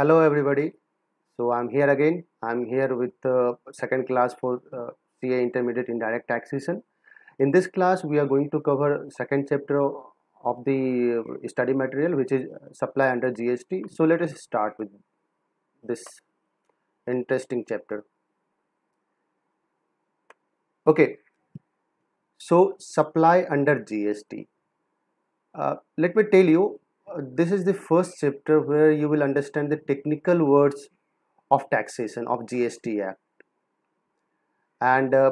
hello everybody so i'm here again i'm here with uh, second class for uh, ca intermediate indirect taxation in this class we are going to cover second chapter of the study material which is supply under gst so let us start with this interesting chapter okay so supply under gst uh, let me tell you this is the first chapter where you will understand the technical words of taxation of GST Act. And uh,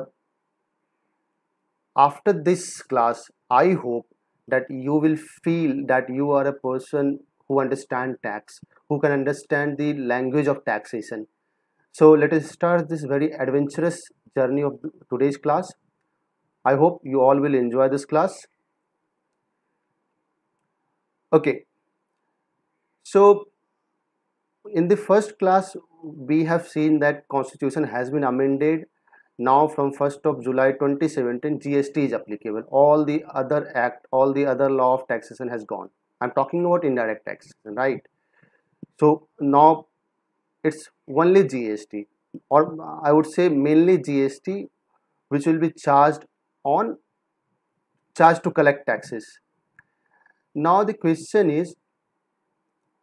after this class, I hope that you will feel that you are a person who understand tax, who can understand the language of taxation. So let us start this very adventurous journey of today's class. I hope you all will enjoy this class. Okay, so in the first class we have seen that constitution has been amended now from 1st of July 2017 GST is applicable all the other act all the other law of taxation has gone I'm talking about indirect tax right so now it's only GST or I would say mainly GST which will be charged on charged to collect taxes now the question is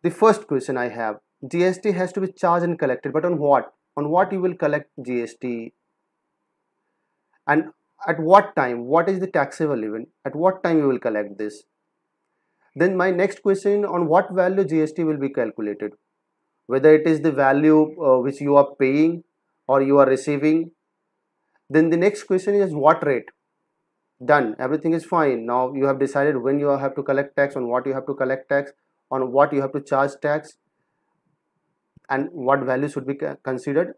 the first question I have GST has to be charged and collected but on what on what you will collect GST and at what time what is the taxable event at what time you will collect this then my next question on what value GST will be calculated whether it is the value uh, which you are paying or you are receiving then the next question is what rate done everything is fine now you have decided when you have to collect tax on what you have to collect tax on what you have to charge tax and what value should be considered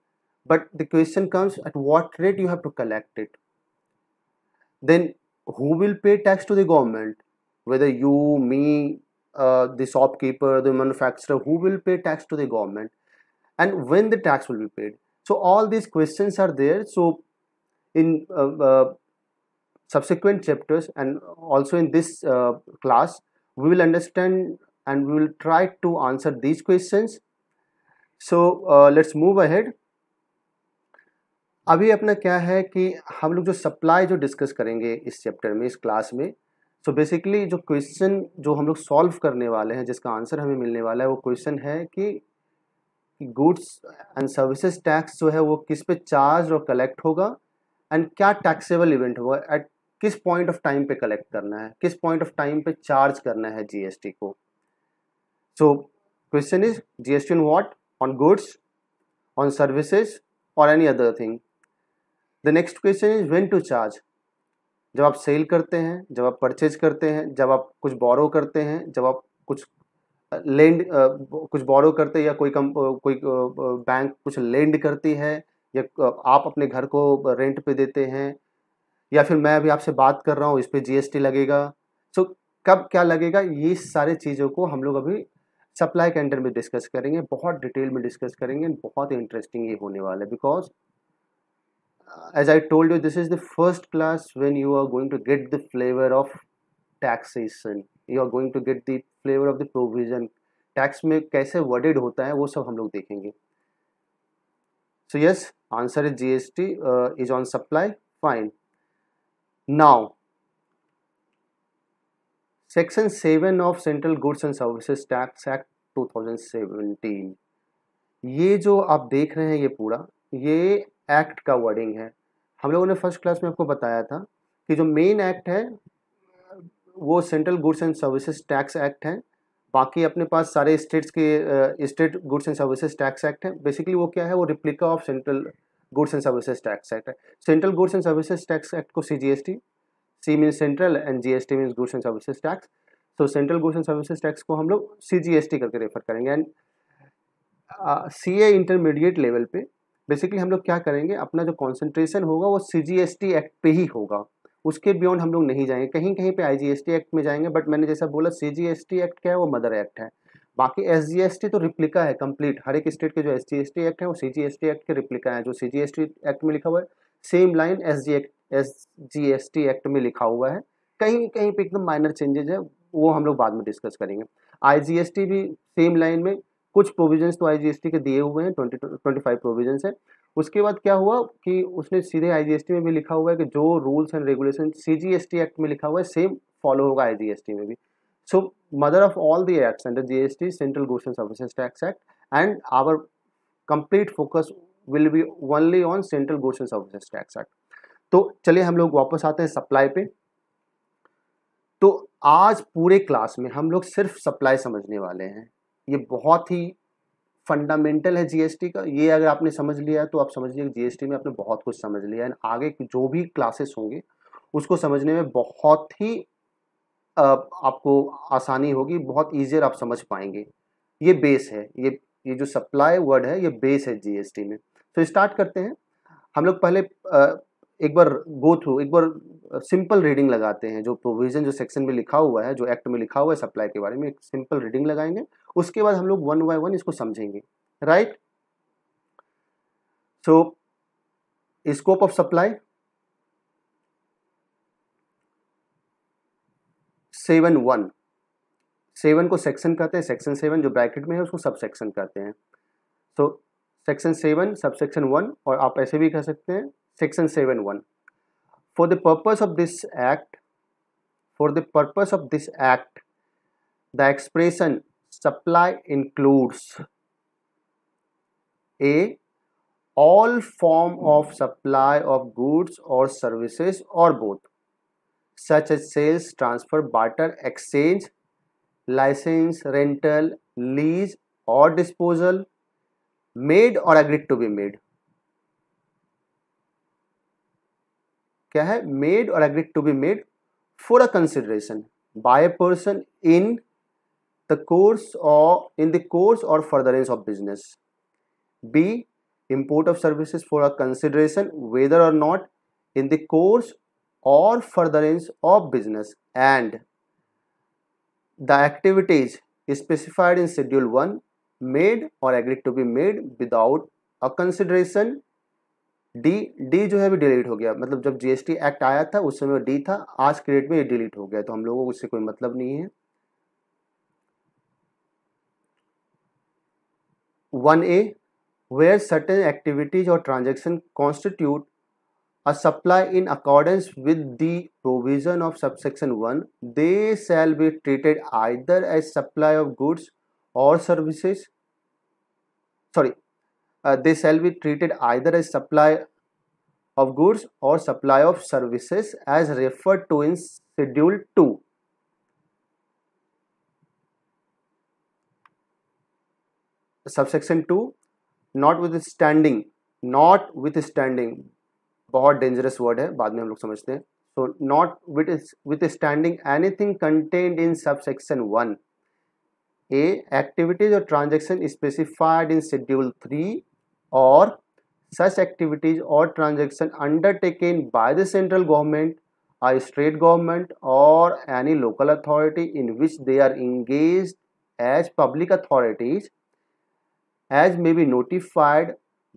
but the question comes at what rate you have to collect it then who will pay tax to the government whether you me uh, the shopkeeper the manufacturer who will pay tax to the government and when the tax will be paid so all these questions are there so in uh, uh, subsequent chapters and also in this uh, class we will understand and we will try to answer these questions so uh, let's move ahead अभी अपना क्या है कि हम लोग जो supply जो discuss करेंगे इस चैप्टर में इस क्लास में सो so बेसिकली जो क्वेश्चन जो हम लोग सॉल्व करने वाले हैं जिसका आंसर हमें मिलने वाला है वो क्वेश्चन है कि गुड्स एंड सर्विसेज टैक्स जो है वो किस पे चार्ज और कलेक्ट होगा एंड क्या टैक्सेबल इवेंट होगा एट किस पॉइंट ऑफ टाइम पे कलेक्ट करना है किस पॉइंट ऑफ टाइम पे चार्ज करना है जीएसटी को So question is GST on what? On goods, on services or any other thing. The next question is when to charge. जब आप सेल करते हैं जब आप परचेज करते हैं जब आप कुछ बोरो करते हैं जब आप कुछ लेंड कुछ बोरो करते हैं या कोई कम कोई बैंक कुछ लेंड करती है या आप अपने घर को रेंट पे देते हैं या फिर मैं अभी आपसे बात कर रहा हूँ इस पर जी लगेगा सो so, कब क्या लगेगा ये सारे चीज़ों को हम लोग अभी सप्लाई के अंडर में डिस्कस करेंगे बहुत डिटेल में डिस्कस करेंगे बहुत इंटरेस्टिंग ये होने वाला है because as I told you this is the first class when you are going to get the flavour of taxation you are going to get the flavour of the provision tax में कैसे worded होता है वो सब हम लोग देखेंगे so yes answer is G S T is on supply fine now section seven of central goods and services tax act 2017 ये जो आप देख रहे हैं ये पूरा ये एक्ट का वर्डिंग है हम लोगों ने फर्स्ट क्लास में आपको बताया था कि जो मेन एक्ट है वो central goods and services tax act है बाकी अपने पास सारे स्टेट्स के state goods and services tax act है बेसिकली वो क्या है वो replica of central goods and services tax act है central goods and services tax act को C C mean central and GST mean goods and services tax so central goods and services tax को हम लोग C G S T करके refer करेंगे and C A intermediate level पे basically हम लोग क्या करेंगे अपना जो कॉन्सेंट्रेशन होगा वो C G S T act पे ही होगा उसके बियॉन्ड हम लोग नहीं जाएंगे कहीं कहीं पे I G S T act में जाएंगे बट मैंने जैसा बोला C G S T act क्या है वो मदर एक्ट है बाकी एस जी एस टी तो रिप्लिका है कंप्लीट हर एक स्टेट के जो S G S T act है वो C G S T act के रिप्लिका है जो C G S T act में लिखा हुआ है same line S G act S G S T act में लिखा हुआ है कहीं कहीं पे एकदम माइनर चेंजेज है वो हम लोग बाद में डिस्कस करेंगे आईजीएसटी भी सेम लाइन में कुछ प्रोविजंस तो आईजीएसटी के दिए हुए हैं ट्वेंटी ट्वेंटी फाइव प्रोविजन हैं उसके बाद क्या हुआ कि उसने सीधे आईजीएसटी में भी लिखा हुआ है कि जो rules and regulation CGST act में लिखा हुआ है सेम फॉलो होगा आईजीएसटी में भी so mother of all the acts under GST central goods and services tax act and our complete focus will be only on central goods and services tax act तो चलिए हम लोग वापस आते हैं सप्लाई पे तो आज पूरे क्लास में हम लोग सिर्फ सप्लाई समझने वाले हैं ये बहुत ही फंडामेंटल है जीएसटी का ये अगर आपने समझ लिया है तो आप समझ लीजिए जीएसटी में आपने बहुत कुछ समझ लिया है आगे जो भी क्लासेस होंगे उसको समझने में बहुत ही आपको आसानी होगी बहुत ईजियर आप समझ पाएंगे ये बेस है ये ये जो सप्लाई वर्ड है ये बेस है जीएसटी में तो स्टार्ट करते हैं हम लोग पहले एक बार गो थ्रू एक बार सिंपल रीडिंग लगाते हैं जो प्रोविजन जो सेक्शन में लिखा हुआ है जो एक्ट में लिखा हुआ है सप्लाई के बारे में एक सिंपल रीडिंग लगाएंगे उसके बाद हम लोग वन बाय वन इसको समझेंगे right so scope of supply seven one seven को सेक्शन कहते हैं सेक्शन सेवन जो ब्रैकेट में है उसको सब सेक्शन कहते हैं तो section seven sub section one और आप ऐसे भी कह सकते हैं section 71 for the purpose of this act for the purpose of this act the expression supply includes a all form of supply of goods or services or both such as sales transfer barter exchange license rental lease or disposal made or agreed to be made क्या है made or agreed to be made for a consideration by a person in the course or in the course or furtherance of business b import of services for a consideration whether or not in the course or furtherance of business and the activities specified in schedule 1 made or agreed to be made without a consideration D D जो है भी delete हो गया मतलब जब GST act आया था उस समय डी था आज के डेट में ये डिलीट हो गया तो हम लोगों को इससे कोई मतलब नहीं है one A where certain activities or transaction constitute a supply in accordance with the provision of subsection one they shall be treated either as supply of goods और services sorry Uh, they shall be treated either as supply of goods or supply of services as referred to in schedule 2 subsection 2 notwithstanding notwithstanding बहुत dangerous word है बाद में हम लोग समझते हैं So, not withstanding anything contained in Subsection One, a section or A specified in Schedule Three or such activities or transactions undertaken by the central government a state government or any local authority in which they are engaged as public authorities as may be notified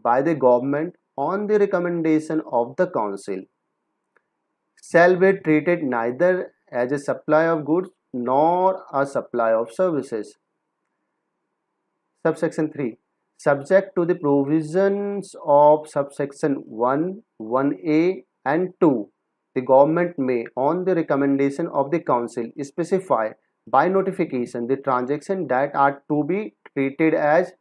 by the government on the recommendation of the council shall be treated neither as a supply of goods nor a supply of services subsection 3 subject to the provisions of subsection 1, 1A and 2, the government may, on the recommendation of the council, specify by notification the transaction that are to be treated as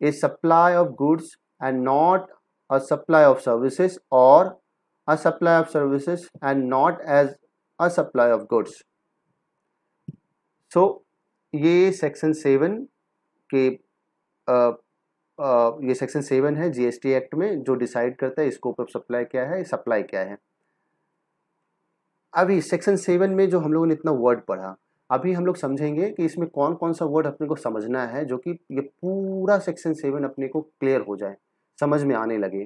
a supply of goods and not a supply of services or a supply of services and not as a supply of goods. So, ये section seven के ये section seven है GST act में जो decide करता है scope of supply क्या है सप्लाई क्या है अभी सेक्शन सेवन में जो हम लोगों ने इतना वर्ड पढ़ा अभी हम लोग समझेंगे कि इसमें कौन कौन सा वर्ड अपने को समझना है जो कि ये पूरा सेक्शन सेवन अपने को क्लियर हो जाए समझ में आने लगे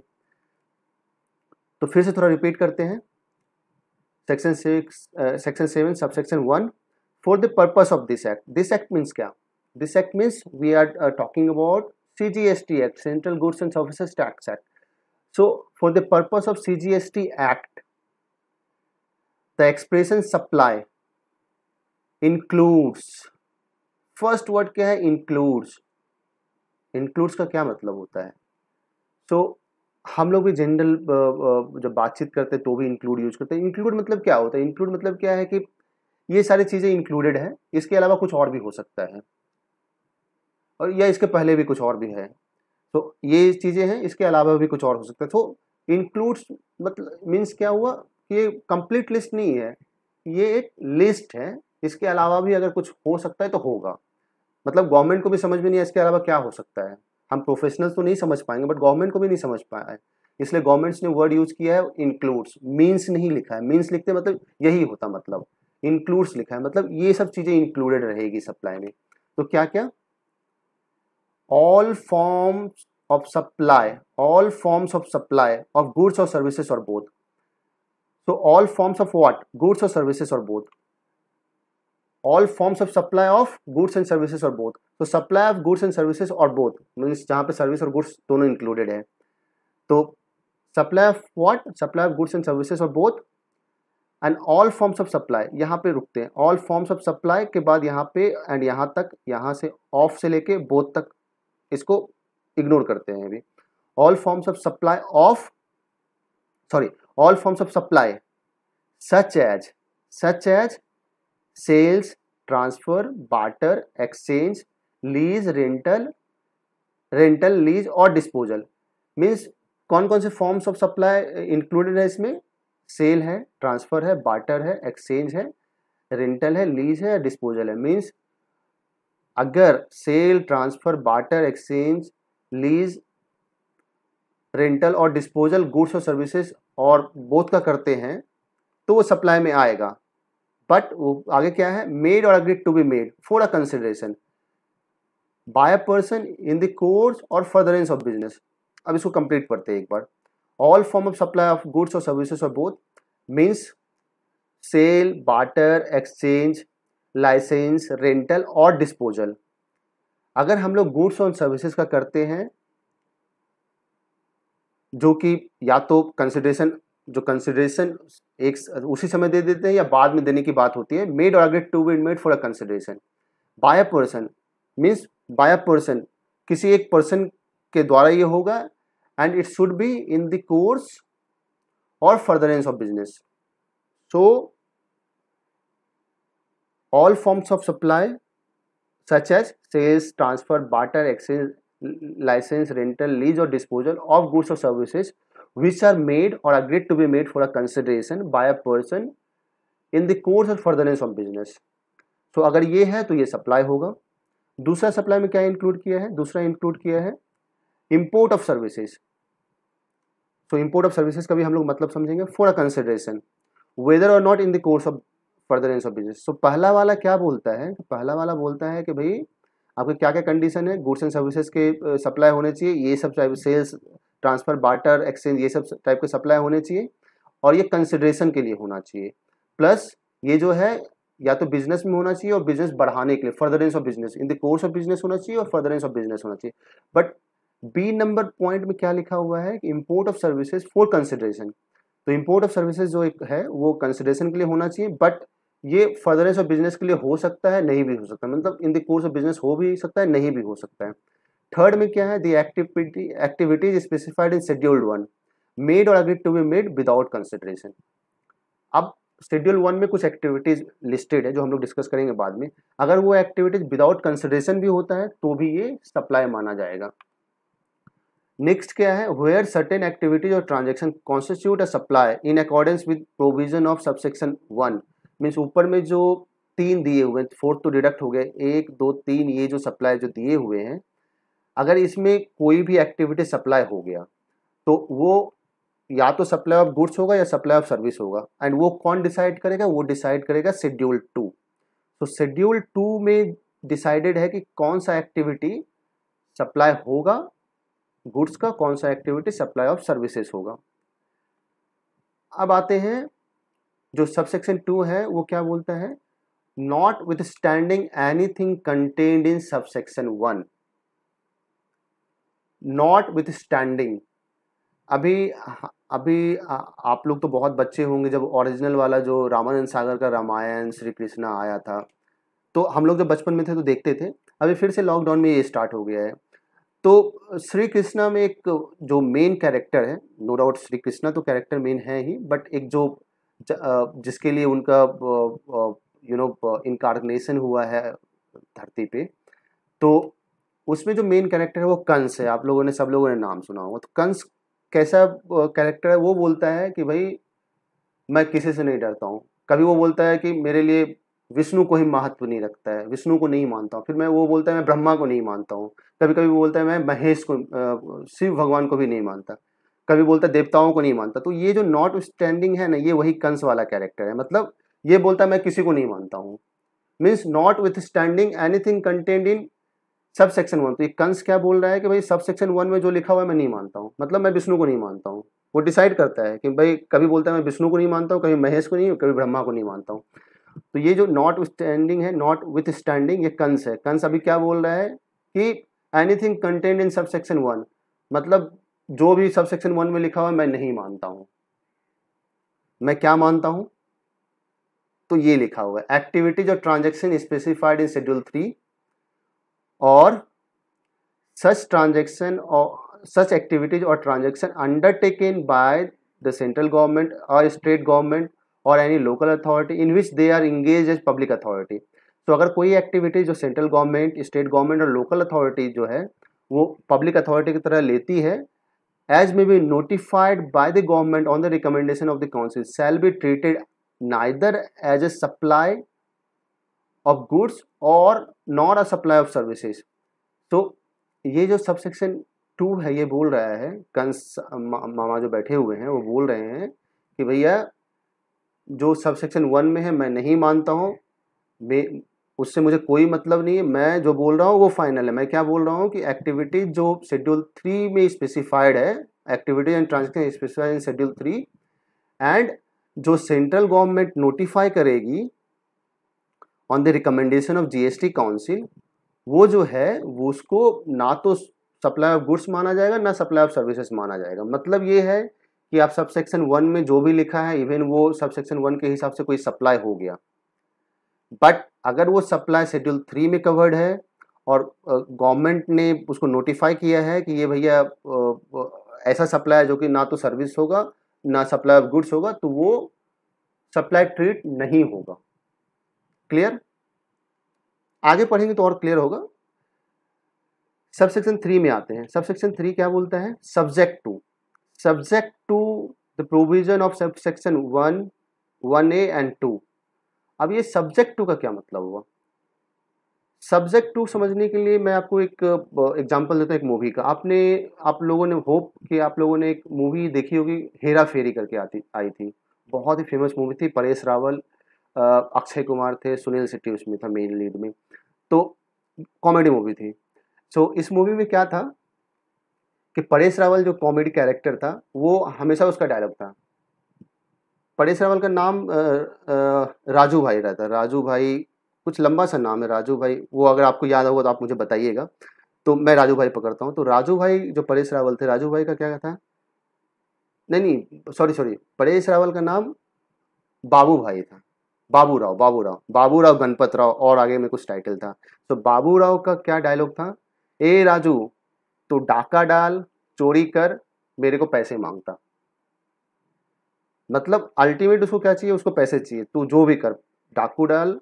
तो फिर से थोड़ा रिपीट करते हैं section six section seven sub section one for the purpose of this act this act means क्या This act means we are uh, talking about CGST Act, Central Goods and Services Tax Act. So for the purpose of CGST Act, the expression supply includes first word क्या है includes includes का क्या मतलब होता है so so, हम लोग भी जनरल जब बातचीत करते हैं तो भी इंक्लूड यूज करते हैं इंक्लूड मतलब क्या होता है इंक्लूड मतलब क्या है कि ये सारी चीज़ें इंक्लूडेड हैं इसके अलावा कुछ और भी हो सकता है और या इसके पहले भी कुछ और भी है तो ये चीज़ें हैं इसके अलावा भी कुछ और हो सकता है तो इंक्लूड्स मतलब मीन्स क्या हुआ कि ये कंप्लीट लिस्ट नहीं है ये एक लिस्ट है इसके अलावा भी अगर कुछ हो सकता है तो होगा मतलब गवर्नमेंट को भी समझ में नहीं है इसके अलावा क्या हो सकता है हम प्रोफेशनल्स तो नहीं समझ पाएंगे बट गवर्नमेंट को भी नहीं समझ पाया है इसलिए गवर्नमेंट्स ने वर्ड यूज किया है इंक्लूड्स मीन्स नहीं लिखा है मीन्स लिखते मतलब यही होता मतलब इंक्लूड्स लिखा है मतलब ये सब चीज़ें इंक्लूडेड रहेगी सप्लाई में तो क्या क्या all forms of supply all forms of supply of goods or services or both so all forms of what goods or services or both all forms of supply of goods and services or both so supply of goods and services or both means जहाँ पे service और goods दोनों included है तो supply of what supply of goods and services or both and all forms of supply यहाँ पे रुकते हैं ऑल फॉर्म्स ऑफ सप्लाई के बाद यहाँ पे एंड यहाँ तक यहाँ से ऑफ से लेके बोथ तक इसको इग्नोर करते हैं अभी all forms of supply of sorry all forms of supply such as such as sales transfer barter exchange lease rental rental lease और डिस्पोजल मीन्स कौन कौन से फॉर्म्स ऑफ सप्लाई इंक्लूडेड है इसमें सेल है ट्रांसफर है बाटर है exchange है रेंटल है लीज है डिस्पोजल है मीन्स अगर sale transfer barter exchange lease rental or disposal goods और सर्विसेज और बोथ का करते हैं तो वो सप्लाई में आएगा बट वो आगे क्या है made or agreed to be made for a consideration by a person in the course और फर्दरेंस ऑफ बिजनेस अब इसको कंप्लीट करते हैं एक बार all form of supply of goods और सर्विसेज और both means sale barter exchange licence rental or disposal अगर हम लोग गुड्स और सर्विसेज का करते हैं जो कि या तो कंसिडरेशन जो कंसिडरेशन एक उसी समय दे देते हैं या बाद में देने की बात होती है made or agreed to be made for a consideration by a person means by a person किसी एक पर्सन के द्वारा ये होगा and it should be in the course और furtherance of business so all forms of supply such as sales, transfer, barter, exchange, license, rental, lease or disposal of goods or services which are made or agreed to be made for a consideration by a person in the course or furtherance of business. So so, अगर ये है तो ये supply होगा दूसरा supply में क्या include किया है दूसरा इंक्लूड किया है import of services so import of services का भी हम लोग मतलब समझेंगे फॉर अ कंसिडरेशन वेदर और not in the course of furtherance of business तो पहला वाला क्या बोलता है पहला वाला बोलता है कि भाई आपके क्या क्या कंडीशन है गुड्स एंड सर्विसेज के सप्लाई होने चाहिए ये सब type sales transfer barter exchange ये सब टाइप के सप्लाई होने चाहिए और ये कंसिडरेशन के लिए होना चाहिए प्लस ये जो है या तो बिजनेस में होना चाहिए और बिजनेस बढ़ाने के लिए furtherance of business in the course of business होना चाहिए और फर्दरेंस ऑफ बिजनेस होना चाहिए बट बी नंबर पॉइंट में क्या लिखा हुआ है कि import of services for consideration तो इम्पोर्ट ऑफ सर्विसेज जो एक है वो कंसिडरेशन के लिए होना चाहिए बट ये फर्दरेंस ऑफ बिजनेस के लिए हो सकता है नहीं भी हो सकता मतलब in the course of business हो भी सकता है नहीं भी हो सकता है थर्ड में क्या है the activity activities specified in scheduled one made or agree to be made without consideration अब शेड्यूल वन में कुछ एक्टिविटीज लिस्टेड है जो हम लोग डिस्कस करेंगे बाद में अगर वो एक्टिविटीज विदाउट कंसिडरेशन भी होता है तो भी ये सप्लाई माना जाएगा नेक्स्ट क्या है where certain activities or transaction constitute a supply in accordance with provision of subsection one means ऊपर में जो तीन दिए हुए हैं फोर्थ तो डिडक्ट हो गए एक दो तीन ये जो सप्लाई जो दिए हुए हैं अगर इसमें कोई भी एक्टिविटी सप्लाई हो गया तो वो या तो सप्लाई ऑफ गुड्स होगा या सप्लाई ऑफ सर्विस होगा एंड वो कौन डिसाइड करेगा वो डिसाइड करेगा शेड्यूल टू तो शेड्यूल टू में डिसाइडेड है कि कौन सा एक्टिविटी सप्लाई होगा गुड्स का कौन सा एक्टिविटी सप्लाई ऑफ सर्विसेज होगा अब आते हैं जो सबसेक्शन टू है वो क्या बोलता है notwithstanding anything contained in subsection one notwithstanding अभी अभी आप लोग तो बहुत बच्चे होंगे जब ओरिजिनल वाला जो रामानंद सागर का रामायण श्री कृष्णा आया था तो हम लोग जब बचपन में थे तो देखते थे अभी फिर से लॉकडाउन में ये स्टार्ट हो गया है तो श्री कृष्णा में एक जो मेन कैरेक्टर है नो डाउट श्री कृष्णा तो कैरेक्टर मेन है ही बट एक जो जिसके लिए उनका यू नो इनकारनेशन हुआ है धरती पे तो उसमें जो मेन कैरेक्टर है वो कंस है आप लोगों ने सब लोगों ने नाम सुना होगा तो कंस कैसा कैरेक्टर है वो बोलता है कि भाई मैं किसी से नहीं डरता हूँ कभी वो बोलता है कि मेरे लिए विष्णु को ही महत्व नहीं रखता है विष्णु को नहीं मानता हूँ फिर मैं वो बोलता है मैं ब्रह्मा को नहीं मानता हूँ कभी कभी वो बोलता है मैं महेश को शिव भगवान को भी नहीं मानता कभी बोलता है देवताओं को नहीं मानता तो ये जो नॉट स्टैंडिंग है ना ये वही कंस वाला कैरेक्टर है मतलब ये बोलता मैं किसी को नहीं मानता हूँ means notwithstanding anything contained in sub section one तो ये कंस क्या बोल रहा है कि भाई सब सेक्शन वन में जो लिखा हुआ है मैं नहीं मानता हूँ मतलब मैं विष्णु को नहीं मानता हूँ वो डिसाइड करता है कि भाई कभी बोलता है मैं विष्णु को नहीं मानता हूँ कभी महेश को नहीं कभी ब्रह्मा को नहीं मानता हूँ तो ये जो नॉट स्टैंडिंग है नॉट विथ स्टैंडिंग ये कंस है कंस अभी क्या बोल रहा है कि anything contained in sub section one मतलब जो भी सब सेक्शन वन में लिखा हुआ मैं नहीं मानता हूं मैं क्या मानता हूं तो ये लिखा हुआ है activities or transaction specified in schedule three or such transaction or such activities or transaction undertaken by the central government or state government और any local authority in which they are engage as public authority तो अगर कोई activity जो central government state government or local authority जो है वो public authority की तरह लेती है as may be notified by the government on the recommendation of the council shall be treated neither as a supply of goods or nor a supply of services तो ये जो सबसेक्शन टू है ये बोल रहा है कंस मामा जो बैठे हुए हैं वो बोल रहे हैं कि भैया जो सबसेक्शन वन में है मैं नहीं मानता हूँ उससे मुझे कोई मतलब नहीं है मैं जो बोल रहा हूँ वो फाइनल है मैं क्या बोल रहा हूँ कि एक्टिविटी जो शेड्यूल थ्री में स्पेसिफाइड है activities and transaction specified in schedule three and जो सेंट्रल गवर्नमेंट नोटिफाई करेगी on the recommendation of GST council वो जो है वो उसको ना तो सप्लाई ऑफ गुड्स माना जाएगा ना सप्लाई ऑफ सर्विसेज माना जाएगा मतलब ये है कि आप सब सेक्शन वन में जो भी लिखा है इवन वो सब सेक्शन वन के हिसाब से कोई सप्लाई हो गया बट अगर वो सप्लाई शेड्यूल थ्री में कवर्ड है और गवर्नमेंट ने उसको नोटिफाई किया है कि ये भैया ऐसा सप्लाई है जो कि ना तो सर्विस होगा ना सप्लाई ऑफ गुड्स होगा तो वो सप्लाई ट्रीट नहीं होगा क्लियर आगे पढ़ेंगे तो और क्लियर होगा सब सेक्शन थ्री में आते हैं सब सेक्शन थ्री क्या बोलता है subject to subject to the provision of sub section one one A and two अब ये सब्जेक्ट टू का क्या मतलब हुआ सब्जेक्ट टू समझने के लिए मैं आपको एक एग्जांपल देता हूँ एक मूवी का आपने आप लोगों ने होप कि आप लोगों ने एक मूवी देखी होगी हेरा फेरी करके आती आई थी बहुत ही फेमस मूवी थी परेश रावल अक्षय कुमार थे सुनील शेट्टी उसमें था मेन लीड में तो कॉमेडी मूवी थी सो so, इस मूवी में क्या था कि परेश रावल जो कॉमेडी कैरेक्टर था वो हमेशा उसका डायलॉग था परेश रावल का नाम राजू भाई रहता है राजू भाई कुछ लंबा सा नाम है राजू भाई वो अगर आपको याद होगा तो आप मुझे बताइएगा तो मैं राजू भाई पकड़ता हूँ तो राजू भाई जो परेश रावल थे राजू भाई का क्या था नहीं नहीं सॉरी सॉरी परेश रावल का नाम बाबू भाई था बाबू राव बाबू राव बाबू राव गणपत राव और आगे में कुछ टाइटल था तो बाबू राव का क्या डायलॉग था ए राजू तो डाका डाल चोरी कर मेरे को पैसे मांगता मतलब अल्टीमेट उसको क्या चाहिए उसको पैसे चाहिए तू जो भी कर डाकू डाल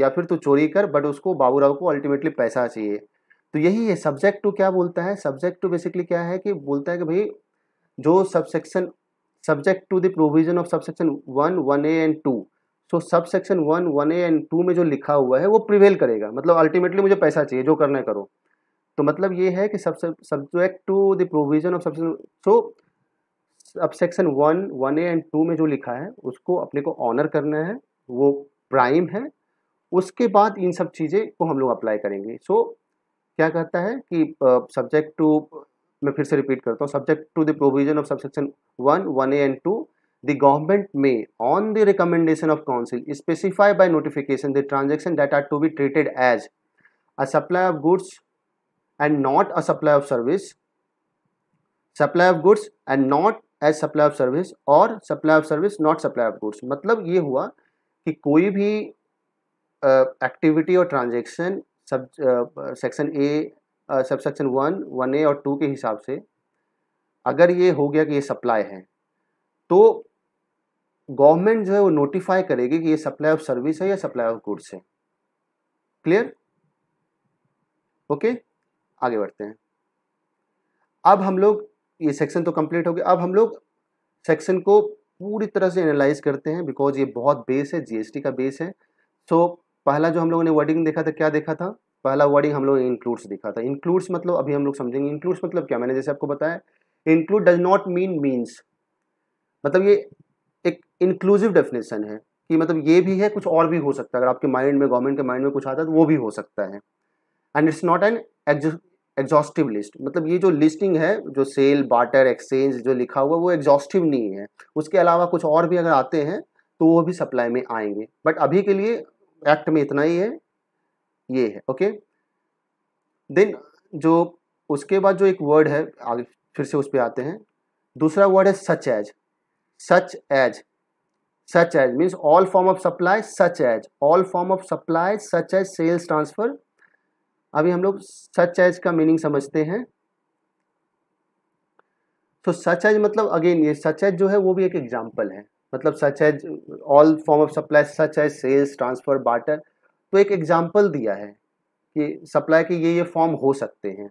या फिर तू चोरी कर बट उसको बाबूराव को अल्टीमेटली पैसा चाहिए तो यही है सब्जेक्ट टू क्या बोलता है सब्जेक्ट टू बेसिकली क्या है कि बोलता है कि भाई जो subsection subject to the provision of subsection one one A and two so subsection one one A and two में जो लिखा हुआ है वो प्रिवेल करेगा मतलब अल्टीमेटली मुझे पैसा चाहिए जो करना है करो तो मतलब ये है कि subject to the provision of subsection so अब section one one A and two में जो लिखा है उसको अपने को ऑनर करना है वो प्राइम है उसके बाद इन सब चीज़ें को हम लोग अप्लाई करेंगे सो so, क्या कहता है कि सब्जेक्ट uh, टू मैं फिर से रिपीट करता हूँ subject to the provision of subsection one one A and two the government may on the recommendation of council specify by notification the transaction that are to be treated as a supply of goods and not a supply of service supply of goods and not as supply of service or supply of service not supply of goods मतलब ये हुआ कि कोई भी activity और transaction sub section A sub section one one ए और to के हिसाब से अगर ये हो गया कि ये सप्लाई है तो गवर्नमेंट जो है वो नोटिफाई करेगी कि ये सप्लाई ऑफ सर्विस है या सप्लाई ऑफ गुड्स है क्लियर ओके आगे बढ़ते हैं अब हम लोग ये सेक्शन तो कंप्लीट हो गया अब हम लोग सेक्शन को पूरी तरह से एनालाइज करते हैं बिकॉज ये बहुत बेस है जीएसटी का बेस है सो so, पहला जो हम लोगों ने वर्डिंग देखा था क्या देखा था पहला वर्डिंग हम लोगों ने इंक्लूड्स देखा था इंक्लूड्स मतलब अभी हम लोग समझेंगे इंक्लूड्स मतलब क्या मैंने जैसे आपको बताया include does not mean means मतलब ये एक इंक्लूसिव डेफिनेशन है कि मतलब ये भी है कुछ और भी हो सकता है अगर आपके माइंड में गवर्नमेंट के माइंड में कुछ आता है तो वो भी हो सकता है and it's not an exhaustive list मतलब ये जो लिस्टिंग है जो सेल बाटर एक्सचेंज जो लिखा हुआ वो एग्जॉस्टिव नहीं है उसके अलावा कुछ और भी अगर आते हैं तो वो भी सप्लाई में आएंगे बट अभी के लिए एक्ट में इतना ही है ये है ओके देन जो उसके बाद जो एक वर्ड है आगे फिर से उस पर आते हैं दूसरा वर्ड है such as such as such as means all form of supply such as all form of supply such as sales transfer अभी हम लोग सच एज का मीनिंग समझते हैं तो सच एज मतलब अगेन ये सच एज जो है वो भी एक एग्जाम्पल है मतलब such as all form of supply such as sales transfer barter तो एक एग्जाम्पल दिया है कि सप्लाई के ये ये फॉर्म हो सकते हैं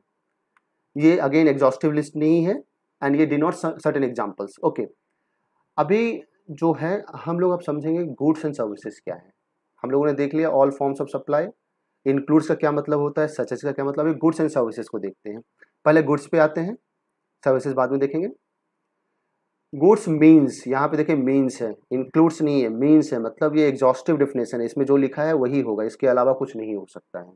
ये अगेन एग्जॉस्टिव लिस्ट नहीं है एंड ये डिनोट सर्टेन एग्जाम्पल्स ओके अभी जो है हम लोग अब समझेंगे गुड्स एंड सर्विसेज क्या है हम लोगों ने देख लिया all forms of supply includes का क्या मतलब होता है सचेस का क्या मतलब है गुड्स एंड सर्विसेज को देखते हैं पहले गुड्स पे आते हैं सर्विसेज बाद में देखेंगे गुड्स मीन्स यहाँ पे देखें मीन्स है इंक्लूड्स नहीं है मीन्स है मतलब ये एग्जॉस्टिव डिफिनेशन है इसमें जो लिखा है वही होगा इसके अलावा कुछ नहीं हो सकता है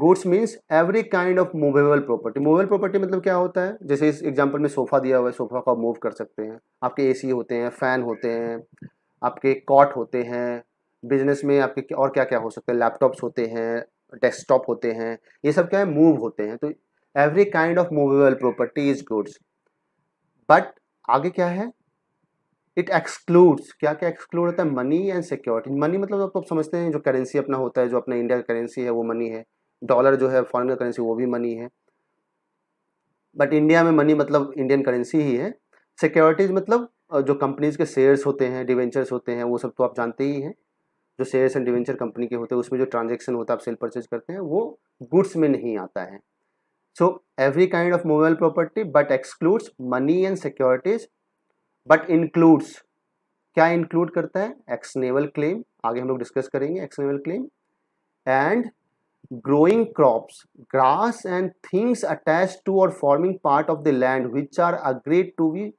goods means every kind of movable property movable property मतलब क्या होता है जैसे इस एग्जाम्पल में सोफा दिया हुआ है सोफा को आप मूव कर सकते हैं आपके सी होते हैं फैन होते हैं आपके कॉट होते हैं बिजनेस में आपके और क्या क्या हो सकते हैं लैपटॉप्स होते हैं डेस्कटॉप होते हैं ये सब क्या है मूव होते हैं तो every kind of movable property is goods but आगे क्या है इट एक्सक्लूड्स क्या क्या एक्सक्लूड होता है मनी एंड सिक्योरिटी मनी मतलब आप तो समझते हैं जो करेंसी अपना होता है जो अपना इंडिया का करेंसी है वो मनी है डॉलर जो है फॉरेन का करेंसी वो भी मनी है बट इंडिया में मनी मतलब इंडियन करेंसी ही है सिक्योरिटीज मतलब जो कंपनीज के शेयर्स होते हैं डिवेंचर्स होते हैं वो सब तो आप जानते ही हैं जो शेयर्स एंड डिवेंचर कंपनी के होते हैं उसमें जो ट्रांजेक्शन होता है आप सेल परचेज करते हैं वो गुड्स में नहीं आता है so every kind of mobile property but excludes money and securities but includes क्या इंक्लूड करता है एक्सनेबल क्लेम आगे हम लोग डिस्कस करेंगे actionable claim and growing crops grass and things attach to or forming part of the land which are agreed to be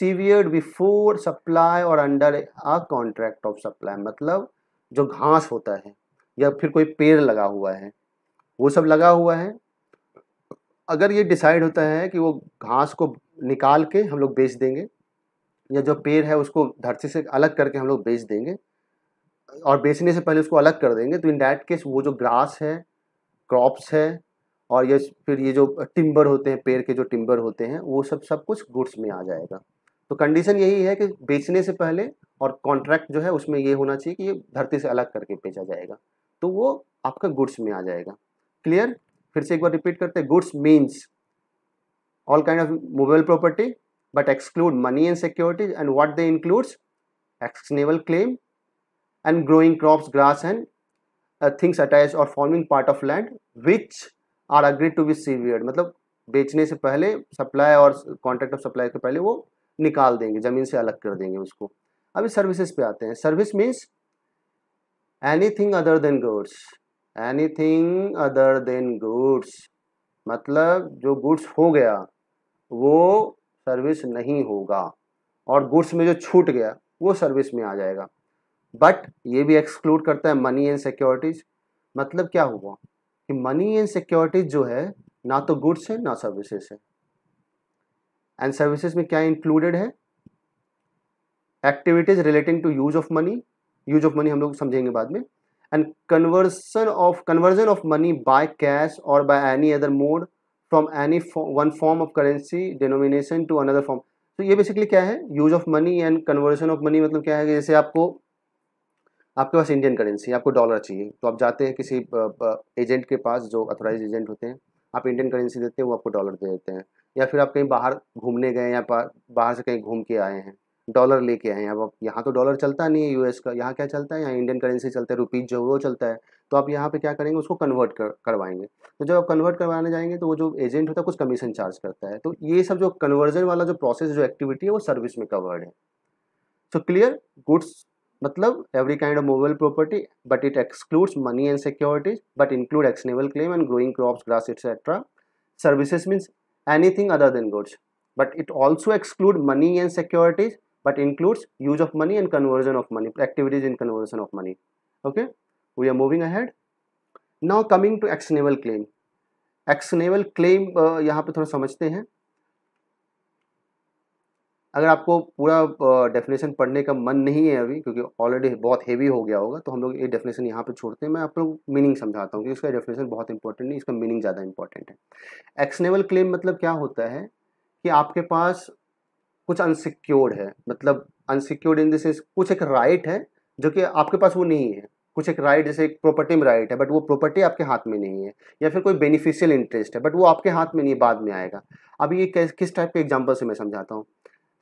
severe before supply or under a contract of supply मतलब जो घास होता है या फिर कोई पेड़ लगा हुआ है वो सब लगा हुआ है अगर ये डिसाइड होता है कि वो घास को निकाल के हम लोग बेच देंगे या जो पेड़ है उसको धरती से अलग करके हम लोग बेच देंगे और बेचने से पहले उसको अलग कर देंगे तो इन डैट केस वो जो ग्रास है क्रॉप्स है और ये फिर ये जो टिम्बर होते हैं पेड़ के जो टिम्बर होते हैं वो सब सब कुछ गुड्स में आ जाएगा तो कंडीशन यही है कि बेचने से पहले और कॉन्ट्रैक्ट जो है उसमें ये होना चाहिए कि ये धरती से अलग करके बेचा जाएगा तो वो आपका गुड्स में आ जाएगा क्लियर फिर से एक बार रिपीट करते हैं goods means all kind of mobile property but exclude money and securities and what they includes actionable claim and growing crops grass and things attach or forming part of land which are agree to be severe मतलब बेचने से पहले supply और contract of supply से पहले वो निकाल देंगे जमीन से अलग कर देंगे उसको अभी सर्विसेज पे आते हैं service means anything other than goods anything other than goods मतलब जो गुड्स हो गया वो सर्विस नहीं होगा और गुड्स में जो छूट गया वो सर्विस में आ जाएगा बट ये भी एक्सक्लूड करता है मनी एंड सिक्योरिटीज मतलब क्या हुआ कि मनी एंड सिक्योरिटीज जो है ना तो गुड्स है ना सर्विसेज है एंड सर्विसेज में क्या इंक्लूडेड है activities relating to use of money use of money हम लोग समझेंगे बाद में and conversion of conversion of money by cash और by any other mode from any one form of currency denomination to another form तो ये basically क्या है use of money and conversion of money मतलब क्या है कि जैसे आपको आपके पास इंडियन करेंसी आपको डॉलर चाहिए तो आप जाते हैं किसी एजेंट के पास जो अथोराइज एजेंट होते हैं आप इंडियन करेंसी देते हैं वो आपको डॉलर दे देते हैं या फिर आप कहीं बाहर घूमने गए या बाहर से कहीं घूम के आए हैं डॉलर लेके आए अब यहाँ तो डॉलर चलता नहीं है यूएस का यहाँ क्या चलता है यहाँ इंडियन करेंसी चलता है रुपीज़ जो वो चलता है तो आप यहाँ पे क्या करेंगे उसको कन्वर्ट कर करवाएंगे तो जब आप कन्वर्ट करवाने जाएंगे तो वो जो एजेंट होता है कुछ कमीशन चार्ज करता है तो ये सब जो कन्वर्जन वाला जो प्रोसेस जो एक्टिविटी है वो सर्विस में कवर्ड है सो क्लियर गुड्स मतलब every kind of mobile property but it excludes money and securities but include actionable claim and growing crops grass etcetera services means anything other than goods but it also exclude money and securities but includes use of money and conversion of money activities in conversion of money okay we are moving ahead now coming to actionable claim actionable claim yahan pe thoda samajhte hain अगर आपको पूरा definition पढ़ने का मन नहीं है अभी क्योंकि ऑलरेडी बहुत हेवी हो गया होगा तो हम लोग ये डेफिनेशन यहाँ पे छोड़ते हैं मैं आप लोग मीनिंग समझाता हूँ क्योंकि इसका डेफिनेशन बहुत इंपॉर्टेंट नहीं इसका मीनिंग ज़्यादा इंपॉर्टेंट है एक्सनेबल क्लेम मतलब क्या होता है कि आपके पास कुछ अनसिक्योर्ड है मतलब अनसिक्योर्ड इन देंस कुछ एक राइट है जो कि आपके पास वो नहीं है कुछ एक राइट जैसे एक प्रॉपर्टी में राइट है बट वो प्रॉपर्टी आपके हाथ में नहीं है या फिर कोई बेनिफिशियल इंटरेस्ट है बट वो आपके हाथ में नहीं है बाद में आएगा अब ये किस टाइप के एग्जाम्पल से मैं समझाता हूँ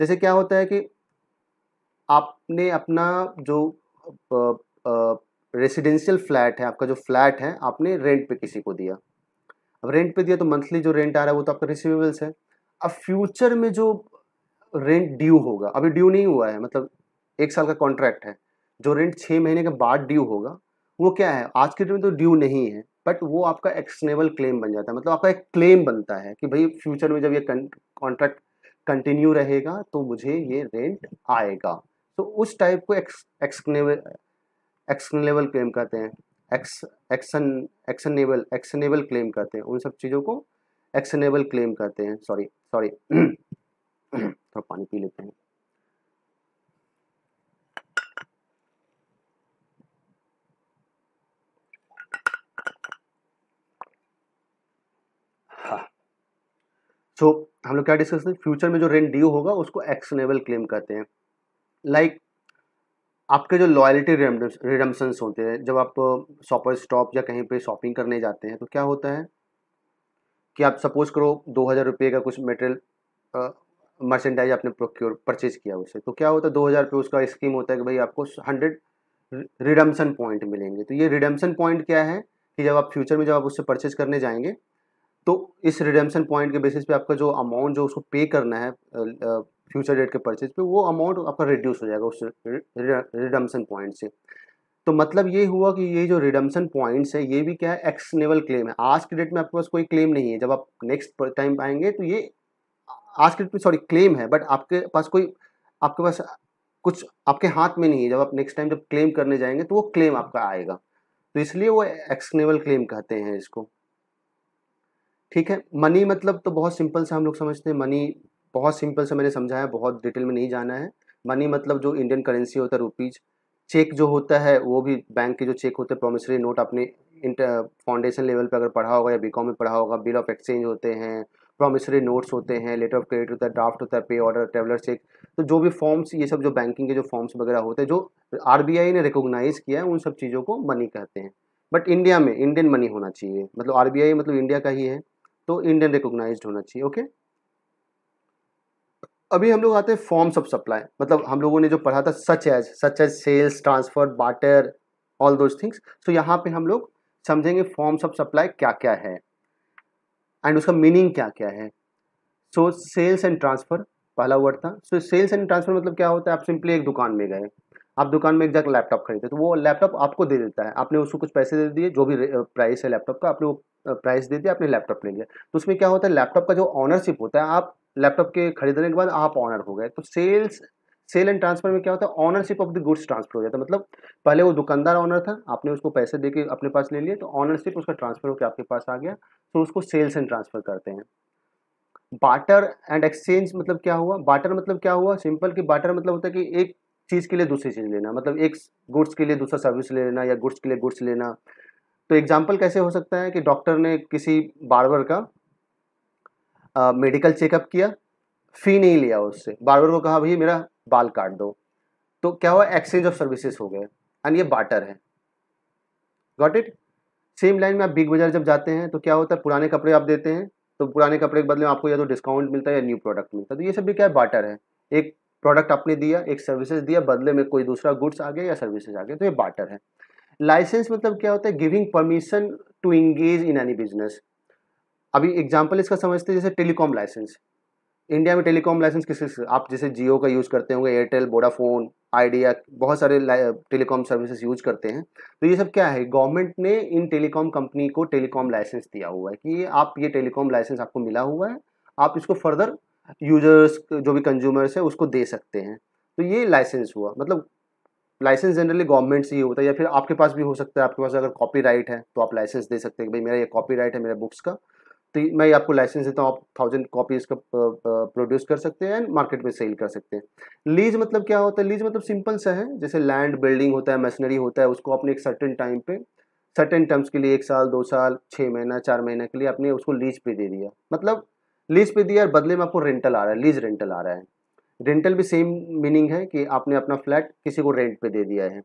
जैसे क्या होता है कि आपने अपना जो रेसिडेंशियल फ्लैट है आपका जो फ्लैट है आपने रेंट पे किसी को दिया अब रेंट पे दिया तो मंथली जो रेंट आ रहा है वो तो आपका रिसिवेबल्स है अब फ्यूचर में जो रेंट ड्यू होगा अभी ड्यू नहीं हुआ है मतलब एक साल का कॉन्ट्रैक्ट है जो रेंट छः महीने के बाद ड्यू होगा वो क्या है आज के डेट में तो ड्यू नहीं है बट वो आपका एक्सनेबल क्लेम बन जाता है मतलब आपका एक क्लेम बनता है कि भाई फ्यूचर में जब ये कॉन्ट्रैक्ट कंटिन्यू रहेगा तो मुझे ये रेंट आएगा तो उस टाइप को एक्सनेबल एक्सनेबल क्लेम कहते हैं एक्स एक्शन क्लेम कहते हैं उन सब चीज़ों को एक्सनेबल क्लेम कहते हैं सॉरी सॉरी थोड़ा पानी पी लेते हैं सो हाँ। so, हम लोग क्या डिस्कस करें फ्यूचर में जो रेंट ड्यू होगा उसको एक्शनेबल क्लेम कहते हैं लाइक like, आपके जो लॉयल्टी रिडम्सन्स होते हैं जब आप शॉपर uh, स्टॉप या कहीं पे शॉपिंग करने जाते हैं तो क्या होता है कि आप सपोज करो दो हज़ार रुपये का कुछ मटेरियल मर्चेंडाइज आपने प्रोक्योर परचेज किया उसे तो क्या होता है दो हज़ार रुपये उसका स्कीम होता है कि भाई आपको हंड्रेड रिडम्सन पॉइंट मिलेंगे तो ये रिडम्सन पॉइंट क्या है कि जब आप फ्यूचर में जब आप उससे परचेज करने जाएंगे तो इस रिडम्सन पॉइंट के बेसिस पे आपका जो अमाउंट जो उसको पे करना है फ्यूचर डेट के परचेज पे वो अमाउंट आपका रिड्यूस हो जाएगा उस रिडम्सन पॉइंट से तो मतलब ये हुआ कि ये जो रिडम्सन पॉइंट्स है ये भी क्या है एक्सनेबल क्लेम है आज के डेट में आपके पास कोई क्लेम नहीं है जब आप नेक्स्ट टाइम आएंगे तो ये आज के सॉरी क्लेम है बट आपके पास कोई आपके पास कुछ आपके हाथ में नहीं है जब आप नेक्स्ट टाइम जब क्लेम करने जाएंगे तो वो क्लेम आपका आएगा तो इसलिए वो एक्सनेबल क्लेम कहते हैं इसको ठीक है मनी मतलब तो बहुत सिंपल से हम लोग समझते हैं मनी बहुत सिंपल से मैंने समझाया बहुत डिटेल में नहीं जाना है मनी मतलब जो इंडियन करेंसी होता है रुपीज चेक जो होता है वो भी बैंक के जो चेक होते हैं promissory note inter foundation level पर अगर पढ़ा होगा या बीकॉम में पढ़ा होगा बिल ऑफ एक्सचेंज होते हैं प्रोमिसरी नोट्स होते हैं लेटर ऑफ क्रेडिट होता है ड्राफ्ट होता है पे ऑर्डर ट्रेवलर चेक तो जो भी फॉर्म्स ये सब जो बैंकिंग के जो फॉर्म्स वगैरह होते हैं जो आर ने रिकोगनाइज़ किया है उन सब चीज़ों को मनी कहते हैं बट इंडिया में इंडियन मनी होना चाहिए मतलब आर मतलब इंडिया का ही है तो इंडियन रिकोगनाइज होना चाहिए ओके अभी हम लोग आते हैं फॉर्म्स ऑफ सप्लाई मतलब हम लोगों ने जो पढ़ा था such as such as sales transfer barter all those things तो यहाँ पे हम लोग समझेंगे फॉर्म्स ऑफ सप्लाई क्या क्या है एंड उसका मीनिंग क्या क्या है सो सेल्स एंड ट्रांसफ़र पहला वर्ड था सो सेल्स एंड ट्रांसफ़र मतलब क्या होता है आप सिंपली एक दुकान में गए आप दुकान में एक जाकर लैपटॉप खरीदे तो वो लैपटॉप आपको दे देता है आपने उसको कुछ पैसे दे दिए जो भी प्राइस है लैपटॉप का आपने वो प्राइस दे दिया आपने लैपटॉप ले लिया तो उसमें क्या होता है लैपटॉप का जो ऑनरशिप होता है आप लैपटॉप के खरीदने के बाद आप ऑनर हो गए तो सेल्स सेल एंड ट्रांसफर में क्या होता है ownership of the goods transfer हो जाता है मतलब पहले वो दुकानदार ऑनर था आपने उसको पैसे दे के अपने पास ले लिए तो ऑनरशिप उसका ट्रांसफर होकर आपके पास आ गया तो उसको सेल्स एंड ट्रांसफर करते हैं बाटर एंड एक्सचेंज मतलब क्या हुआ बाटर मतलब क्या हुआ सिंपल कि बाटर मतलब होता है कि एक चीज़ के लिए दूसरी चीज़ लेना मतलब एक गुड्स के लिए दूसरा सर्विस ले लेना या गुड्स के लिए गुड्स लेना तो एग्जाम्पल कैसे हो सकता है कि डॉक्टर ने किसी बारबर का मेडिकल चेकअप किया फ़ी नहीं लिया उससे बारबर को कहा भैया मेरा बाल काट दो तो क्या हुआ एक्सचेंज ऑफ सर्विसेज हो गए एंड ये बाटर है गॉट इट सेम लाइन में आप बिग बाजार जब जाते हैं तो क्या होता है पुराने कपड़े आप देते हैं तो पुराने कपड़े के बदले में आपको या तो डिस्काउंट मिलता है या न्यू प्रोडक्ट मिलता है तो ये सब भी क्या है बाटर है एक प्रोडक्ट आपने दिया एक सर्विसेज दिया बदले में कोई दूसरा गुड्स आ गया या सर्विसेज आ गया तो ये बाटर है लाइसेंस मतलब क्या होता है giving permission to engage in any business अभी एग्जाम्पल इसका समझते हैं जैसे टेलीकॉम लाइसेंस इंडिया में टेलीकॉम लाइसेंस किस आप जैसे जियो का यूज़ करते होंगे एयरटेल वोडाफोन आइडिया बहुत सारे टेलीकॉम सर्विसेज यूज करते हैं तो ये सब क्या है गवर्नमेंट ने इन टेलीकॉम कंपनी को टेलीकॉम लाइसेंस दिया हुआ है कि आप ये टेलीकॉम लाइसेंस आपको मिला हुआ है आप इसको फर्दर यूजर्स जो भी कंज्यूमर्स है उसको दे सकते हैं तो ये लाइसेंस हुआ मतलब लाइसेंस जनरली गवर्नमेंट से ही होता है या फिर आपके पास भी हो सकता है आपके पास अगर कॉपी है तो आप लाइसेंस दे सकते हैं कि भाई मेरा ये कॉपी है मेरे बुक्स का मैं आपको लाइसेंस देता हूँ आप थाउजेंड कॉपीज का प्रोड्यूस कर सकते हैं एंड मार्केट में सेल कर सकते हैं लीज मतलब क्या होता है लीज मतलब सिंपल सा है जैसे लैंड बिल्डिंग होता है मशीनरी होता है उसको आपने एक सर्टेन टाइम पे सर्टेन टर्म्स के लिए एक साल दो साल छः महीना चार महीना के लिए आपने उसको लीज पे दे दिया मतलब लीज पे दिया और बदले में आपको रेंटल आ रहा है लीज रेंटल आ रहा है रेंटल भी सेम मीनिंग है कि आपने अपना फ्लैट किसी को रेंट पे दे दिया है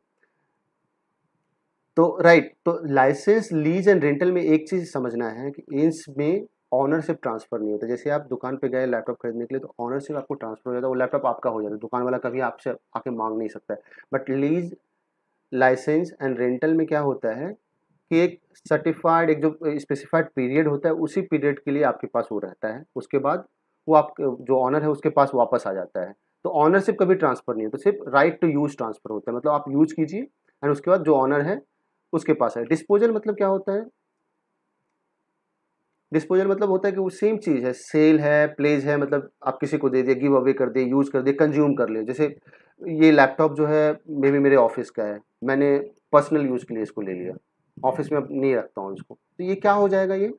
तो राइट तो लाइसेंस लीज एंड रेंटल में एक चीज़ समझना है कि में ऑनरशिप ट्रांसफर नहीं होता जैसे आप दुकान पे गए लैपटॉप खरीदने के लिए तो ऑनरशिप आपको ट्रांसफर हो जाता है वो लैपटॉप आपका हो जाता है दुकान वाला कभी आपसे आके मांग नहीं सकता है but lease licence and rental में क्या होता है कि एक सर्टिफाइड एक जो स्पेसिफाइड पीरियड होता है उसी पीरियड के लिए आपके पास वो रहता है उसके बाद वो आप जो ऑनर है उसके पास वापस आ जाता है तो ऑनरशिप कभी ट्रांसफर नहीं होता सिर्फ राइट टू यूज़ ट्रांसफर होता है मतलब आप यूज़ कीजिए एंड उसके बाद जो ऑनर है उसके पास है डिस्पोजल मतलब क्या होता है डिस्पोजल मतलब होता है कि वो सेम चीज़ है सेल है प्लेज है मतलब आप किसी को दे दिए गिव अवे कर दिए यूज़ कर दिए कंज्यूम कर लिए जैसे ये लैपटॉप जो है मे बी मेरे ऑफिस का है मैंने पर्सनल यूज़ के लिए इसको ले लिया ऑफिस में अब नहीं रखता हूँ इसको तो ये क्या हो जाएगा ये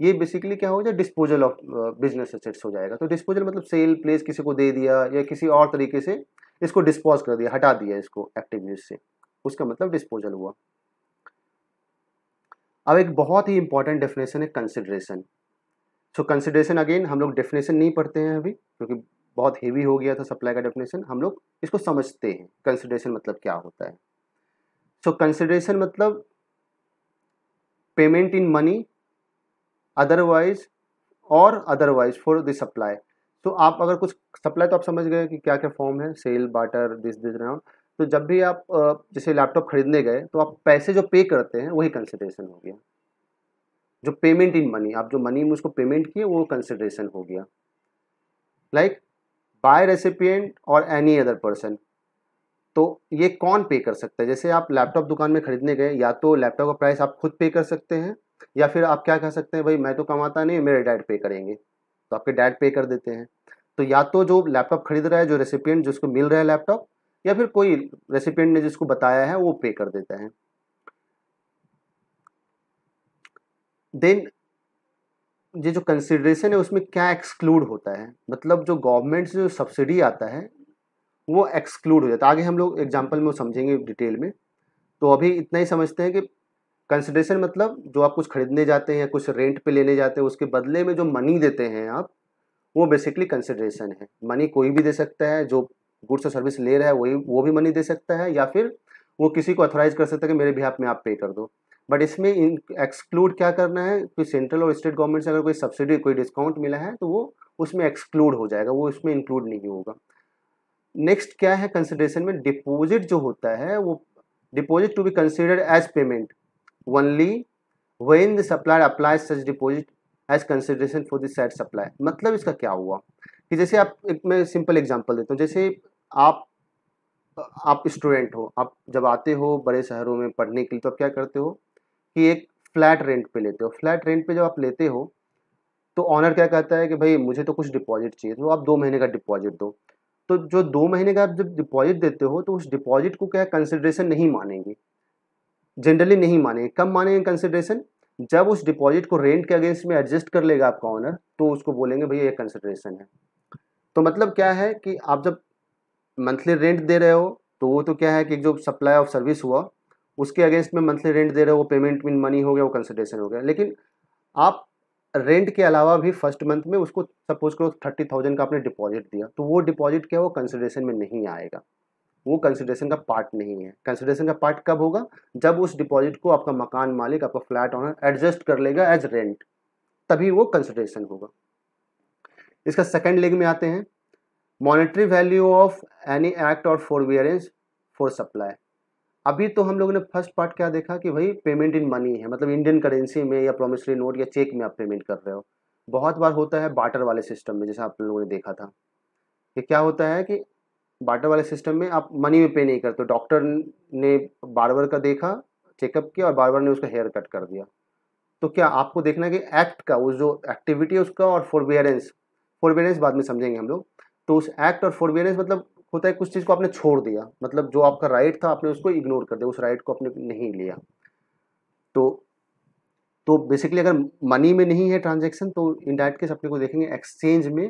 ये बेसिकली क्या हो जाए डिस्पोजल ऑफ बिजनेस एसेट्स हो जाएगा तो डिस्पोजल मतलब सेल प्लेस किसी को दे दिया या किसी और तरीके से इसको डिस्पोज कर दिया हटा दिया इसको एक्टिव यूज से उसका मतलब डिस्पोजल हुआ अब एक बहुत ही इंपॉर्टेंट डेफिनेशन है कंसिडरेशन सो कंसिड्रेशन अगेन हम लोग डेफिनेशन नहीं पढ़ते हैं अभी क्योंकि बहुत हेवी हो गया था सप्लाई का डेफिनेशन हम लोग इसको समझते हैं कंसिडरेशन मतलब क्या होता है सो so, कंसिडरेशन मतलब पेमेंट इन मनी अदरवाइज और अदरवाइज फॉर द सप्लाई तो आप अगर कुछ सप्लाई तो आप समझ गए कि क्या क्या फॉर्म है sale barter this this round तो जब भी आप जैसे लैपटॉप खरीदने गए तो आप पैसे जो पे करते हैं वही कंसिडरेशन हो गया जो पेमेंट इन मनी आप जो मनी में उसको पेमेंट किए वो कंसिडरेशन हो गया लाइक बाय रेसिपियंट और एनी अदर पर्सन तो ये कौन पे कर सकता है जैसे आप लैपटॉप दुकान में खरीदने गए या तो लैपटॉप का प्राइस आप खुद पे कर सकते हैं या फिर आप क्या कह सकते हैं भाई मैं तो कमाता नहीं मेरे डैड पे करेंगे तो आपके डैड पे कर देते हैं तो या तो जो लैपटॉप खरीद रहा है जो रेसिपियंट जिसको मिल रहा है लैपटॉप या फिर कोई रेसिपेंट ने जिसको बताया है वो पे कर देता है देन ये जो कंसिडरेशन है उसमें क्या एक्सक्लूड होता है मतलब जो गवर्नमेंट से जो सब्सिडी आता है वो एक्सक्लूड हो जाता है आगे हम लोग एग्जाम्पल में समझेंगे डिटेल में तो अभी इतना ही समझते हैं कि कंसिडरेशन मतलब जो आप कुछ खरीदने जाते हैं कुछ रेंट पे लेने जाते हैं उसके बदले में जो मनी देते हैं आप वो बेसिकली कंसिडरेशन है मनी कोई भी दे सकता है जो गुड्स और सर्विस ले रहा है वही वो भी मनी दे सकता है या फिर वो किसी को अथोराइज कर सकता है कि मेरे आप में आप पे कर दो बट इसमें एक्सक्लूड क्या करना है कि सेंट्रल और स्टेट गवर्नमेंट से अगर कोई सब्सिडी कोई डिस्काउंट मिला है तो वो उसमें एक्सक्लूड हो जाएगा वो उसमें इंक्लूड नहीं होगा नेक्स्ट क्या है कंसिडरेशन में डिपॉजिट जो होता है वो deposit to be considered as payment only when the supplier applies such deposit as consideration for the said supply मतलब इसका क्या हुआ कि जैसे आप एक मैं सिंपल एग्जांपल देता हूँ जैसे आप आप स्टूडेंट हो आप जब आते हो बड़े शहरों में पढ़ने के लिए तो आप क्या करते हो कि एक फ्लैट रेंट पे लेते हो फ्लैट रेंट पे जब आप लेते हो तो ऑनर क्या कहता है कि भाई मुझे तो कुछ डिपॉजिट चाहिए तो आप दो महीने का डिपॉजिट दो तो जो दो महीने का आप जब डिपॉजिट देते हो तो उस डिपॉजिट को क्या कंसिडरेशन नहीं मानेंगे जनरली नहीं मानेंगे कब मानेंगे कंसिडरेशन जब उस डिपॉजिट को रेंट के अगेंस्ट में एडजस्ट कर लेगा आपका ऑनर तो उसको बोलेंगे भैया ये कंसिडरेशन है तो मतलब क्या है कि आप जब मंथली रेंट दे रहे हो तो वो तो क्या है कि जो सप्लाई ऑफ सर्विस हुआ उसके अगेंस्ट में मंथली रेंट दे रहे हो वो पेमेंट इन मनी हो गया वो कंसिडरेशन हो गया लेकिन आप रेंट के अलावा भी फर्स्ट मंथ में उसको सपोज करो थर्टी थाउजेंड का आपने डिपॉजिट दिया तो वो डिपॉजिट क्या है वो कंसिडरेशन में नहीं आएगा वो कंसिडरेशन का पार्ट नहीं है कंसिडरेशन का पार्ट कब होगा जब उस डिपॉजिट को आपका मकान मालिक आपका फ्लैट ऑनर एडजस्ट कर लेगा एज रेंट तभी वो कंसिडरेशन होगा इसका सेकेंड लेग में आते हैं monetary value of any act और फॉर बियरेंस फॉर सप्लाई अभी तो हम लोगों ने फर्स्ट पार्ट क्या देखा कि भाई पेमेंट इन मनी है मतलब इंडियन करेंसी में या प्रोमिसरी नोट या चेक में आप पेमेंट कर रहे हो बहुत बार होता है बाटर वाले सिस्टम में जैसा आप लोगों ने देखा था कि क्या होता है कि बाटर वाले सिस्टम में आप मनी में पे नहीं करते डॉक्टर ने बारबर का देखा चेकअप किया और बारबर ने उसका हेयर कट कर दिया तो क्या आपको देखना है कि एक्ट का वो जो एक्टिविटी है उसका और फॉरबियरेंस फॉरबियरेंस बाद में समझेंगे हम लोग तो उस एक्ट और फोरबियरेंस मतलब होता है कुछ चीज़ को आपने छोड़ दिया मतलब जो आपका राइट था आपने उसको इग्नोर कर दिया उस राइट को आपने नहीं लिया तो तो बेसिकली अगर मनी में नहीं है ट्रांजेक्शन तो इन डैट के अपने को देखेंगे एक्सचेंज में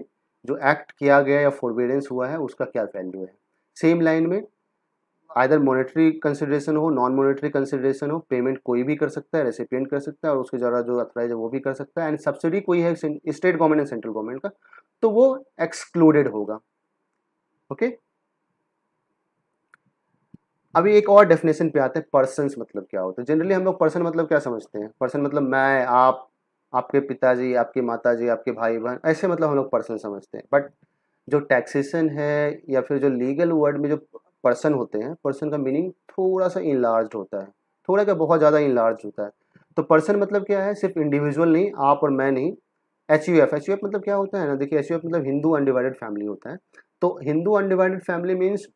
जो एक्ट किया गया या फोरबियरेंस हुआ है उसका क्या वैल्यू है सेम लाइन में आइर मोनेटरी कंसिडरेशन हो नॉन मोनेटरी कंसिडरेशन हो पेमेंट कोई भी कर सकता है रेसिपियंट कर सकता है और उसके द्वारा जो अथराइज है वो भी कर सकता है एंड सब्सिडी कोई है state government and central government का तो वो एक्सक्लूडेड होगा ओके okay? अभी एक और डेफिनेशन पे आते हैं पर्सन मतलब क्या होता है जनरली हम लोग पर्सन मतलब क्या समझते हैं पर्सन मतलब मैं आप आपके पिताजी माता जी आपके भाई बहन ऐसे मतलब हम लोग पर्सन समझते हैं बट जो टैक्सेशन है या फिर जो लीगल वर्ड में जो पर्सन होते हैं पर्सन का मीनिंग थोड़ा सा इनलार्ज होता है थोड़ा क्या बहुत ज़्यादा इनलार्ज होता है तो पर्सन मतलब क्या है सिर्फ इंडिविजुअल नहीं आप और मैं नहीं H U F H U F मतलब क्या होता है ना देखिए एच यू एफ मतलब हिंदू अनडिवाइडेड फैमिली होता है तो हिंदू अनडिवाइडेड फैमिली मीन्स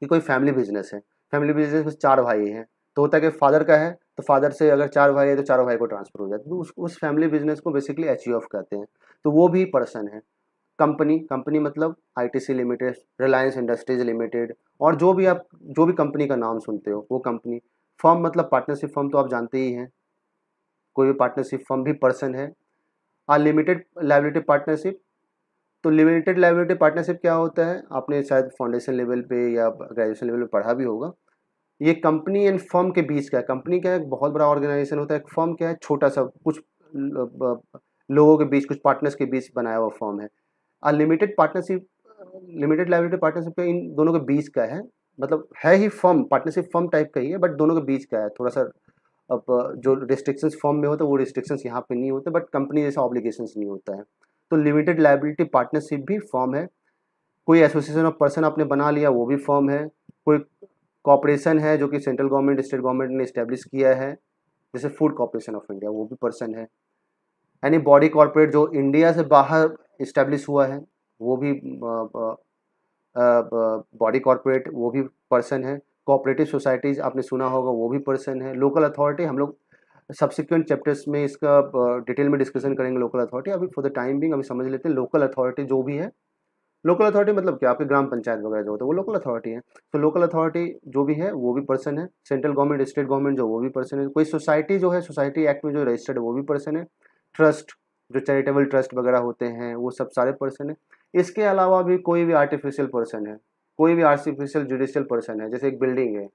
कि कोई फैमिली बिजनेस है फैमिली बिजनेस में चार भाई हैं तो होता है कि फादर का है तो फादर से अगर चार भाई है तो चारों भाई को ट्रांसफर हो जाता है तो उस उस फैमिली बिजनेस को बेसिकली एच यू एफ कहते हैं तो वो भी पर्सन है कंपनी कंपनी मतलब ITC limited Reliance Industries limited और जो भी आप जो भी कंपनी का नाम सुनते हो वो कंपनी फर्म मतलब पार्टनरशिप फर्म तो आप जानते ही हैं कोई भी पार्टनरशिप फर्म भी पर्सन है अनलिमिटेड लाइबिलिटी पार्टनरशिप तो लिमिटेड लाइबिलिटी पार्टनरशिप क्या होता है आपने शायद फाउंडेशन लेवल पे या ग्रेजुएशन लेवल पे पढ़ा भी होगा ये कंपनी एंड फर्म के बीच का है कंपनी क्या है एक बहुत बड़ा ऑर्गेनाइजेशन होता है एक फर्म क्या है छोटा सा कुछ लोगों के बीच कुछ पार्टनर्स के बीच बनाया हुआ फर्म है limited partnership limited liability partnership का इन दोनों के बीच का है मतलब है ही फर्म पार्टनरशिप फर्म टाइप का ही है बट दोनों के बीच का है थोड़ा सा अब जो रिस्ट्रिक्शंस फॉर्म में होता है वो रिस्ट्रिक्शंस यहाँ पे नहीं होते बट कंपनी जैसा ऑब्लिगेशंस नहीं होता है तो लिमिटेड लाइबिलिटी पार्टनरशिप भी फॉर्म है कोई एसोसिएशन ऑफ पर्सन आपने बना लिया वो भी फॉर्म है कोई कॉपरेशन है जो कि सेंट्रल गवर्नमेंट स्टेट गवर्नमेंट ने इस्टेब्लिश किया है जैसे फूड कॉपरेशन ऑफ इंडिया वो भी पर्सन है एनी बॉडी कॉरपोरेट जो इंडिया से बाहर इस्टेब्लिश हुआ है वो भी बॉडी कॉरपोरेट वो भी पर्सन है कोऑपरेटिव सोसाइटीज़ आपने सुना होगा वो भी पर्सन है लोकल अथॉरिटी हम लोग सब्सिक्वेंट चैप्टर्स में इसका डिटेल में डिस्कशन करेंगे लोकल अथॉरिटी अभी फॉर द टाइम बिंग अभी समझ लेते हैं लोकल अथॉरिटी जो भी है लोकल अथॉरिटी मतलब क्या आपके ग्राम पंचायत वगैरह जो होते हैं वो लोकल अथॉरिटी है तो लोकल अथॉरिटी जो भी है वो भी पर्सन है सेंट्रल गवर्नमेंट स्टेट गवर्नमेंट जो वो भी पर्सन है कोई सोसाइटी जो है सोसाइटी एक्ट में जो रजिस्टर्ड है वो भी पर्सन है ट्रस्ट जो चैरिटेबल ट्रस्ट वगैरह होते हैं वो सब सारे पर्सन है इसके अलावा भी कोई भी आर्टिफिशियल पर्सन है कोई भी आर्टिफिशियल जुडिशियल पर्सन है जैसे एक बिल्डिंग है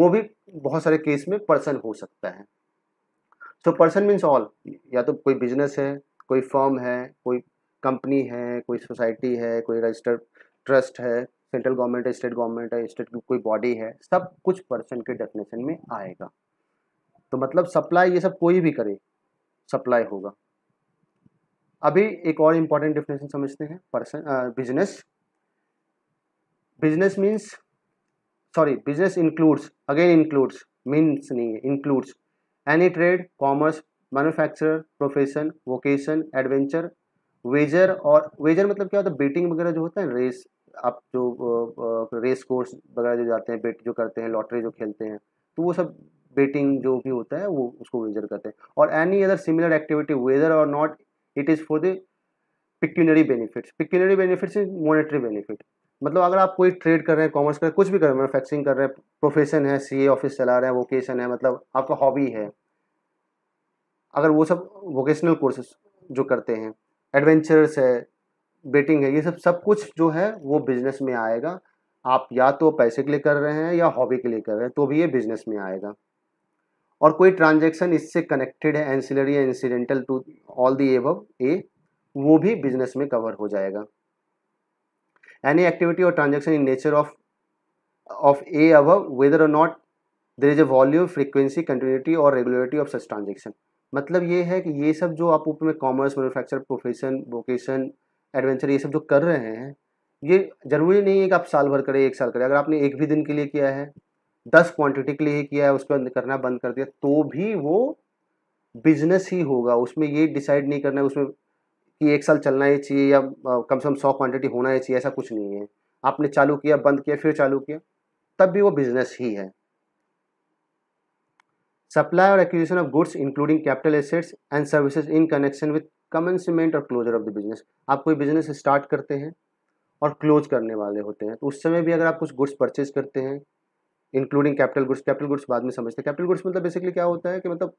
वो भी बहुत सारे केस में पर्सन हो सकता है सो पर्सन मीन्स ऑल या तो कोई बिजनेस है कोई फर्म है कोई कंपनी है कोई सोसाइटी है कोई रजिस्टर्ड ट्रस्ट है सेंट्रल गवर्नमेंट है स्टेट गवर्नमेंट है स्टेट की कोई बॉडी है सब कुछ पर्सन के डेफिनेशन में आएगा तो मतलब सप्लाई ये सब कोई भी करे सप्लाई होगा अभी एक और इंपॉर्टेंट डिफिनेशन समझते हैं person business business means sorry business includes again includes means नहीं है includes any trade commerce manufacturer profession vocation adventure wager और वेजर मतलब क्या होता है बेटिंग वगैरह जो होता है रेस आप जो रेस कोर्स वगैरह जो जाते हैं बेट जो करते हैं लॉटरी जो खेलते हैं तो वो सब बेटिंग जो भी होता है वो उसको वेजर कहते हैं और any other similar activity whether और not it is for the pecuniary benefits pecuniary benefits is monetary benefit मतलब अगर आप कोई ट्रेड कर रहे हैं कॉमर्स कर रहे हैं कुछ भी कर रहे हैं मैनुफैक्चरिंग कर रहे हैं प्रोफेशन है सी ऑफिस चला रहे हैं वोकेशन है मतलब आपका हॉबी है अगर वो सब वोकेशनल कोर्सेस जो करते हैं एडवेंचरस है बेटिंग है ये सब सब कुछ जो है वो बिजनेस में आएगा आप या तो पैसे के लिए कर रहे हैं या हॉबी के लिए कर रहे हैं तो भी ये बिजनेस में आएगा और कोई ट्रांजेक्शन इससे कनेक्टेड है एंसिलरी या incidental to all the above a वो भी बिजनेस में कवर हो जाएगा एनी एक्टिविटी और transaction in nature of of a of whether और not there is a volume frequency continuity और रेगुलरिटी ऑफ सच ट्रांजेक्शन मतलब ये है कि ये सब जो आप ऊपर में commerce manufacture profession vocation adventure ये सब जो कर रहे हैं ये जरूरी नहीं है कि आप साल भर करें एक साल करें अगर आपने एक भी दिन के लिए किया है दस क्वांटिटी के लिए ही किया है उसके बाद करना बंद कर दिया तो भी वो बिजनेस ही होगा उसमें ये डिसाइड नहीं करना है उसमें कि एक साल चलना ही चाहिए या कम से कम सौ क्वांटिटी होना ही चाहिए ऐसा कुछ नहीं है आपने चालू किया बंद किया फिर चालू किया तब भी वो बिजनेस ही है सप्लाई और acquisition of goods including capital assets and services in connection with commencement और क्लोजर ऑफ़ द बिजनेस आप कोई बिजनेस स्टार्ट करते हैं और क्लोज करने वाले होते हैं तो उस समय भी अगर आप कुछ गुड्स परचेज करते हैं including capital goods capital goods बाद में समझते हैं कैपिटल गुड्स मतलब बेसिकली क्या होता है कि मतलब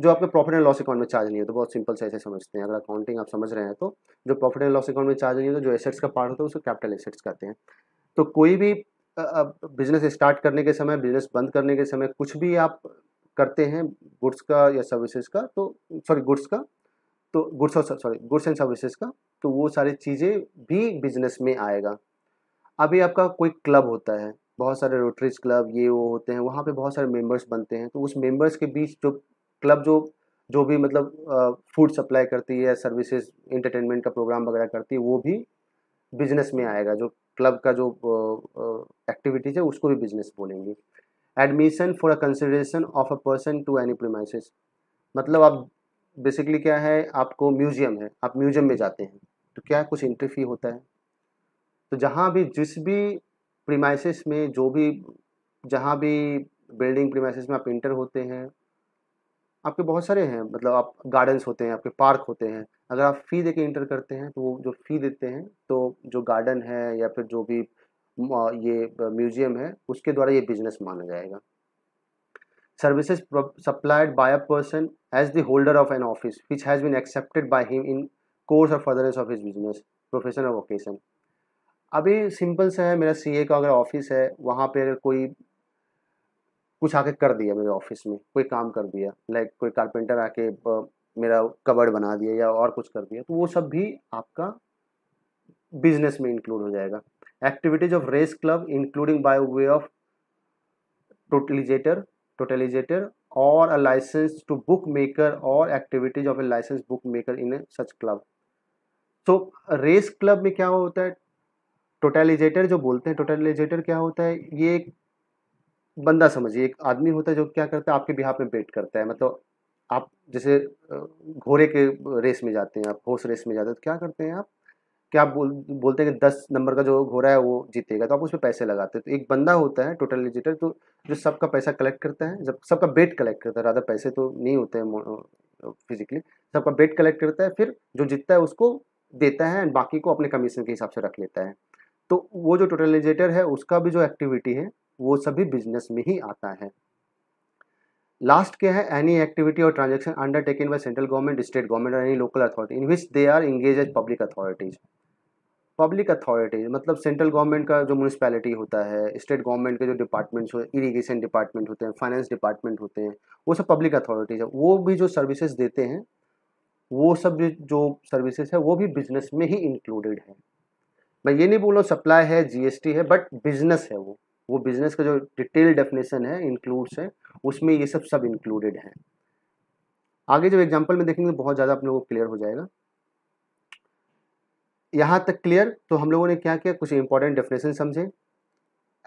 जो आपके प्रॉफिट एंड लॉस अकाउंट में चार्ज नहीं है तो बहुत सिंपल से ऐसे समझते हैं अगर अकाउंटिंग आप समझ रहे हैं तो जो प्रॉफिट एंड लॉस अकाउंट में चार्ज नहीं है तो जो एसेट्स का पार्ट होता है उसको कैपिटल एसेट्स कहते हैं तो कोई भी बिजनेस स्टार्ट करने के समय बिजनेस बंद करने के समय कुछ भी आप करते हैं गुड्स का या सर्विसेज का तो सॉरी गुड्स का तो गुड्स और सॉरी गुड्स एंड सर्विसेज का तो वो सारी चीज़ें भी बिजनेस में आएगा अभी आपका कोई क्लब होता है बहुत सारे रोटरीज क्लब ये वो होते हैं वहाँ पे बहुत सारे मेंबर्स बनते हैं तो उस मेंबर्स के बीच जो क्लब जो जो भी मतलब फूड सप्लाई करती है सर्विसेज इंटरटेनमेंट का प्रोग्राम वगैरह करती है वो भी बिजनेस में आएगा जो क्लब का जो एक्टिविटीज है उसको भी बिजनेस बोलेंगे admission for a consideration of a person to any premises मतलब आप बेसिकली क्या है आपको म्यूजियम है आप म्यूजियम में जाते हैं तो क्या कुछ एंट्री फी होता है तो जहाँ भी जिस भी प्रीमाइसिस में जो भी जहाँ भी बिल्डिंग प्रीमाइसिस में आप इंटर होते हैं आपके बहुत सारे हैं मतलब आप गार्डन्स होते हैं आपके पार्क होते हैं अगर आप फ़ी दे के इंटर करते हैं तो वो जो फ़ी देते हैं तो जो गार्डन है या फिर जो भी ये म्यूज़ियम है उसके द्वारा ये बिजनेस माना जाएगा services supplied by a person as the holder of an office which has been accepted by him in course of furtherance of his business profession और वोकेशन अभी सिंपल सा है मेरा सीए का अगर ऑफिस है वहाँ पे अगर कोई कुछ आके कर दिया मेरे ऑफिस में कोई काम कर दिया लाइक कोई कारपेंटर आके मेरा कबर्ड बना दिया या और कुछ कर दिया तो वो सब भी आपका बिजनेस में इंक्लूड हो जाएगा activities of race club including by way of totalisator totalisator और a licence to bookmaker और activities of a licence bookmaker in such club तो रेस क्लब में क्या होता है टोटलाइजेटर जो बोलते हैं टोटलाइजेटर क्या होता है ये एक बंदा समझिए एक आदमी होता है जो क्या करता है आपके बिहार में बेट करता है मतलब आप जैसे घोड़े के रेस में जाते हैं आप हॉर्स रेस में जाते हैं तो क्या करते हैं आप क्या आप बोल बोलते हैं कि दस नंबर का जो घोड़ा है वो जीतेगा तो आप उसमें पैसे लगाते हैं तो एक बंदा होता है टोटल एजिटर तो जो सबका पैसा कलेक्ट करता है जब सबका बेट कलेक्ट करता है ज़्यादा पैसे तो नहीं होते हैं फिजिकली सबका बेट कलेक्ट करता है फिर जो जीतता है उसको देता है एंड बाकी को अपने कमीशन के हिसाब से रख लेता है तो वो जो टोटलाइजेटर है उसका भी जो एक्टिविटी है वो सभी बिजनेस में ही आता है लास्ट क्या है एनी एक्टिविटी और transaction undertaken by central government state government और any local authority in which they are engage as public authorities public authorities मतलब सेंट्रल गवर्नमेंट का जो म्यूनसिपैलिटी होता है स्टेट गवर्नमेंट के जो डिपार्टमेंट्स होते इरीगेशन डिपार्टमेंट होते हैं फाइनेंस डिपार्टमेंट होते हैं वो सब पब्लिक अथॉरिटीज है वो भी जो सर्विसेज देते हैं वो सब जो सर्विसेज है वो भी बिजनेस में ही इंक्लूडेड है मैं ये नहीं बोल रहा हूँ सप्लाई है जीएसटी है बट बिजनेस है वो वो बिजनेस का जो डिटेल डेफिनेशन है इंक्लूड्स है उसमें ये सब सब इंक्लूडेड है आगे जब एग्जाम्पल में देखेंगे तो बहुत ज़्यादा अपने को क्लियर हो जाएगा यहाँ तक क्लियर तो हम लोगों ने क्या किया कुछ इंपॉर्टेंट डेफिनेशन समझे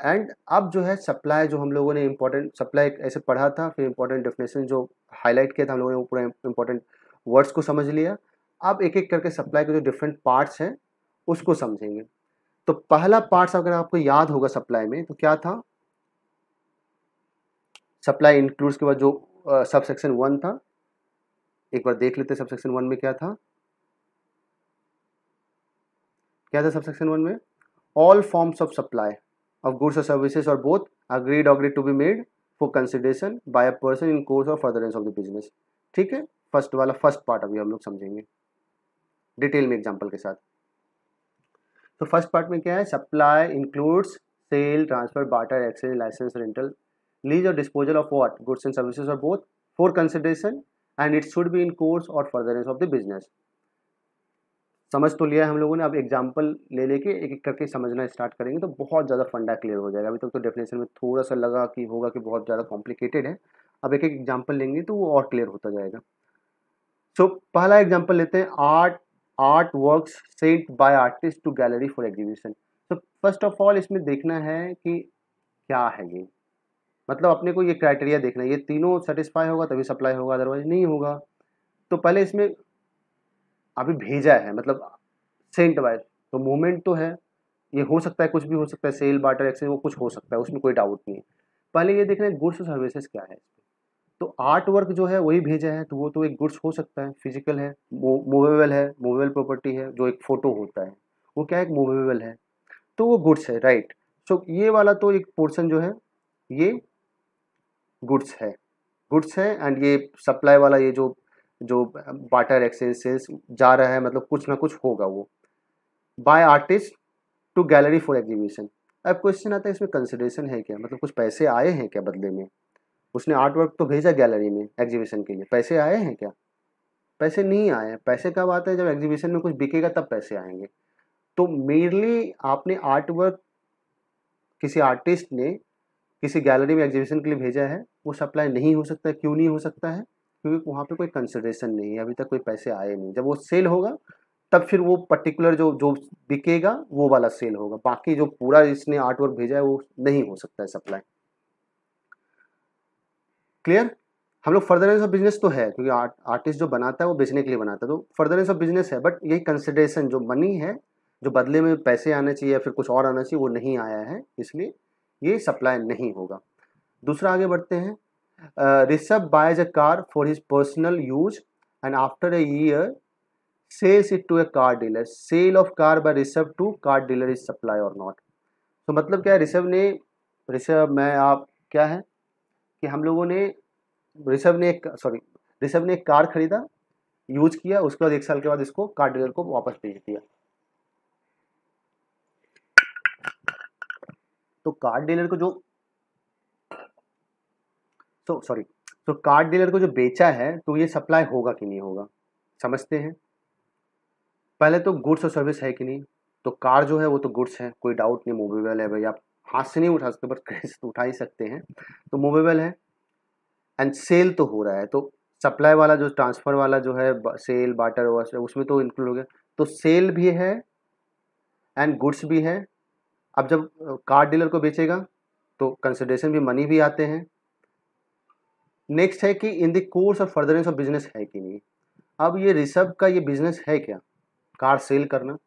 एंड अब जो है सप्लाई जो हम लोगों ने इम्पोर्टेंट सप्लाई ऐसे पढ़ा था फिर इम्पोर्टेंट डेफिनेशन जो हाईलाइट किया था हम लोगों ने पूरा इम्पोर्टेंट वर्ड्स को समझ लिया अब एक एक करके सप्लाई के जो डिफरेंट पार्ट्स हैं उसको समझेंगे तो पहला पार्ट अगर आपको याद होगा सप्लाई में तो क्या था सप्लाई इंक्लूड्स के बाद जो सब सेक्शन वन था एक बार देख लेते सब सेक्शन वन में क्या था क्या था सब सेक्शन वन में all forms of supply of goods और सर्विसेज और both agreed agreed to be made for consideration by a person in course or furtherance of the business ठीक है फर्स्ट वाला फर्स्ट पार्ट अभी हम लोग समझेंगे डिटेल में एग्जाम्पल के साथ तो फर्स्ट पार्ट में क्या है supply includes sale transfer barter exchange licence rental lease और disposal of what goods and services और both for consideration and it should be in course और फर्दरेंस ऑफ द बिजनेस समझ तो लिया है हम लोगों ने अब एग्जाम्पल ले लेके एक एक करके समझना स्टार्ट करेंगे तो बहुत ज़्यादा फंडा क्लियर हो जाएगा अभी तक तो, तो डेफिनेशन में थोड़ा सा लगा कि होगा कि बहुत ज़्यादा कॉम्प्लिकेटेड है अब एक एक एग्जाम्पल लेंगे तो वो और क्लियर होता जाएगा सो so, पहला एग्जाम्पल लेते हैं art art work sent by artist to gallery for exhibition तो फर्स्ट ऑफ ऑल इसमें देखना है कि क्या है ये मतलब अपने को ये क्राइटेरिया देखना है ये तीनों सेटिस्फाई होगा तभी सप्लाई होगा अदरवाइज नहीं होगा तो पहले इसमें अभी भेजा है मतलब सेंट बाय तो मूवमेंट तो है ये हो सकता है कुछ भी हो सकता है सेल बाटर एक्सचेंज वो कुछ हो सकता है उसमें कोई डाउट नहीं है पहले ये देखना है गुड्स और सर्विसेज क्या है तो आर्ट वर्क जो है वही भेजा है तो वो तो एक गुड्स हो सकता है फिजिकल है मूवेबल है मूवेबल प्रॉपर्टी है जो एक फ़ोटो होता है वो क्या एक मूवेबल है तो वो गुड्स है राइट सो so, ये वाला तो एक पोर्सन जो है ये गुड्स है गुड्स है एंड ये सप्लाई वाला ये जो जो बाटर एक्सचेंज सेल्स जा रहा है मतलब कुछ ना कुछ होगा वो by artist to gallery for exhibition अब क्वेश्चन आता है इसमें कंसिडरेशन है क्या मतलब कुछ पैसे आए हैं क्या बदले में उसने आर्ट वर्क तो भेजा गैलरी में एग्जीबिशन के लिए पैसे आए हैं क्या पैसे नहीं आए हैं पैसे कब आते हैं जब एग्जीबिशन में कुछ बिकेगा तब पैसे आएंगे तो मेरली आपने आर्ट वर्क किसी आर्टिस्ट ने किसी गैलरी में एग्जीबिशन के लिए भेजा है वो सप्लाई नहीं हो सकता क्यों नहीं हो सकता है क्योंकि वहाँ पे कोई कंसिडरेशन नहीं है अभी तक कोई पैसे आए नहीं जब वो सेल होगा तब फिर वो पर्टिकुलर जो जो बिकेगा वो वाला सेल होगा बाकी जो पूरा इसने आर्ट वर्क भेजा है वो नहीं हो सकता है सप्लाई क्लियर हम लोग फर्दरेंस ऑफ बिजनेस तो है क्योंकि आर्ट आर्टिस्ट जो बनाता है वो बेचने के लिए बनाता है तो फर्दरेंस ऑफ बिजनेस है बट यही कंसिडरेशन जो मनी है जो बदले में पैसे आने चाहिए या फिर कुछ और आना चाहिए वो नहीं आया है इसलिए ये सप्लाई नहीं होगा दूसरा आगे बढ़ते हैं रिसर्व buys a car for his personal use and after a year sells it to a car dealer sale of car by रिसर्व to car dealer is supply और नॉट तो मतलब क्या है रिसर्व ने रिसर्व मैं आप क्या है कि हम लोगों ने ऋषभ ने एक सॉरी ऋषभ ने एक कार खरीदा यूज किया उसके बाद एक साल के बाद इसको कार डीलर को वापस भेज दिया तो कार डीलर को जो तो सॉरी तो कार डीलर को जो बेचा है तो ये सप्लाई होगा कि नहीं होगा समझते हैं पहले तो गुड्स और सर्विस है कि नहीं तो कार जो है वो तो गुड्स है कोई डाउट नहीं मूवेबल है भाई आप हाथ से नहीं उठा सकते बट से तो उठा ही सकते हैं तो मूवेबल है एंड सेल तो हो रहा है तो सप्लाई वाला जो ट्रांसफ़र वाला जो है सेल बाटर वॉश उसमें तो इंक्लूड हो गया तो सेल भी है एंड गुड्स भी है अब जब कार डीलर को बेचेगा तो कंसिडरेशन भी मनी भी आते हैं नेक्स्ट है कि इन द कोर्स और फर्दरेंस ऑफ बिजनेस है कि नहीं अब ये रिसर्व का ये बिजनेस है क्या कार सेल करना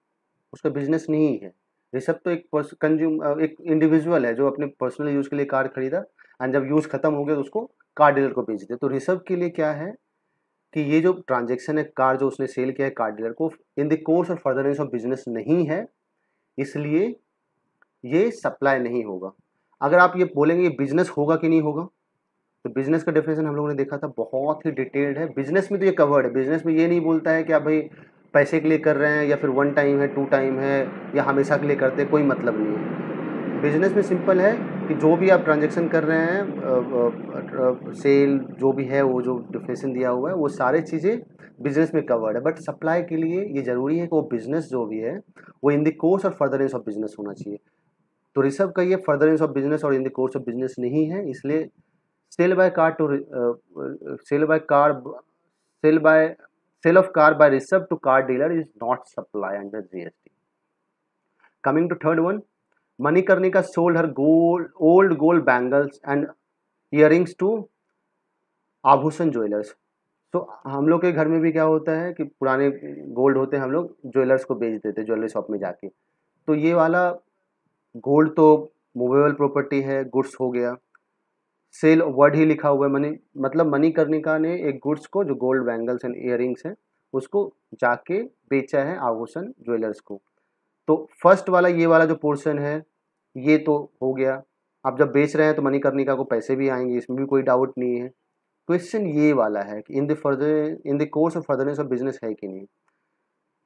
उसका बिजनेस नहीं है ऋषभ तो एक कंज्यूम एक इंडिविजुअल है जो अपने पर्सनल यूज के लिए कार खरीदा एंड जब यूज खत्म हो गया तो उसको कार डीलर को बेच दिया तो ऋषभ के लिए क्या है कि ये जो ट्रांजेक्शन है कार जो उसने सेल किया है कार डीलर को इन द कोर्स और फर्दरेंस ऑफ बिजनेस नहीं है इसलिए ये सप्लाई नहीं होगा अगर आप ये बोलेंगे ये बिजनेस होगा कि नहीं होगा तो बिजनेस का डेफिनेशन हम लोगों ने देखा था बहुत ही डिटेल्ड है बिजनेस में तो ये कवर्ड है बिजनेस में ये नहीं बोलता है कि आप भाई पैसे के लिए कर रहे हैं या फिर वन टाइम है टू टाइम है या हमेशा के लिए करते हैं कोई मतलब नहीं है बिजनेस में सिंपल है कि जो भी आप ट्रांजेक्शन कर रहे हैं सेल जो भी है वो जो डिफिनेशन दिया हुआ है वो सारे चीज़ें बिजनेस में कवर्ड है बट सप्लाई के लिए ये ज़रूरी है कि वो बिजनेस जो भी है वो इन द कोर्स और फर्दरेंस ऑफ बिजनेस होना चाहिए तो रिसर्व का ये फर्दरेंस ऑफ बिजनेस और in the course of business नहीं है इसलिए sale by car to sale by car sale by Sale of car by reserve to car dealer is not supply under GST. Coming to third one, Manikarnika sold her gold, old gold bangles and earrings to आभूषण jewellers तो हम लोग के घर में भी क्या होता है कि पुराने गोल्ड होते हैं हम लोग ज्वेलर्स को बेच देते हैं ज्वेलरी शॉप में जाके तो ये वाला गोल्ड तो मूवेबल प्रॉपर्टी है गुड्स हो गया सेल वर्ड ही लिखा हुआ है मनी मतलब मनी कर्णिका ने एक गुड्स को जो गोल्ड बैंगल्स एंड रिंग्स हैं उसको जाके बेचा है आभूषण ज्वेलर्स को तो फर्स्ट वाला ये वाला जो पोर्शन है ये तो हो गया आप जब बेच रहे हैं तो मनी कर्णिका को पैसे भी आएंगे इसमें भी कोई डाउट नहीं है क्वेश्चन ये वाला है कि in the further in the course of furtherance of business है कि नहीं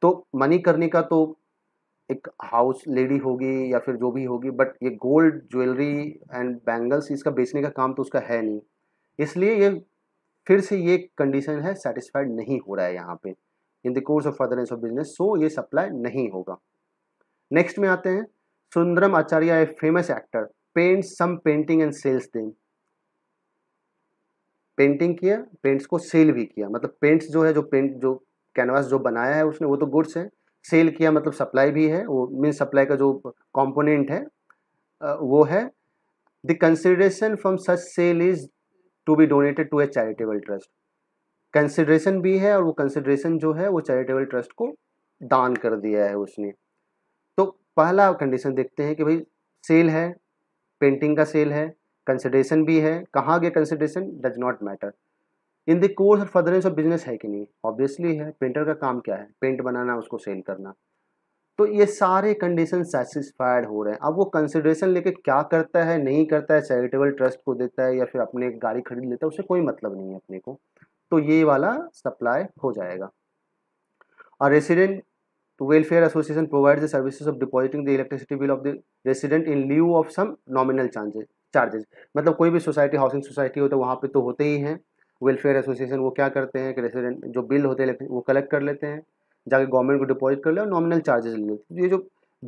तो मनी करने का तो एक हाउस लेडी होगी या फिर जो भी होगी बट ये गोल्ड ज्वेलरी एंड बैंगल्स इसका बेचने का काम तो उसका है नहीं इसलिए ये फिर से ये कंडीशन है सेटिस्फाइड नहीं हो रहा है यहाँ पे in the course of furtherance of business so ये सप्लाई नहीं होगा नेक्स्ट में आते हैं Sundaram Acharya a famous actor paint some painting and sells them painting किया पेंट्स को सेल भी किया मतलब पेंट्स जो है जो पेंट जो कैनवास जो बनाया है उसने वो तो गुड्स है सेल किया मतलब सप्लाई भी है वो मीन सप्लाई का जो कंपोनेंट है वो है the consideration from such sale is to be donated to a charitable trust consideration भी है और वो कंसिडरेशन जो है वो चैरिटेबल ट्रस्ट को दान कर दिया है उसने तो पहला कंडीशन देखते हैं कि भाई सेल है पेंटिंग का सेल है कंसिडरेशन भी है कहाँ गया consideration does not matter in the course और फर्दरेंस ऑफ बिजनेस है कि नहीं ऑब्वियसली है पेंटर का काम क्या है पेंट बनाना उसको सेल करना तो ये सारे कंडीशन सेटिस्फाइड हो रहे हैं अब वो कंसिडरेशन लेके क्या करता है नहीं करता है चैरिटेबल ट्रस्ट को देता है या फिर अपने गाड़ी खरीद लेता है उससे कोई मतलब नहीं है अपने को तो ये वाला सप्लाई हो जाएगा और resident welfare association provide the services of depositing the electricity bill of the resident in lieu of some nominal charges charges मतलब कोई भी सोसाइटी हाउसिंग सोसाइटी हो तो वहाँ पे तो होते ही हैं वेलफेयर एसोसिएशन वो क्या करते हैं कि रेसिडेंट जो बिल होते हैं वो कलेक्ट कर लेते हैं जाके गवर्नमेंट को डिपॉजिट कर ले और नॉमिनल चार्जेस ले लेते हैं ये जो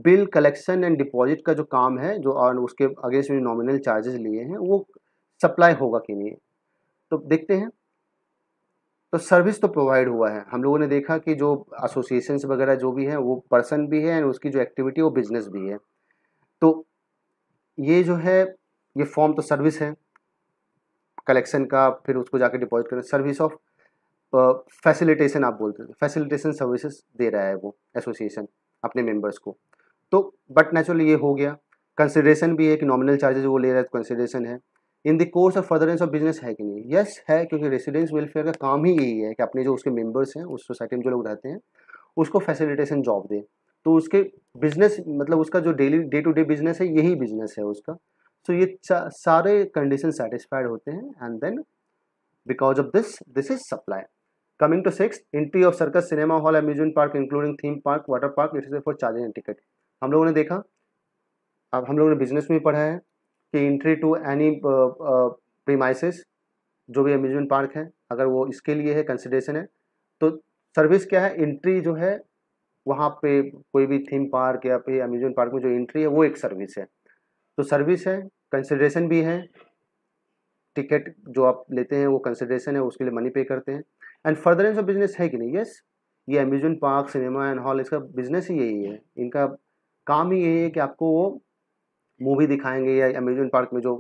बिल कलेक्शन एंड डिपॉजिट का जो काम है जो और उसके अगेंस्ट जो नॉमिनल चार्जेस लिए हैं वो सप्लाई होगा कि नहीं तो देखते हैं तो सर्विस तो प्रोवाइड हुआ है हम लोगों ने देखा कि जो एसोसिएशन वगैरह जो भी हैं वो पर्सन भी है एंड उसकी जो एक्टिविटी वो बिजनेस भी है तो ये जो है ये फॉर्म तो सर्विस है कलेक्शन का फिर उसको जाके डिपॉजिट करना सर्विस ऑफ फैसिलिटेशन आप बोलते हैं फैसिलिटेशन सर्विसेज दे रहा है वो एसोसिएशन अपने मेंबर्स को तो बट नेचुरल ये हो गया कंसिडरेशन भी है कि नॉमिनल चार्जेज वो ले रहा है तो कंसिडरेशन है in the course of furtherance of business है कि नहीं यस है क्योंकि रेसिडेंस वेलफेयर का काम ही यही है कि अपने जो उसके मेंबर्स हैं उस सोसाइटी में जो लोग रहते हैं उसको फैसिलिटेशन जॉब दें तो उसके बिजनेस मतलब उसका जो daily day to day business है यही बिजनेस है उसका सो तो ये सारे कंडीशन सेटिस्फाइड होते हैं and then because of this this is supply coming to six entry of circus cinema hall amusement park including theme park water park it is for charging and ticket हम लोगों ने देखा अब हम लोगों ने बिजनेस में पढ़ा है कि एंट्री टू एनी प्रीमाइसिस जो भी अम्यूजमेंट पार्क है अगर वो इसके लिए है कंसिडरेशन है तो सर्विस क्या है एंट्री जो है वहाँ पे कोई भी थीम पार्क या फिर अम्यूजमेंट पार्क में जो एंट्री है वो एक सर्विस है तो सर्विस है कंसिड्रेशन भी है टिकट जो आप लेते हैं वो कंसिड्रेशन है उसके लिए मनी पे करते हैं एंड फर्दर इनका बिजनेस है कि नहीं यस ये amusement park cinema and hall इसका बिजनेस ही यही है इनका काम ही यही है कि आपको वो मूवी दिखाएंगे या अम्यूजमेंट पार्क में जो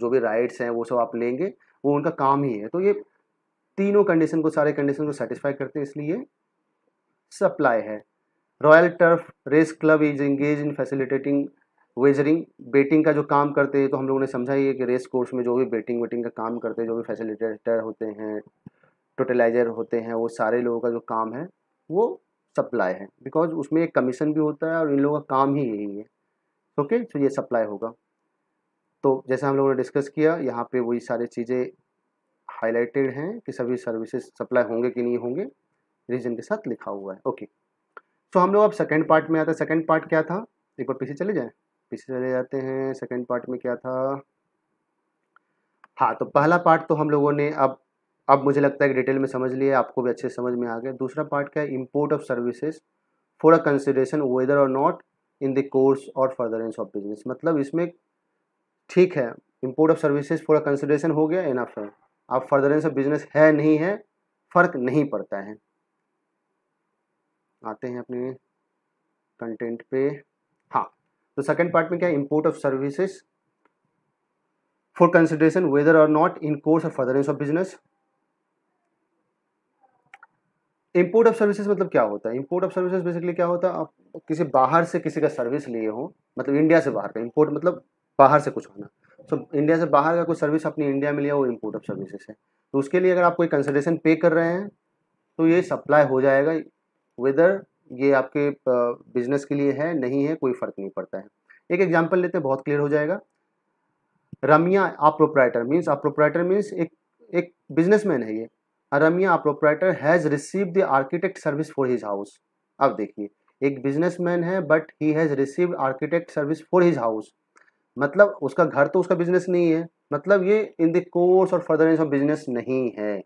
जो भी राइड्स हैं वो सब आप लेंगे वो उनका काम ही है तो ये तीनों कंडीशन को सारे कंडीशन को सेटिस्फाई करते हैं इसलिए सप्लाई है royal turf race club is engage in facilitating wagering betting का जो काम करते हैं तो हम लोगों ने समझा ही है कि रेस कोर्स में जो भी बेटिंग वेटिंग का काम करते हैं जो भी फैसिलिटेटर होते हैं टोटलाइजर होते हैं वो सारे लोगों का जो काम है वो सप्लाई है बिकॉज उसमें एक कमीशन भी होता है और इन लोगों का काम ही यही है ओके तो ये सप्लाई होगा तो जैसा हम लोगों ने डिस्कस किया यहाँ पे वही सारी चीज़ें हाईलाइटेड हैं कि सभी सर्विसेज सप्लाई होंगे कि नहीं होंगे रीजन के साथ लिखा हुआ है ओके तो हम लोग अब सेकेंड पार्ट में आते हैं सेकेंड पार्ट क्या था एक बार पीछे चले जाएँ पीछे चले जाते हैं सेकेंड पार्ट में क्या था हाँ तो पहला पार्ट तो हम लोगों ने अब अब मुझे लगता है कि डिटेल में समझ लिया आपको भी अच्छे समझ में आ गया दूसरा पार्ट क्या है import of services for a consideration whether और नॉट इन द कोर्स और फर्दरेंस ऑफ बिजनेस मतलब इसमें ठीक है import of services for a consideration हो गया इनफ है आप फर्दरेंस ऑफ बिजनेस है नहीं है फर्क नहीं पड़ता है आते हैं अपने कंटेंट पे तो सेकेंड पार्ट में क्या है import of services for consideration whether or not in course of furtherance of business import of services मतलब क्या होता है इम्पोर्ट ऑफ सर्विसेज बेसिकली क्या होता है आप किसी बाहर से किसी का सर्विस लिए हो मतलब इंडिया से बाहर का इम्पोर्ट मतलब बाहर से कुछ होना सो so, इंडिया से बाहर का कोई सर्विस आपने इंडिया में लिया वो इम्पोर्ट ऑफ सर्विसेज है तो उसके लिए अगर आप कोई कंसिडरेशन पे कर रहे हैं तो ये सप्लाई हो जाएगा वेदर ये आपके बिजनेस के लिए है नहीं है कोई फ़र्क नहीं पड़ता है एक एग्जाम्पल लेते हैं बहुत क्लियर हो जाएगा रमिया आप मीन्स आप मीन्स एक एक बिजनेसमैन है ये रमिया आप has receive the architect service for his house अब देखिए एक बिजनेसमैन है but he has receive architect service for his house मतलब उसका घर तो उसका बिजनेस नहीं है मतलब ये इन द कोर्स और फर्दरेंस ऑफ बिजनेस नहीं है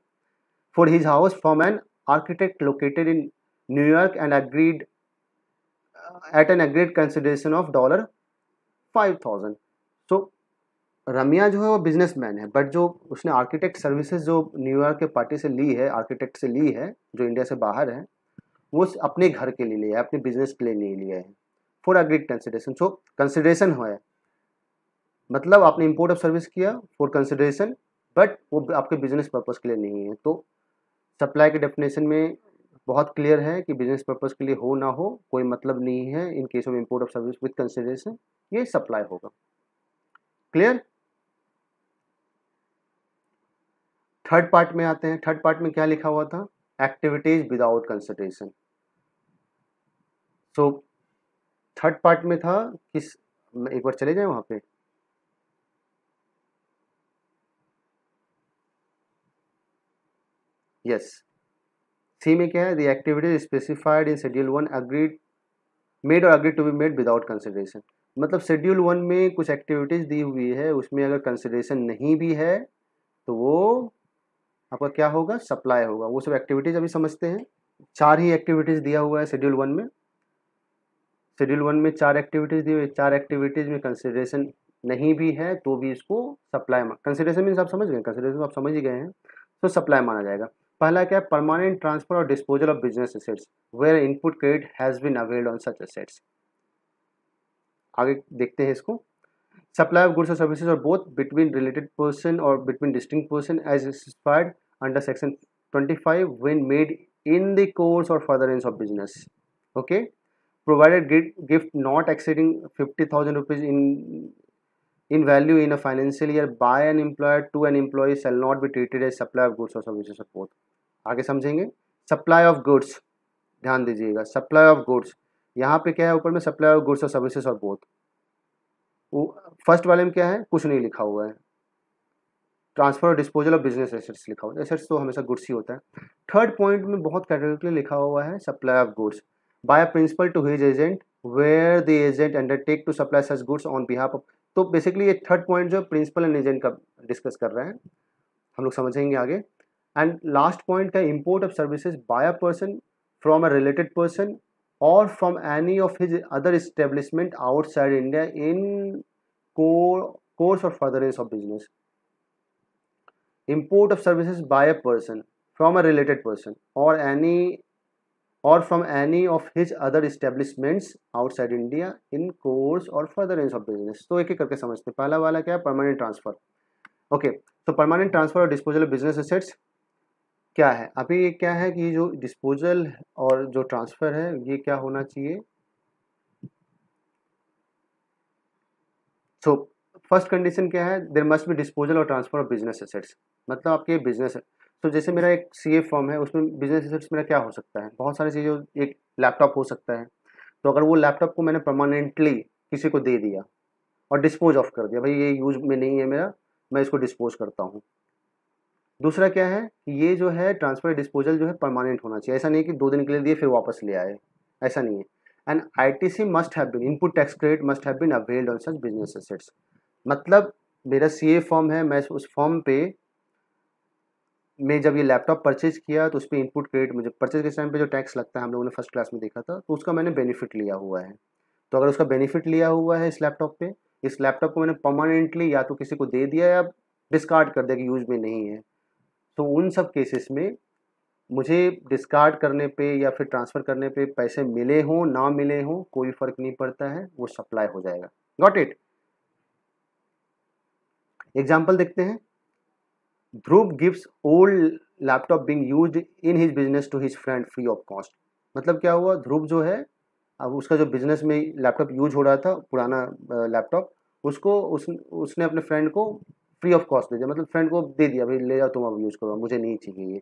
for his house for an architect located in New York and agreed uh, at an agreed consideration of dollar thousand so Ramiya जो है वो बिजनेसमैन है बट जो उसने आर्किटेक्ट सर्विसेज जो न्यूयॉर्क के पार्टी से ली है आर्किटेक्ट से ली है जो इंडिया से बाहर है वो अपने घर के लिए लिया है अपने बिजनेस के लिए नहीं लिया है for agreed consideration so consideration है मतलब आपने इम्पोर्ट ऑफ सर्विस किया फॉर कंसिडरेशन बट वो आपके बिजनेस पर्पज के लिए नहीं है तो सप्लाई के डेफिनेशन में बहुत क्लियर है कि बिजनेस पर्पज़ के लिए हो ना हो कोई मतलब नहीं है in case of import of service with consideration ये सप्लाई होगा क्लियर थर्ड पार्ट में आते हैं थर्ड पार्ट में क्या लिखा हुआ था activities without consideration so third part में था किस एक बार चले जाए वहां पे यस yes. सी में क्या है the activities specified in schedule one agreed made or agreed to be made without consideration मतलब शेड्यूल वन में कुछ एक्टिविटीज़ दी हुई है उसमें अगर कंसिडरेशन नहीं भी है तो वो आपका क्या होगा सप्लाई होगा वो सब एक्टिविटीज़ अभी समझते हैं चार ही एक्टिविटीज़ दिया हुआ है शेड्यूल वन में शेड्यूल वन में चार एक्टिविटीज़ दी हुई चार एक्टिविटीज़ में कंसिडरेशन नहीं भी है तो भी इसको सप्लाई कंसिडरेशन मीन्स आप समझ गए कंसिडरेशन तो आप समझ ही गए हैं तो सप्लाई माना जाएगा पहला क्या है permanent transfer or disposal of business assets where input credit has been availed on such assets आगे देखते हैं इसको सप्लाई ऑफ गुड्स और सर्विसेज और both between related person or between distinct person as expired under section twenty five when made in the course और furtherance of business okay provided gift not exceeding fifty thousand rupees in in value in a financial year by an employer to an employee shall not be treated as supply of goods और services of both आगे समझेंगे supply of goods ध्यान दीजिएगा supply of goods यहाँ पे क्या है ऊपर में सप्लाई ऑफ गुड्स और सर्विसेज और बोथ फर्स्ट वाले में क्या है कुछ नहीं लिखा हुआ है transfer or disposal of business assets लिखा हुआ है एसेट्स तो हमेशा गुड्स ही होता है थर्ड पॉइंट में बहुत कैटेगरी लिखा हुआ है supply of goods by principal to his agent where the agent undertake to supply such goods on behalf of तो बेसिकली ये थर्ड पॉइंट जो प्रिंसिपल एंड एजेंट का डिस्कस कर रहे हैं हम लोग समझेंगे आगे एंड लास्ट पॉइंट है import of services by a person from a related person or from any of his other establishment outside India in course और furtherance of business import of services by a person from a related person or any or from any of his other establishments outside India in course or furtherance of business तो एक एक करके समझते हैं पहला वाला क्या है परमानेंट ट्रांसफर ओके तो permanent transfer or disposal of business assets क्या है अभी ये क्या है कि जो डिस्पोजल और जो ट्रांसफ़र है ये क्या होना चाहिए सो फर्स्ट कंडीशन क्या है there must be disposal or transfer of business assets मतलब आपके बिजनेस तो जैसे मेरा एक सी फॉर्म है उसमें बिजनेस एसेट्स मेरा क्या हो सकता है बहुत सारी चीज़ें एक लैपटॉप हो सकता है तो अगर वो लैपटॉप को मैंने परमानेंटली किसी को दे दिया और डिस्पोज ऑफ कर दिया भाई ये यूज में नहीं है मेरा मैं इसको डिस्पोज करता हूँ दूसरा क्या है ये जो है ट्रांसफर डिस्पोजल जो है परमानेंट होना चाहिए ऐसा नहीं कि दो दिन के लिए दिए फिर वापस ले आए ऐसा नहीं है and ITC must have been input tax credit must have been availed on such business assets मतलब मेरा सी फॉर्म है मैं उस फॉर्म पे मैं जब ये लैपटॉप परचेज किया तो उस पर इनपुट क्रेडिट मुझे परचेज के टाइम पे जो टैक्स लगता है हम लोगों ने फर्स्ट क्लास में देखा था तो उसका मैंने बेनिफिट लिया हुआ है तो अगर उसका बेनिफिट लिया हुआ है इस लैपटॉप पे इस लैपटॉप को मैंने परमानेंटली या तो किसी को दे दिया या डिस्कार्ड कर दिया कि यूज में नहीं है तो उन सब केसेस में मुझे डिस्कार्ड करने पे या फिर ट्रांसफ़र करने पे पैसे मिले हों ना मिले हों कोई फ़र्क नहीं पड़ता है वो सप्लाई हो जाएगा गॉट इट एग्जाम्पल देखते हैं Dhruv gives old laptop being use in his business to his friend free of cost मतलब क्या हुआ ध्रुव जो है अब उसका जो बिजनेस में लैपटॉप यूज हो रहा था पुराना लैपटॉप उसको उस उसने अपने फ्रेंड को फ्री ऑफ कॉस्ट दे दिया मतलब फ्रेंड को दे दिया भाई ले जाओ तुम अब यूज़ करो मुझे नहीं चाहिए ये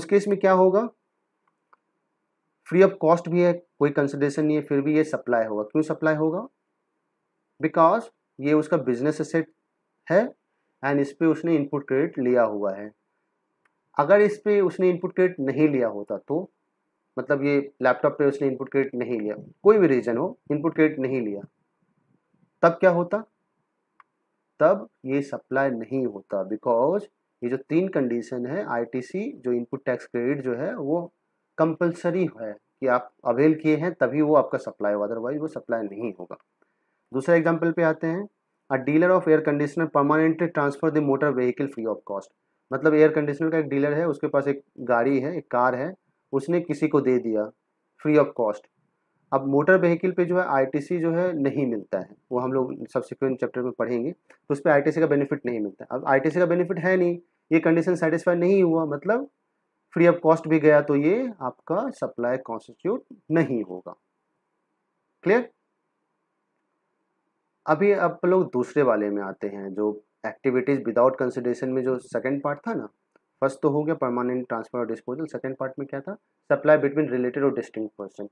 उस केस में क्या होगा फ्री ऑफ कॉस्ट भी है कोई कंसिडरेशन नहीं है फिर भी ये सप्लाई होगा क्यों सप्लाई होगा बिकॉज ये उसका बिजनेस सेट है एंड इस पर उसने इनपुट क्रेडिट लिया हुआ है अगर इस पर उसने इनपुट क्रेडिट नहीं लिया होता तो मतलब ये लैपटॉप पे उसने इनपुट क्रेडिट नहीं लिया कोई भी रीज़न हो इनपुट क्रेडिट नहीं लिया तब क्या होता तब ये सप्लाई नहीं होता बिकॉज ये जो तीन कंडीशन है आईटीसी जो इनपुट टैक्स क्रेडिट जो है वो कंपलसरी है कि आप अवेल किए हैं तभी वो आपका सप्लाई होगा अदरवाइज वो सप्लाई नहीं होगा दूसरा एग्जाम्पल पे आते हैं a dealer of air conditioner permanently transfer the motor vehicle free of cost मतलब एयर कंडीशनर का एक डीलर है उसके पास एक गाड़ी है एक कार है उसने किसी को दे दिया फ्री ऑफ कॉस्ट अब मोटर व्हीकल पे जो है आईटीसी जो है नहीं मिलता है वो हम लोग सब्सिक्वेंट चैप्टर में पढ़ेंगे तो उस पर आई का बेनिफिट नहीं मिलता अब आई का बेनिफिट है नहीं ये कंडीशन सेटिस्फाई नहीं हुआ मतलब फ्री ऑफ कॉस्ट भी गया तो ये आपका सप्लाई कॉन्स्टिट्यूट नहीं होगा क्लियर अभी आप लोग दूसरे वाले में आते हैं जो एक्टिविटीज विदाउट कंसिडरेशन में जो सेकंड पार्ट था ना फर्स्ट तो हो गया permanent transfer or disposal second part में क्या था supply between related or distinct person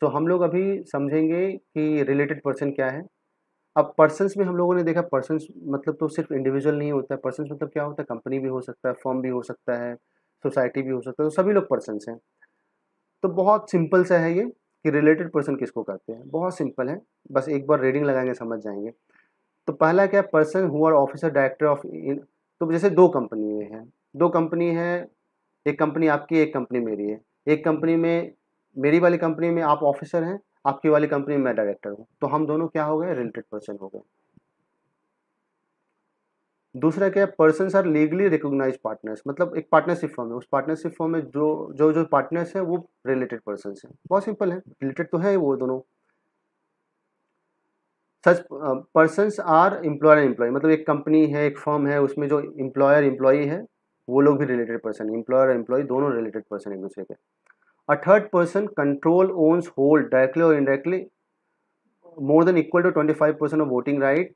तो हम लोग अभी समझेंगे कि रिलेटेड पर्सन क्या है अब पर्सनस में हम लोगों ने देखा पर्सनस मतलब तो सिर्फ इंडिविजुअल नहीं होता है पर्सनस मतलब क्या होता है कंपनी भी हो सकता है फॉर्म भी हो सकता है सोसाइटी भी हो सकता है तो सभी लोग पर्सनस हैं तो बहुत सिंपल सा है ये कि रिलेटेड पर्सन किसको कहते हैं बहुत सिंपल है बस एक बार रीडिंग लगाएंगे समझ जाएंगे तो पहला क्या person who are officer director of तो जैसे दो कंपनी हैं दो कंपनी है एक कंपनी आपकी एक कंपनी मेरी है एक कंपनी में मेरी वाली कंपनी में आप ऑफिसर हैं आपकी वाली कंपनी में मैं डायरेक्टर हूँ तो हम दोनों क्या हो गए रिलेटेड पर्सन हो गए दूसरा क्या है person are legally recognize partners मतलब एक पार्टनरशिप फॉर्म है उस पार्टनरशिप फॉर्म में जो जो जो पार्टनर्स हैं वो रिलेटेड पर्सन हैं बहुत सिंपल है रिलेटेड तो है वो दोनों such person are employer and employee मतलब एक कंपनी है एक फॉर्म है उसमें जो एम्प्लॉयर एम्प्लॉई है वो लोग भी रिलेटेड पर्सन एम्प्लॉयर एम्प्लॉय दोनों रिलेटेड पर्सन एक दूसरे के A third person control owns hold directly or indirectly more than equal to 25% of voting right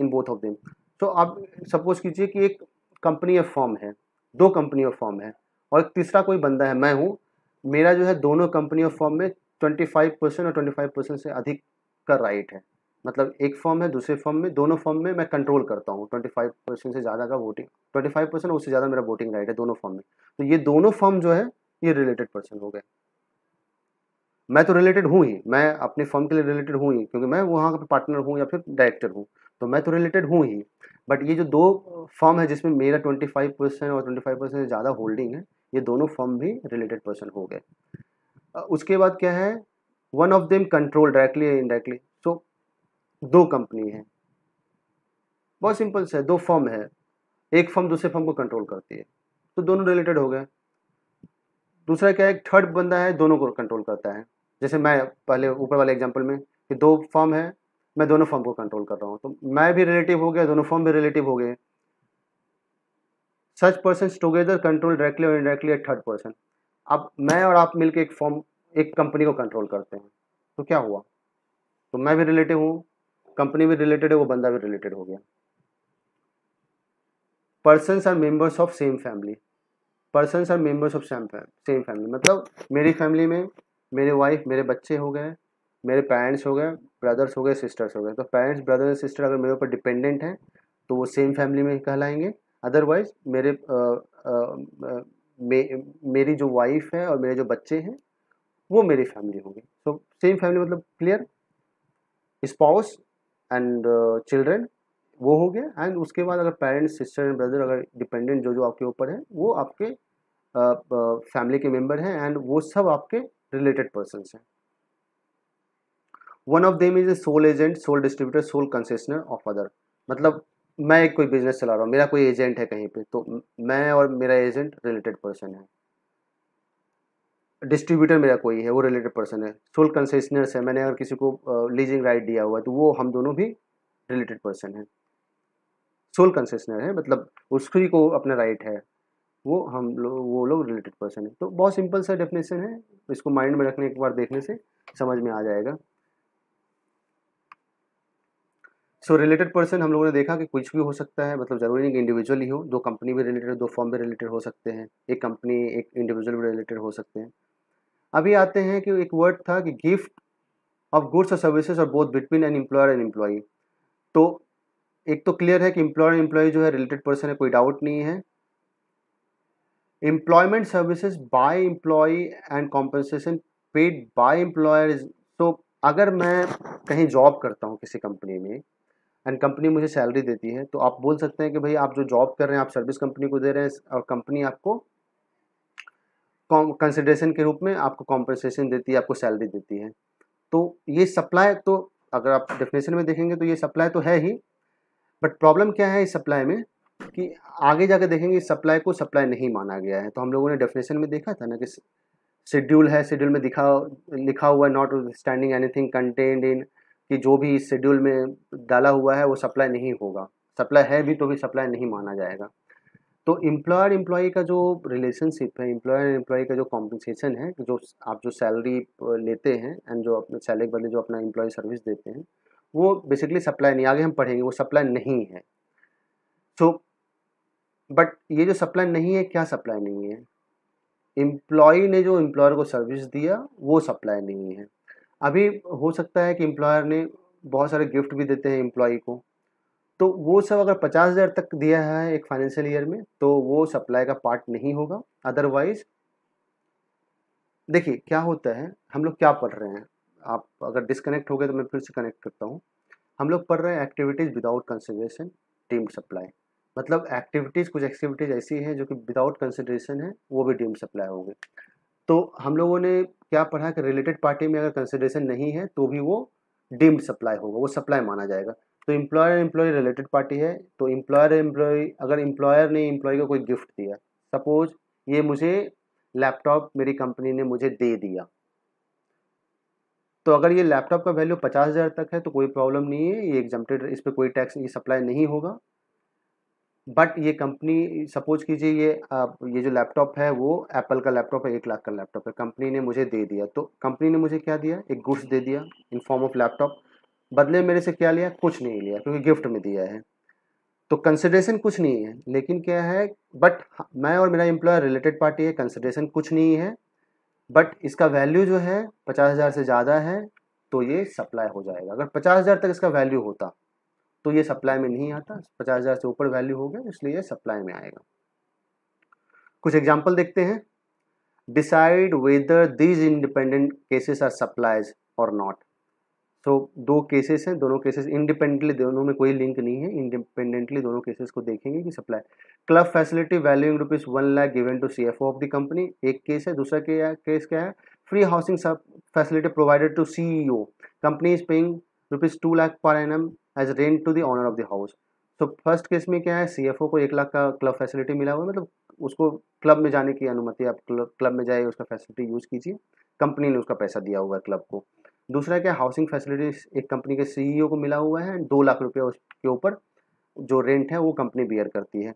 in both of them. तो so, आप सपोज कीजिए कि एक कंपनी या फॉर्म है दो कंपनी और फॉर्म है और तीसरा कोई बंदा है मैं हूँ मेरा जो है दोनों कंपनी और फॉर्म में 25 परसेंट और 25 परसेंट से अधिक का राइट है मतलब एक फॉर्म है दूसरे फॉर्म में दोनों फॉर्म में मैं कंट्रोल करता हूँ 25 परसेंट से ज़्यादा का वोटिंग 25 परसेंट उससे ज़्यादा मेरा वोटिंग राइट है दोनों फॉर्म में तो ये दोनों फॉर्म जो है ये रिलेटेड पर्सन हो गए मैं तो रिलेटेड हूँ ही मैं अपने फर्म के लिए रिलेटेड हूँ ही क्योंकि मैं वहाँ का पार्टनर हूँ या फिर डायरेक्टर हूँ तो मैं तो रिलेटेड हूँ ही बट ये जो दो फर्म है जिसमें मेरा ट्वेंटी फाइव परसेंट और ट्वेंटी फाइव परसेंट ज़्यादा होल्डिंग है ये दोनों फर्म भी रिलेटेड पर्सन हो गए उसके बाद क्या है one of them control directly या इनडायरेक्टली सो दो कंपनी है बहुत सिंपल से दो फर्म है एक फर्म दूसरे फर्म को कंट्रोल करती है तो दोनों रिलेटेड हो गए दूसरा क्या है थर्ड बंदा है दोनों को कंट्रोल करता है जैसे मैं पहले ऊपर वाले एग्जाम्पल में कि दो फॉर्म है मैं दोनों फॉर्म को कंट्रोल कर रहा हूँ तो मैं भी रिलेटिव हो गया दोनों फॉर्म भी रिलेटिव हो गए such person together control directly or indirectly third person अब मैं और आप मिलकर एक फॉर्म एक कंपनी को कंट्रोल करते हैं तो क्या हुआ तो मैं भी रिलेटिव हूँ कंपनी भी रिलेटेड है वो बंदा भी रिलेटेड हो गया person are members of same family person are members of same same family मतलब मेरी फैमिली में मेरे वाइफ मेरे बच्चे हो गए मेरे पेरेंट्स हो गए ब्रदर्स हो गए सिस्टर्स हो गए तो पेरेंट्स ब्रदर एंड सिस्टर अगर मेरे ऊपर डिपेंडेंट हैं तो वो सेम फैमिली में कहलाएंगे अदरवाइज मेरे मे, मेरी जो वाइफ है और मेरे जो बच्चे हैं वो मेरी फैमिली होगी सो सेम फैमिली मतलब क्लियर स्पाउस एंड चिल्ड्रेन वो हो गया एंड उसके बाद अगर पेरेंट्स सिस्टर एंड ब्रदर अगर डिपेंडेंट जो जो आपके ऊपर है वो आपके फैमिली के मेम्बर हैं एंड वो सब आपके रिलेटेड पर्सन हैं one of them is a sole agent sole distributor sole concessioner of other मतलब मैं एक कोई बिजनेस चला रहा हूँ मेरा कोई एजेंट है कहीं पे तो मैं और मेरा एजेंट रिलेटेड पर्सन है डिस्ट्रीब्यूटर मेरा कोई है वो रिलेटेड पर्सन है सोल कंसेशनर्स है मैंने अगर किसी को लीजिंग राइट दिया हुआ है तो वो हम दोनों भी रिलेटेड पर्सन है सोल कंसेशनर है मतलब उसकी को अपना राइट है वो हम लोग वो लोग रिलेटेड पर्सन है तो बहुत सिंपल सा डेफिनेशन है इसको माइंड में रखने एक बार देखने से समझ में आ जाएगा सो रिलेटेड पर्सन हम लोगों ने देखा कि कुछ भी हो सकता है मतलब जरूरी नहीं कि इंडिविजुअल ही हो दो कंपनी भी रिलेटेड दो फॉर्म भी रिलेटेड हो सकते हैं एक कंपनी एक इंडिविजुअल भी रिलेटेड हो सकते हैं अभी आते हैं कि एक वर्ड था कि गिफ्ट ऑफ गुड्स और सर्विसेज और both between an employer and employee तो एक तो क्लियर है कि एम्प्लॉयर एम्प्लॉय जो है रिलेटेड पर्सन है कोई डाउट नहीं है employment services by employee and compensation paid by employer तो अगर मैं कहीं जॉब करता हूँ किसी कंपनी में एंड कंपनी मुझे सैलरी देती है तो आप बोल सकते हैं कि भाई आप जो जॉब कर रहे हैं आप सर्विस कंपनी को दे रहे हैं और कंपनी आपको कंसिडरेशन के रूप में आपको कॉम्पनसेशन देती है आपको सैलरी देती है तो ये सप्लाई तो अगर आप डेफिनेशन में देखेंगे तो ये सप्लाई तो है ही बट प्रॉब्लम क्या है इस सप्लाई में कि आगे जाकर देखेंगे इस सप्लाई को सप्लाई नहीं माना गया है तो हम लोगों ने डेफिनेशन में देखा था ना कि शेड्यूल है शेड्यूल में दिखा लिखा हुआ है notwithstanding anything contained in कि जो भी इस शेड्यूल में डाला हुआ है वो सप्लाई नहीं होगा सप्लाई है भी तो भी सप्लाई नहीं माना जाएगा तो एम्प्लॉयर एम्प्लॉय का जो रिलेशनशिप है एम्प्लॉयर एम्प्लॉय का जो कॉम्पनसेशन है जो आप जो सैलरी लेते हैं एंड जो अपने सैलरी बदले जो अपना एम्प्लॉय सर्विस देते हैं वो बेसिकली सप्लाई नहीं आगे हम पढ़ेंगे वो सप्लाई नहीं है सो so, बट ये जो सप्लाई नहीं है क्या सप्लाई नहीं है एम्प्लॉय ने जो एम्प्लॉयर को सर्विस दिया वो सप्लाई नहीं है अभी हो सकता है कि एम्प्लॉयर ने बहुत सारे गिफ्ट भी देते हैं एम्प्लॉय को तो वो सब अगर पचास हज़ार तक दिया है एक फाइनेंशियल ईयर में तो वो सप्लाई का पार्ट नहीं होगा अदरवाइज देखिए क्या होता है हम लोग क्या पढ़ रहे हैं आप अगर डिसकनेक्ट हो गए तो मैं फिर से कनेक्ट करता हूँ हम लोग पढ़ रहे हैं activities without consideration deemed supply मतलब एक्टिविटीज़ कुछ एक्टिविटीज़ ऐसी हैं जो कि विदाउट कंसिड्रेशन है वो भी डीम्ड सप्लाई होगी तो हम लोगों ने क्या पढ़ा कि रिलेटेड पार्टी में अगर कंसिड्रेशन नहीं है तो भी वो डीम्ड सप्लाई होगा वो सप्लाई माना जाएगा तो एम्प्लॉयर एम्प्लॉय रिलेटेड पार्टी है तो एम्प्लॉयर एम्प्लॉय अगर एम्प्लॉयर ने एम्प्लॉय को कोई गिफ्ट दिया सपोज ये मुझे लैपटॉप मेरी कंपनी ने मुझे दे दिया तो अगर ये लैपटॉप का वैल्यू पचास हज़ार तक है तो कोई प्रॉब्लम नहीं है ये एग्जामेड इस पर कोई टैक्स ये सप्लाई नहीं होगा बट ये कंपनी सपोज कीजिए ये आप ये जो लैपटॉप है वो एप्पल का लैपटॉप है एक लाख का लैपटॉप है कंपनी ने मुझे दे दिया तो कंपनी ने मुझे क्या दिया एक गुड्स दे दिया इन फॉर्म ऑफ लैपटॉप बदले मेरे से क्या लिया कुछ नहीं लिया क्योंकि गिफ्ट में दिया है तो कंसिडरेशन कुछ नहीं है लेकिन क्या है बट हाँ, मैं और मेरा एम्प्लॉयर रिलेटेड पार्टी है कंसिडरेशन कुछ नहीं है बट इसका वैल्यू जो है पचास हज़ार से ज़्यादा है तो ये सप्लाई हो जाएगा अगर पचास हज़ार तक इसका वैल्यू होता तो ये सप्लाई में नहीं आता पचास हज़ार से ऊपर वैल्यू हो गया इसलिए ये सप्लाई में आएगा कुछ एग्जाम्पल देखते हैं decide whether these independent cases are supplies or not so दो केसेस हैं दोनों केसेस इंडिपेंडेंटली दोनों में कोई लिंक नहीं है इंडिपेंडेंटली दोनों केसेस को देखेंगे कि supply club facility valuing rupees one lakh given to C F O of the company एक केस है दूसरा के, केस क्या है फ्री हाउसिंग सब facility provided to C E O company is paying rupees two lakh per annum as rent to the owner of the house तो first case में क्या है सी एफ ओ को एक लाख का क्लब फैसिलिटी मिला हुआ है मतलब उसको क्लब में जाने की अनुमति आप क्लब में जाइए उसका फैसिलिटी यूज़ कीजिए कंपनी ने उसका पैसा दिया हुआ है क्लब को दूसरा क्या हाउसिंग फैसिलिटीज एक कंपनी के सीईओ को मिला हुआ है दो लाख रुपये उसके ऊपर जो रेंट है वो कंपनी बियर करती है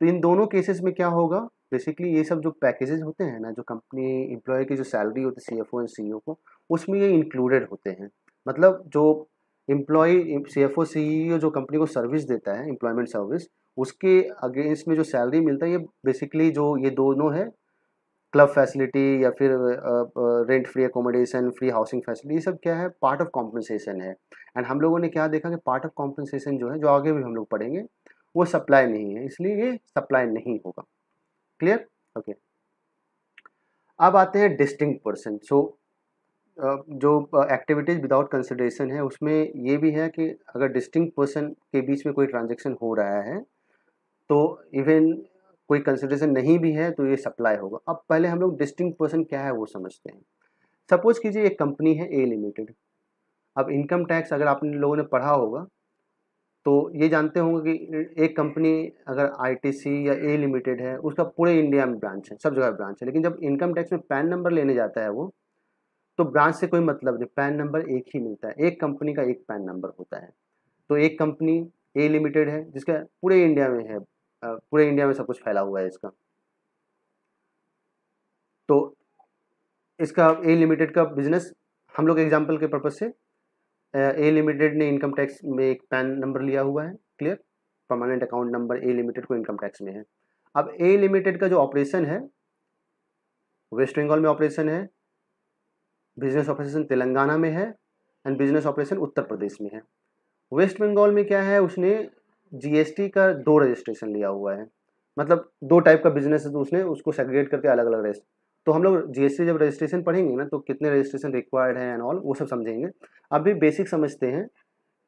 तो इन दोनों केसेस में क्या होगा बेसिकली ये सब जो पैकेजेस होते हैं ना जो कंपनी एम्प्लॉय की जो सैलरी होती है सी एफ ओ एंड सी को उसमें ये इंक्लूडेड होते हैं मतलब जो एम्प्लॉय सी एफ ओ सी जो कंपनी को सर्विस देता है एम्प्लॉयमेंट सर्विस उसके अगेंस्ट में जो सैलरी मिलता है ये बेसिकली जो ये दोनों है क्लब फैसिलिटी या फिर rent free accommodation free housing facility ये सब क्या है पार्ट ऑफ कॉम्पनसेशन है एंड हम लोगों ने क्या देखा कि पार्ट ऑफ कॉम्पनसेशन जो है जो आगे भी हम लोग पढ़ेंगे वो सप्लाई नहीं है इसलिए ये सप्लाई नहीं होगा क्लियर ओके okay. अब आते हैं डिस्टिंग पर्सन सो जो एक्टिविटीज़ विदाउट कंसिडरेशन है उसमें ये भी है कि अगर डिस्टिंग पर्सन के बीच में कोई ट्रांजेक्शन हो रहा है तो इवन कोई कंसिडरेशन नहीं भी है तो ये सप्लाई होगा अब पहले हम लोग डिस्टिंग पर्सन क्या है वो समझते हैं सपोज कीजिए एक कंपनी है ए लिमिटेड अब इनकम टैक्स अगर आप लोगों ने पढ़ा होगा तो ये जानते होंगे कि एक कंपनी अगर आईटीसी या ए लिमिटेड है उसका पूरे इंडिया में ब्रांच है सब जगह ब्रांच है लेकिन जब इनकम टैक्स में पैन नंबर लेने जाता है वो तो ब्रांच से कोई मतलब नहीं पैन नंबर एक ही मिलता है एक कंपनी का एक पैन नंबर होता है तो एक कंपनी ए लिमिटेड है जिसका पूरे इंडिया में है पूरे इंडिया में सब कुछ फैला हुआ है इसका तो इसका ए लिमिटेड का बिजनेस हम लोग एग्जाम्पल के पर्पज से ए लिमिटेड ने इनकम टैक्स में एक पैन नंबर लिया हुआ है clear permanent account number A limited को इनकम टैक्स में है अब ए लिमिटेड का जो ऑपरेशन है वेस्ट बंगाल में ऑपरेशन है बिजनेस ऑपरेशन तेलंगाना में है and business operation Uttar Pradesh में है वेस्ट बंगाल में क्या है उसने जीएसटी का दो रजिस्ट्रेशन लिया हुआ है मतलब दो टाइप का बिजनेस है तो उसने उसको सेग्रेट करके अलग अलग रजिस्ट तो हम लोग जीएसटी जब रजिस्ट्रेशन पढ़ेंगे ना तो कितने रजिस्ट्रेशन रिक्वायर्ड है एंड ऑल वो सब समझेंगे अभी बेसिक समझते हैं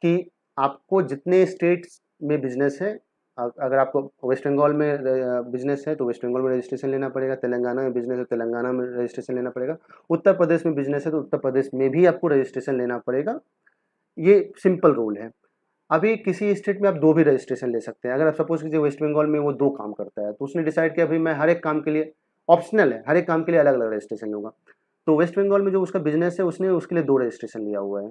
कि आपको जितने स्टेट्स में बिजनेस है अगर आपको वेस्ट बंगाल में बिजनेस है तो वेस्ट बंगाल में रजिस्ट्रेशन लेना पड़ेगा तेलंगाना में बिजनेस है तेलंगाना तो में रजिस्ट्रेशन लेना पड़ेगा उत्तर प्रदेश में बिजनेस है तो उत्तर प्रदेश में भी आपको रजिस्ट्रेशन लेना पड़ेगा ये सिंपल रूल है अभी किसी स्टेट में आप दो भी रजिस्ट्रेशन ले सकते हैं अगर आप सपोज कीजिए वेस्ट बंगाल में वो दो काम करता है तो उसने डिसाइड किया भाई मैं हर एक काम के लिए ऑप्शनल है हर एक काम के लिए अलग अलग रजिस्ट्रेशन लूँगा तो वेस्ट बंगाल में जो उसका बिजनेस है उसने उसके लिए दो रजिस्ट्रेशन लिया हुआ है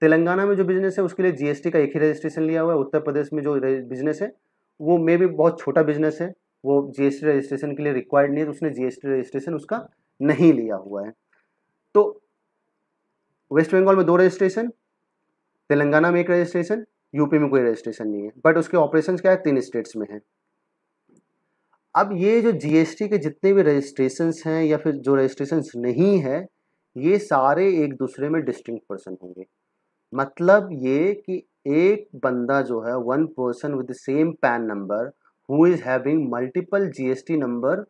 तेलंगाना में जो बिजनेस है उसके लिए जीएसटी का एक ही रजिस्ट्रेशन लिया हुआ है उत्तर प्रदेश में जो बिजनेस है वो मे भी बहुत छोटा बिजनेस है वो जीएसटी रजिस्ट्रेशन के लिए रिक्वायर्ड नहीं है तो उसने जीएसटी रजिस्ट्रेशन उसका नहीं लिया हुआ है तो वेस्ट बंगाल में दो रजिस्ट्रेशन तेलंगाना में एक रजिस्ट्रेशन यूपी में कोई रजिस्ट्रेशन नहीं है बट उसके ऑपरेशन क्या है तीन स्टेट्स में है अब ये जो जीएसटी के जितने भी रजिस्ट्रेशन हैं या फिर जो रजिस्ट्रेशन नहीं है ये सारे एक दूसरे में डिस्टिंग पर्सन होंगे मतलब ये कि एक बंदा जो है one person with same PAN number who is having multiple GST number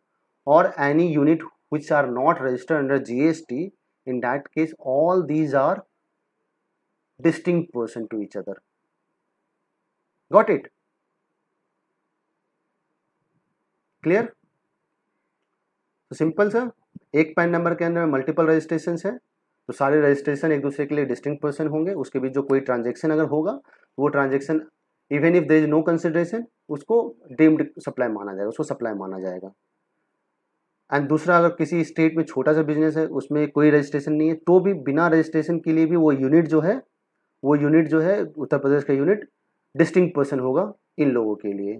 और any unit which are not registered under GST in that case all these are distinct person to each other Got it? Clear तो simple sir एक PAN number के अंदर multiple registration है तो सारे registration एक दूसरे के लिए डिस्टिंग पर्सन होंगे उसके बीच जो कोई ट्रांजेक्शन अगर होगा तो वो transaction even if there is no consideration उसको डीम्ड सप्लाई माना जाएगा उसको सप्लाई माना जाएगा एंड दूसरा अगर किसी स्टेट में छोटा सा बिजनेस है उसमें कोई रजिस्ट्रेशन नहीं है तो भी बिना रजिस्ट्रेशन के लिए भी वो यूनिट जो है वो यूनिट जो है उत्तर प्रदेश का यूनिट डिस्टिंग पर्सन होगा इन लोगों के लिए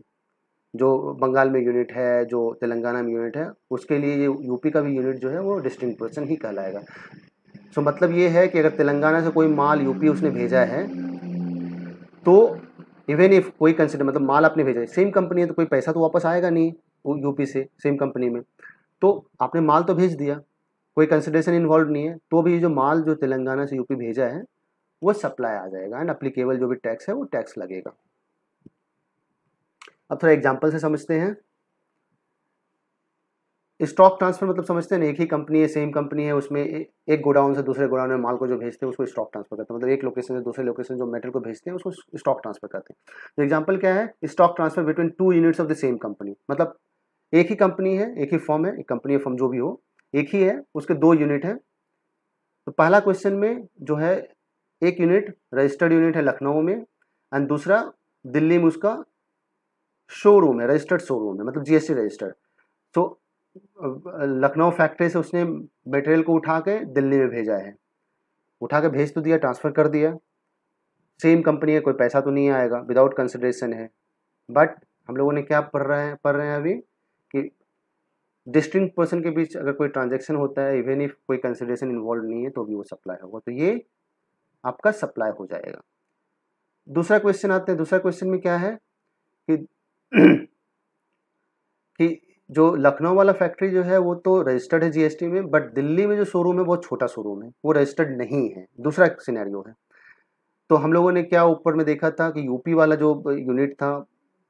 जो बंगाल में यूनिट है जो तेलंगाना में यूनिट है उसके लिए ये यूपी का भी यूनिट जो है वो डिस्टिंग पर्सन ही कहलाएगा सो so, मतलब ये है कि अगर तेलंगाना से कोई माल यूपी उसने भेजा है तो इवन इफ कोई कंसिडर मतलब माल आपने भेजा है सेम कंपनी है तो कोई पैसा तो वापस आएगा नहीं यूपी से सेम कंपनी में तो आपने माल तो भेज दिया कोई कंसिडरेशन इन्वॉल्व नहीं है तो भी जो माल जो तेलंगाना से यूपी भेजा है वो सप्लाई आ जाएगा एंड अप्लीकेबल जो भी टैक्स है वो टैक्स लगेगा अब थोड़ा एग्जाम्पल से समझते हैं स्टॉक ट्रांसफर मतलब समझते हैं ना एक ही कंपनी है सेम कंपनी है उसमें एक गोडाउन से दूसरे गोडाउन में माल को जो भेजते हैं उसको स्टॉक ट्रांसफर करते हैं मतलब एक लोकेशन से दूसरे लोकेशन जो मेटल को भेजते हैं उसको स्टॉक ट्रांसफर करते हैं तो एग्जांपल क्या है stock transfer between two units of the same company मतलब एक ही कंपनी है एक ही फॉर्म है एक कंपनी फॉर्म जो भी हो एक ही है उसके दो यूनिट हैं तो पहला क्वेश्चन में जो है एक यूनिट रजिस्टर्ड यूनिट है लखनऊ में एंड दूसरा दिल्ली में उसका शोरूम है रजिस्टर्ड शोरूम है मतलब जीएसटी रजिस्टर्ड तो लखनऊ फैक्ट्री से उसने मटेरियल को उठा के दिल्ली में भेजा है उठा के भेज तो दिया ट्रांसफ़र कर दिया सेम कंपनी है कोई पैसा तो नहीं आएगा विदाउट कंसिडरेशन है बट हम लोगों ने क्या पढ़ रहे हैं पढ़ रहे हैं अभी कि डिस्टिंग पर्सन के बीच अगर कोई ट्रांजेक्शन होता है इवन इफ कोई कंसिडरेशन इन्वॉल्व नहीं है तो भी वो सप्लाई होगा तो ये आपका सप्लाई हो जाएगा दूसरा क्वेश्चन आते हैं दूसरा क्वेश्चन में क्या है कि कि जो लखनऊ वाला फैक्ट्री जो है वो तो रजिस्टर्ड है जीएसटी में बट दिल्ली में जो शोरूम है बहुत छोटा शोरूम है वो रजिस्टर्ड नहीं है दूसरा सिनेरियो है तो हम लोगों ने क्या ऊपर में देखा था कि यूपी वाला जो यूनिट था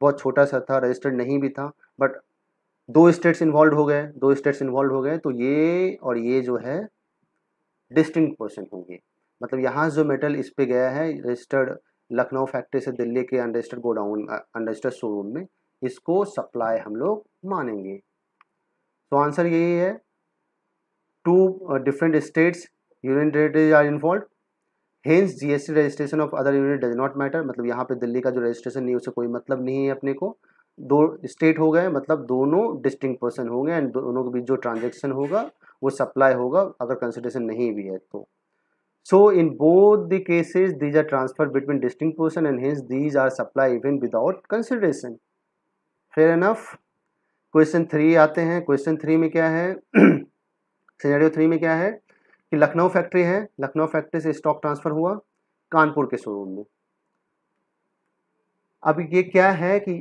बहुत छोटा सा था रजिस्टर्ड नहीं भी था बट दो स्टेट्स इन्वॉल्व हो गए दो स्टेट्स इन्वॉल्व हो गए तो ये और ये जो है डिस्टिंग पर्सन होंगे मतलब यहाँ जो मेटल इस पे गया है रजिस्टर्ड लखनऊ फैक्ट्री से दिल्ली के अनरजिस्टर्ड गोडाउन अनरजिस्टर्ड शोरूम में इसको सप्लाई हम लोग मानेंगे तो आंसर यही है two different states union territories are involve hence GST registration of other unit does not matter मतलब यहाँ पे दिल्ली का जो रजिस्ट्रेशन नहीं उसे कोई मतलब नहीं है अपने को दो स्टेट हो गए मतलब दोनों डिस्टिंग पर्सन होंगे एंड दोनों के बीच जो ट्रांजेक्शन होगा वो सप्लाई होगा अगर कंसिडरेशन नहीं भी है तो So in both the cases, these are transferred between distinct person and hence these are supply even without consideration. Fair enough. Question three आते हैं क्वेश्चन थ्री में क्या है सिनेरियो थ्री में क्या है कि लखनऊ फैक्ट्री है लखनऊ फैक्ट्री से स्टॉक ट्रांसफर हुआ कानपुर के शोरूम में अब ये क्या है कि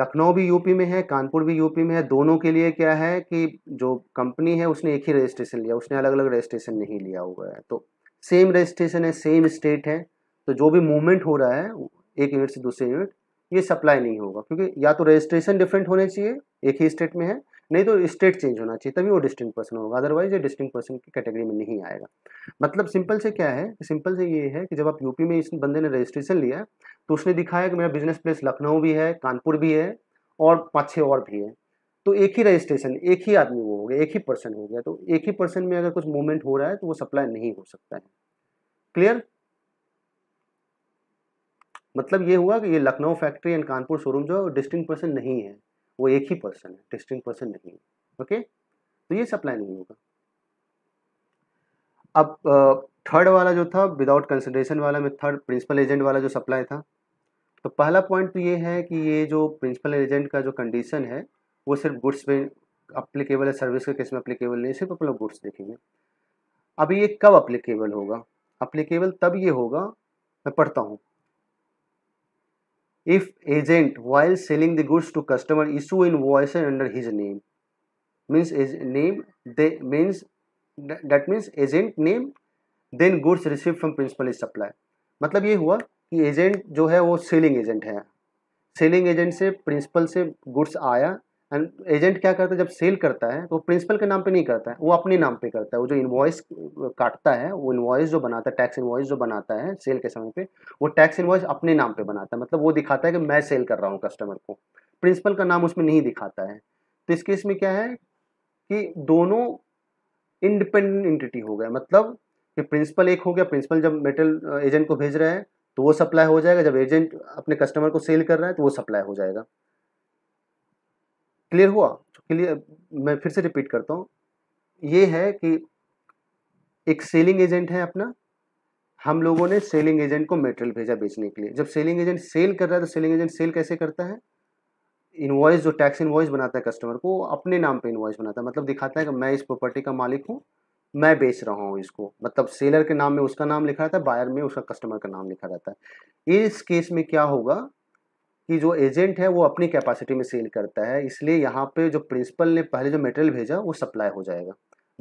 लखनऊ भी यूपी में है कानपुर भी यूपी में है दोनों के लिए क्या है कि जो कंपनी है उसने एक ही रजिस्ट्रेशन लिया उसने अलग अलग रजिस्ट्रेशन नहीं लिया हुआ है तो सेम रजिस्ट्रेशन है सेम स्टेट है तो जो भी मूवमेंट हो रहा है एक यूनिट से दूसरे यूनिट ये सप्लाई नहीं होगा क्योंकि या तो रजिस्ट्रेशन डिफरेंट होने चाहिए एक ही स्टेट में है नहीं तो स्टेट चेंज होना चाहिए तभी वो डिस्टिंग पर्सन होगा अदरवाइज ये डिस्टिंग पर्सन की कैटेगरी में नहीं आएगा मतलब सिंपल से क्या है सिंपल से ये है कि जब आप यूपी में इस बंदे ने रजिस्ट्रेशन लिया तो उसने दिखाया कि मेरा बिजनेस प्लेस लखनऊ भी है कानपुर भी है और पाँच छः और भी है तो एक ही रजिस्ट्रेशन एक ही आदमी वो हो गया एक ही पर्सन हो गया तो एक ही पर्सन में अगर कुछ मूवमेंट हो रहा है तो वो सप्लाई नहीं हो सकता है क्लियर मतलब ये हुआ कि ये Lucknow factory and Kanpur showroom जो है डिस्टिंग पर्सन नहीं है वो एक ही पर्सन है डिस्टिंग पर्सन नहीं है ओके तो ये सप्लाई नहीं होगा अब थर्ड वाला जो था विदाउट कंसिडरेशन वाला में थर्ड प्रिंसिपल एजेंट वाला जो सप्लाई था तो पहला पॉइंट तो ये है कि ये जो प्रिंसिपल एजेंट का जो कंडीशन है वो सिर्फ गुड्स में अप्लीकेबल है सर्विस के केस में अप्लीकेबल नहीं सिर्फ अपन लोग गुड्स देखेंगे अब ये कब अप्लीकेबल होगा अप्लीकेबल तब ये होगा मैं पढ़ता हूँ if agent while selling the goods to customer issue invoice under his name means name they means date means agent name then goods receive from principal is supply मतलब ये हुआ कि एजेंट जो है वो सेलिंग एजेंट है selling agent से principal से गुड्स आया एंड एजेंट क्या करता है जब सेल करता है तो प्रिंसिपल के नाम पे नहीं करता है वो अपने नाम पे करता है वो जो इन्वॉइस काटता है वो इन्वॉइस जो बनाता है टैक्स इन्वॉइस जो बनाता है सेल के समय पे वो टैक्स इन्वॉइस अपने नाम पे बनाता है मतलब वो दिखाता है कि मैं सेल कर रहा हूँ कस्टमर को प्रिंसिपल का नाम उसमें नहीं दिखाता है तो इस केस में क्या है कि दोनों इंडिपेंडेंट इंटिटी हो गए मतलब कि प्रिंसिपल एक हो गया प्रिंसिपल जब मेटल एजेंट uh, को भेज रहा है तो वो सप्लाई हो जाएगा जब एजेंट अपने कस्टमर को सेल कर रहा है तो वो सप्लाई हो जाएगा क्लियर हुआ क्लियर मैं फिर से रिपीट करता हूँ ये है कि एक सेलिंग एजेंट है अपना हम लोगों ने सेलिंग एजेंट को मेटेरियल भेजा बेचने के लिए जब सेलिंग एजेंट सेल कर रहा है तो सेलिंग एजेंट सेल कैसे करता है इन्वॉइस जो टैक्स इन्वॉइस बनाता है कस्टमर को अपने नाम पे इन्वॉइस बनाता है मतलब दिखाता है कि मैं इस प्रॉपर्टी का मालिक हूँ मैं बेच रहा हूँ इसको मतलब सेलर के नाम में उसका नाम लिखा रहता है बायर में उसका कस्टमर का नाम लिखा रहता है इस केस में क्या होगा कि जो एजेंट है वो अपनी कैपेसिटी में सेल करता है इसलिए यहाँ पे जो प्रिंसिपल ने पहले जो मटेरियल भेजा वो सप्लाई हो जाएगा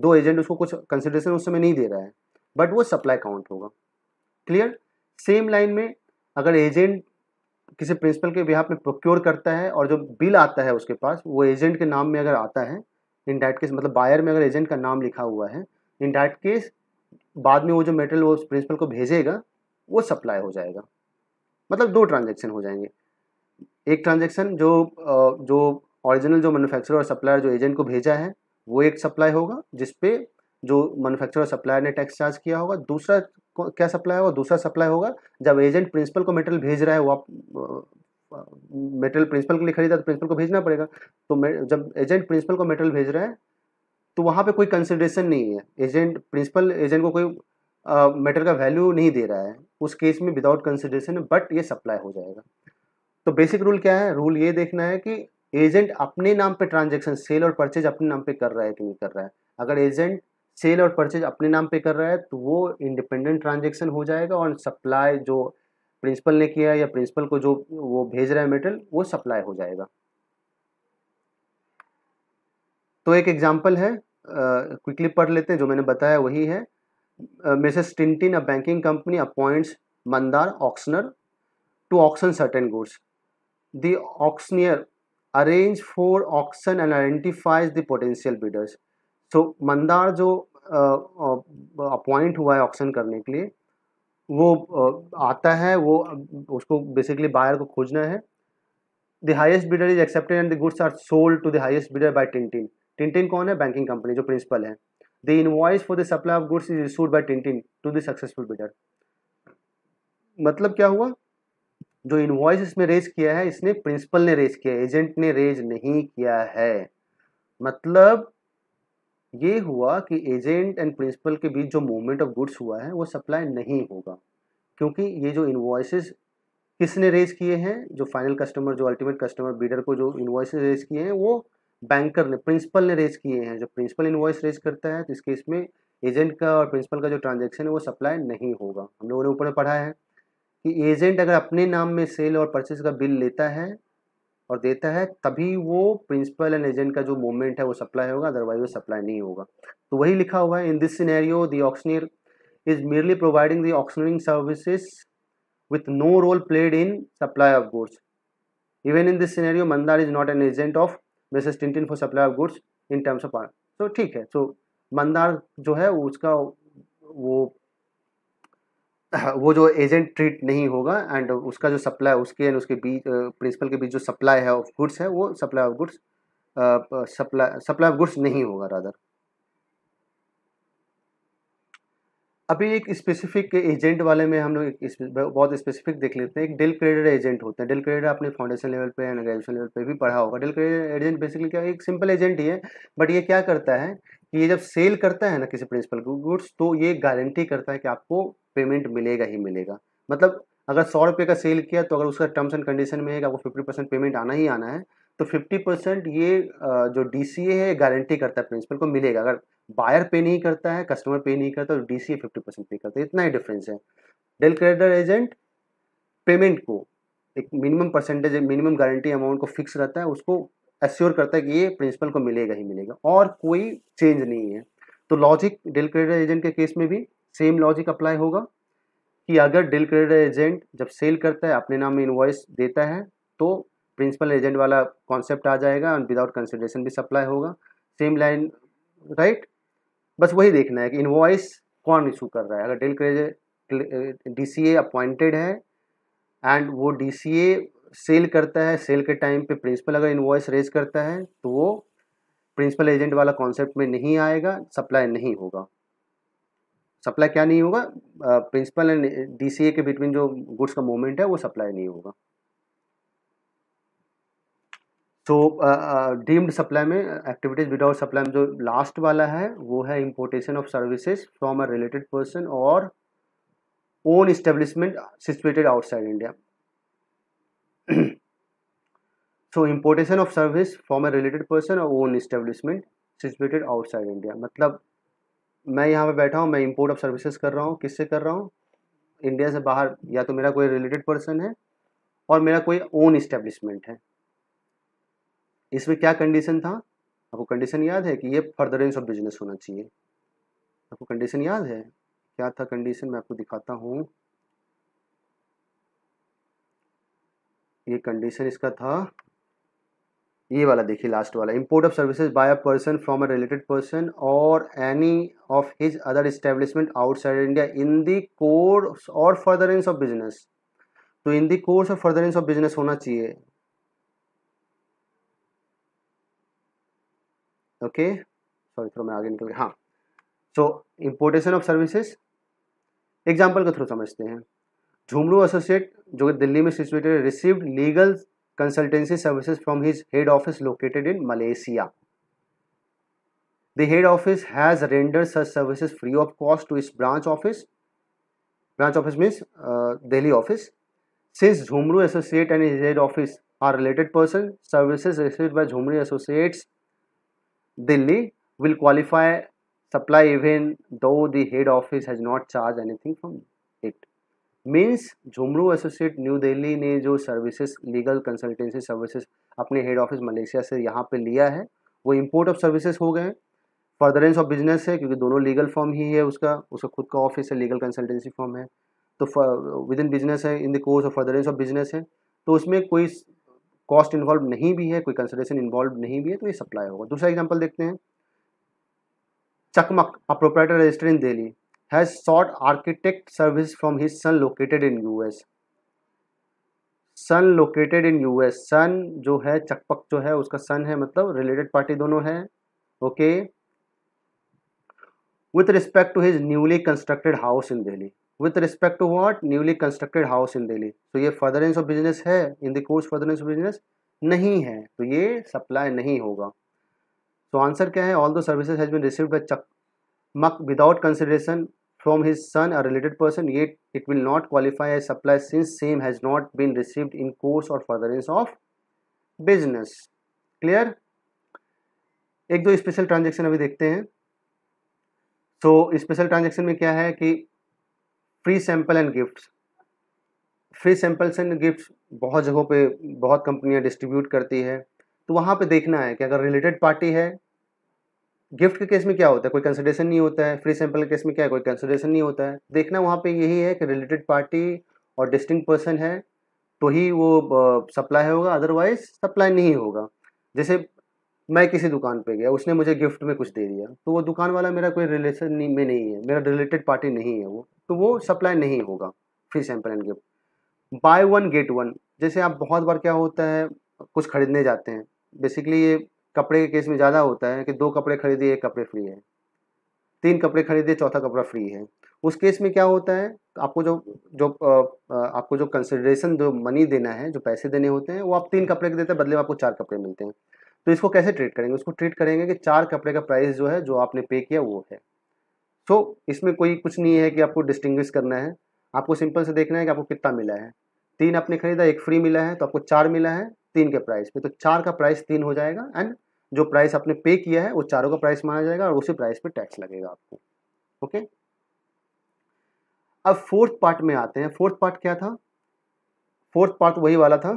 दो एजेंट उसको कुछ कंसिडरेशन उस समय नहीं दे रहा है बट वो सप्लाई काउंट होगा क्लियर सेम लाइन में अगर एजेंट किसी प्रिंसिपल के बिहार में प्रोक्योर करता है और जो बिल आता है उसके पास वो एजेंट के नाम में अगर आता है इन डायरेक्ट केस मतलब बायर में अगर एजेंट का नाम लिखा हुआ है इन डायरेक्ट केस बाद में वो जो मेटेरियल वो उस प्रिंसिपल को भेजेगा वो सप्लाई हो जाएगा मतलब दो ट्रांजेक्शन हो जाएंगे एक ट्रांजेक्शन जो जो ऑरिजिनल जो मैन्युफैक्चरर और सप्लायर जो एजेंट को भेजा है वो एक सप्लाई होगा जिसपे जो मैन्युफैक्चरर और सप्लायर ने टैक्स चार्ज किया होगा दूसरा क्या सप्लाई होगा दूसरा सप्लाई होगा जब एजेंट प्रिंसिपल को मेटेरियल भेज रहा है वो आप मेटेरियल प्रिंसिपल के लिए खरीदा तो प्रिंसिपल को भेजना पड़ेगा तो जब एजेंट प्रिंसिपल को मेटेरियल भेज रहा है तो वहाँ पे कोई कंसिडरेशन नहीं है एजेंट प्रिंसिपल एजेंट को कोई मेटेरियल का वैल्यू नहीं दे रहा है उस केस में विदाउट कंसिडरेशन बट ये सप्लाई हो जाएगा तो बेसिक रूल क्या है रूल ये देखना है कि एजेंट अपने नाम पे ट्रांजेक्शन सेल और परचेज अपने नाम पे कर रहा है कि नहीं कर रहा है अगर एजेंट सेल और परचेज अपने नाम पे कर रहा है तो वो इंडिपेंडेंट ट्रांजेक्शन हो जाएगा और सप्लाई जो प्रिंसिपल ने किया है या प्रिंसिपल को जो वो भेज रहा है मेटल वो सप्लाई हो जाएगा तो एक एग्जाम्पल है क्विकली पढ़ लेते हैं जो मैंने बताया वही है Mrs Tintin a banking company appoints Mandar auctioneer to auction certain goods the auctioneer arrange for auction and identifies the potential bidders so Mandar जो अपॉइंट हुआ है ऑक्शन करने के लिए वो आता है वो उसको बेसिकली बायर को खोजना है the highest bidder is accepted and the goods are sold to the highest bidder by Tintin Tintin कौन है बैंकिंग कंपनी जो प्रिंसिपल है the invoice for the supply of goods is issued by Tintin to the successful bidder मतलब क्या हुआ जो invoice इसमें raise किया है इसने प्रिंसिपल ने रेज किया है एजेंट ने रेज नहीं किया है मतलब ये हुआ कि एजेंट एंड प्रिंसिपल के बीच जो मूवमेंट ऑफ गुड्स हुआ है वो सप्लाई नहीं होगा क्योंकि ये जो इन्वॉइसेस किसने रेज किए हैं जो फाइनल कस्टमर जो अल्टीमेट कस्टमर बीडर को जो इन्वॉइसेस रेज किए हैं वो बैंकर ने प्रिंसिपल ने रेज किए हैं जो प्रिंसिपल इन्वॉइस रेज करता है तो इस केस में एजेंट का और प्रिंसिपल का जो ट्रांजेक्शन है वो सप्लाई नहीं होगा हम लोगों ने ऊपर पढ़ा है कि एजेंट अगर अपने नाम में सेल और परचेज का बिल लेता है और देता है तभी वो प्रिंसिपल एंड एजेंट का जो मूवमेंट है वो सप्लाई होगा अदरवाइज वो सप्लाई नहीं होगा तो वही लिखा हुआ है in this scenario the auctioneer is merely providing the auctioneering services no role played in supply of goods even in this this Mandar is not an agent of of Tintin for supply of goods in terms of are तो ठीक है so तो मंदार जो है उसका वो वो जो एजेंट ट्रीट नहीं होगा एंड उसका जो सप्लाई उसके एंड उसके बीच प्रिंसिपल के बीच जो सप्लाई है ऑफ गुड्स है वो supply of goods supply supply of goods नहीं होगा रादर अभी एक स्पेसिफिक एजेंट वाले में हम लोग बहुत स्पेसिफिक देख लेते हैं एक डेल क्रेडिट एजेंट होते हैं डेल क्रेडिट आपने फाउंडेशन लेवल पे एंड ग्रेजुएशन लेवल पे भी पढ़ा होगा डेल क्रेडिट एजेंट बेसिकली क्या एक सिंपल एजेंट ही है बट ये क्या करता है कि ये जब सेल करता है ना किसी प्रिंसिपल को गुड्स तो ये गारंटी करता है कि आपको पेमेंट मिलेगा ही मिलेगा मतलब अगर सौ रुपये का सेल किया तो अगर उसका टर्म्स एंड कंडीशन में है कि आपको फिफ्टी परसेंट पेमेंट आना ही आना है तो फिफ्टी परसेंट ये जो डी सी ए है गारंटी करता है प्रिंसिपल को मिलेगा अगर बायर पे नहीं करता है कस्टमर पे नहीं करता तो D C A fifty percent pay करता है इतना ही डिफरेंस है डेल क्रेडिटर एजेंट पेमेंट को एक minimum percentage minimum guarantee amount को फिक्स रहता है उसको एश्योर करता है कि ये प्रिंसिपल को मिलेगा ही मिलेगा और कोई चेंज नहीं है तो लॉजिक डेल क्रेडिटर एजेंट के केस में भी सेम लॉजिक अप्लाई होगा कि अगर डील क्रेडिट एजेंट जब सेल करता है अपने नाम में इन्वॉइस देता है तो प्रिंसिपल एजेंट वाला कॉन्सेप्ट आ जाएगा एंड विदाउट कंसिडरेशन भी सप्लाई होगा सेम लाइन राइट बस वही देखना है कि इन्वॉइस कौन इशू कर रहा है अगर deal credit D C A appointed है एंड वो डी सी ए सेल करता है सेल के टाइम पे प्रिंसिपल अगर इन्वॉइस रेज करता है तो वो प्रिंसिपल एजेंट वाला कॉन्सेप्ट में नहीं आएगा सप्लाई नहीं होगा सप्लाई क्या नहीं होगा प्रिंसिपल एंड डीसीए के बिटवीन जो गुड्स का मूवमेंट है वो सप्लाई नहीं होगा सो डीम्ड सप्लाई में एक्टिविटीज विदाउट सप्लाई में जो लास्ट वाला है वो है importation of services from a related person or own establishment situated outside India so importation of service from a related person or own establishment situated outside India मतलब मैं यहाँ पे बैठा हूँ मैं इंपोर्ट ऑफ सर्विसेज कर रहा हूँ किससे कर रहा हूँ इंडिया से बाहर या तो मेरा कोई रिलेटेड पर्सन है और मेरा कोई ओन इस्टेब्लिशमेंट है इसमें क्या कंडीशन था आपको कंडीशन याद है कि ये फर्दरेंस ऑफ बिजनेस होना चाहिए आपको कंडीशन याद है क्या था कंडीशन मैं आपको दिखाता हूँ ये कंडीशन इसका था ये वाला देखिए लास्ट वाला import of services by a person from a related person or any of his other establishment outside India in the course और फर्दरेंस ऑफ बिजनेस तो इन दी कोर्स और फर्दरेंस ऑफ बिजनेस होना चाहिए okay sorry थोड़ा मैं आगे निकल गया हाँ so importation of services example के थ्रू समझते हैं झुमरू एसोसिएट जो कि दिल्ली में situated received legal consultancy services from his head office located in Malaysia. The head office has rendered such services free of cost to its branch office. Branch office means uh, Delhi office. Since Jhumru Associate and his head office are related persons, services received by Jhumru Associates Delhi will qualify supply even though the head office has not charged anything from it. Means Jhumru associate New Delhi ने जो services legal consultancy services अपने head office Malaysia से यहाँ पे लिया है वो import of services हो गए हैं फर्दरेंस ऑफ बिजनेस है क्योंकि दोनों लीगल फॉर्म ही है उसका उसका खुद का ऑफिस है लीगल कंसल्टेंसी फॉर्म है तो विद इन बिजनेस है in the course of furtherance of business है तो उसमें कोई कॉस्ट इन्वॉल्व नहीं भी है कोई कंसल्टेशन इन्वॉल्व नहीं भी है तो ये सप्लाई होगा दूसरा एग्जाम्पल देखते हैं Chakmak a proprietor register in Delhi has sought architect service from his son located in US Son located in US. Son जो है चकपक जो है उसका son है मतलब related party दोनों है Okay. With respect to his newly constructed house in Delhi with respect to what newly constructed house in Delhi तो ये फर्दरेंस ऑफ बिजनेस है इन the course furtherance of business नहीं है तो ये सप्लाई नहीं होगा तो आंसर क्या है although services has been received by without consideration from his son a related person yet it will not qualify as supply since same has not been received in course or furtherance of business clear एक दो special transaction अभी देखते हैं तो special transaction में क्या है कि free sample and gifts free samples and gifts बहुत जगहों पे बहुत कंपनियां डिस्ट्रीब्यूट करती है तो वहाँ पे देखना है कि अगर रिलेटेड पार्टी है गिफ्ट के केस में क्या होता है कोई कंसिडरेशन नहीं होता है फ्री सैंपल के केस में क्या है कोई कंसिडरेशन नहीं होता है देखना वहाँ पे यही है कि रिलेटेड पार्टी और डिस्टिंग पर्सन है तो ही वो सप्लाई होगा अदरवाइज सप्लाई नहीं होगा जैसे मैं किसी दुकान पे गया उसने मुझे गिफ्ट में कुछ दे दिया तो वो दुकान वाला मेरा कोई रिलेशन में नहीं है मेरा रिलेटेड पार्टी नहीं है वो तो वो सप्लाई नहीं होगा free sample and gift buy one get one जैसे आप बहुत बार क्या होता है कुछ खरीदने जाते हैं बेसिकली ये कपड़े के केस में ज़्यादा होता है कि दो कपड़े खरीदे एक कपड़े फ्री है तीन कपड़े खरीदे चौथा कपड़ा फ्री है उस केस में क्या होता है आपको जो जो आपको जो कंसिडरेशन जो मनी देना है जो पैसे देने होते हैं वो आप तीन कपड़े के देते हैं बदले में आपको चार कपड़े मिलते हैं तो इसको कैसे ट्रीट करेंगे उसको ट्रीट करेंगे कि चार कपड़े का प्राइस जो है जो आपने पे किया वो है सो so, इसमें कोई कुछ नहीं है कि आपको डिस्टिंग्विश करना है आपको सिंपल से देखना है कि आपको कितना मिला है तीन आपने खरीदा एक फ्री मिला है तो आपको चार मिला है तीन के प्राइस पे तो चार का प्राइस तीन हो जाएगा एंड जो प्राइस आपने पे किया है वो चारों का प्राइस माना जाएगा और उसी प्राइस पे टैक्स लगेगा आपको ओके अब फोर्थ पार्ट में आते हैं फोर्थ पार्ट क्या था फोर्थ पार्ट वही वाला था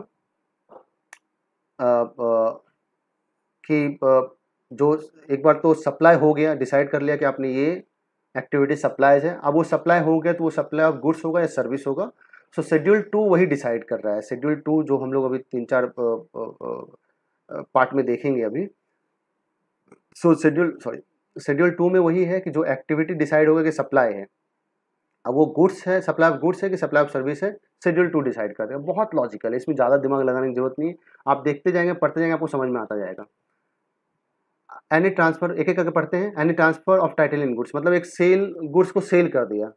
आ, आ, कि आ, जो एक बार तो सप्लाई हो गया डिसाइड कर लिया कि आपने ये एक्टिविटी सप्लाईज है अब वो सप्लाई हो गया तो वो सप्लाई ऑफ गुड्स होगा या सर्विस होगा सो शेड्यूल टू वही डिसाइड कर रहा है शेड्यूल टू जो हम लोग अभी तीन चार पार्ट में देखेंगे अभी so schedule sorry schedule two में वही है कि जो एक्टिविटी डिसाइड होगा कि सप्लाई है अब वो गुड्स है सप्लाई ऑफ गुड्स है कि सप्लाई ऑफ सर्विस है शेड्यूल टू डिसाइड करते हैं बहुत लॉजिकल है इसमें ज़्यादा दिमाग लगाने की जरूरत नहीं है आप देखते जाएंगे पढ़ते जाएंगे आपको समझ में आता जाएगा एनी ट्रांसफर एक एक करके पढ़ते हैं any transfer of title in goods मतलब एक सेल गुड्स को सेल कर दिया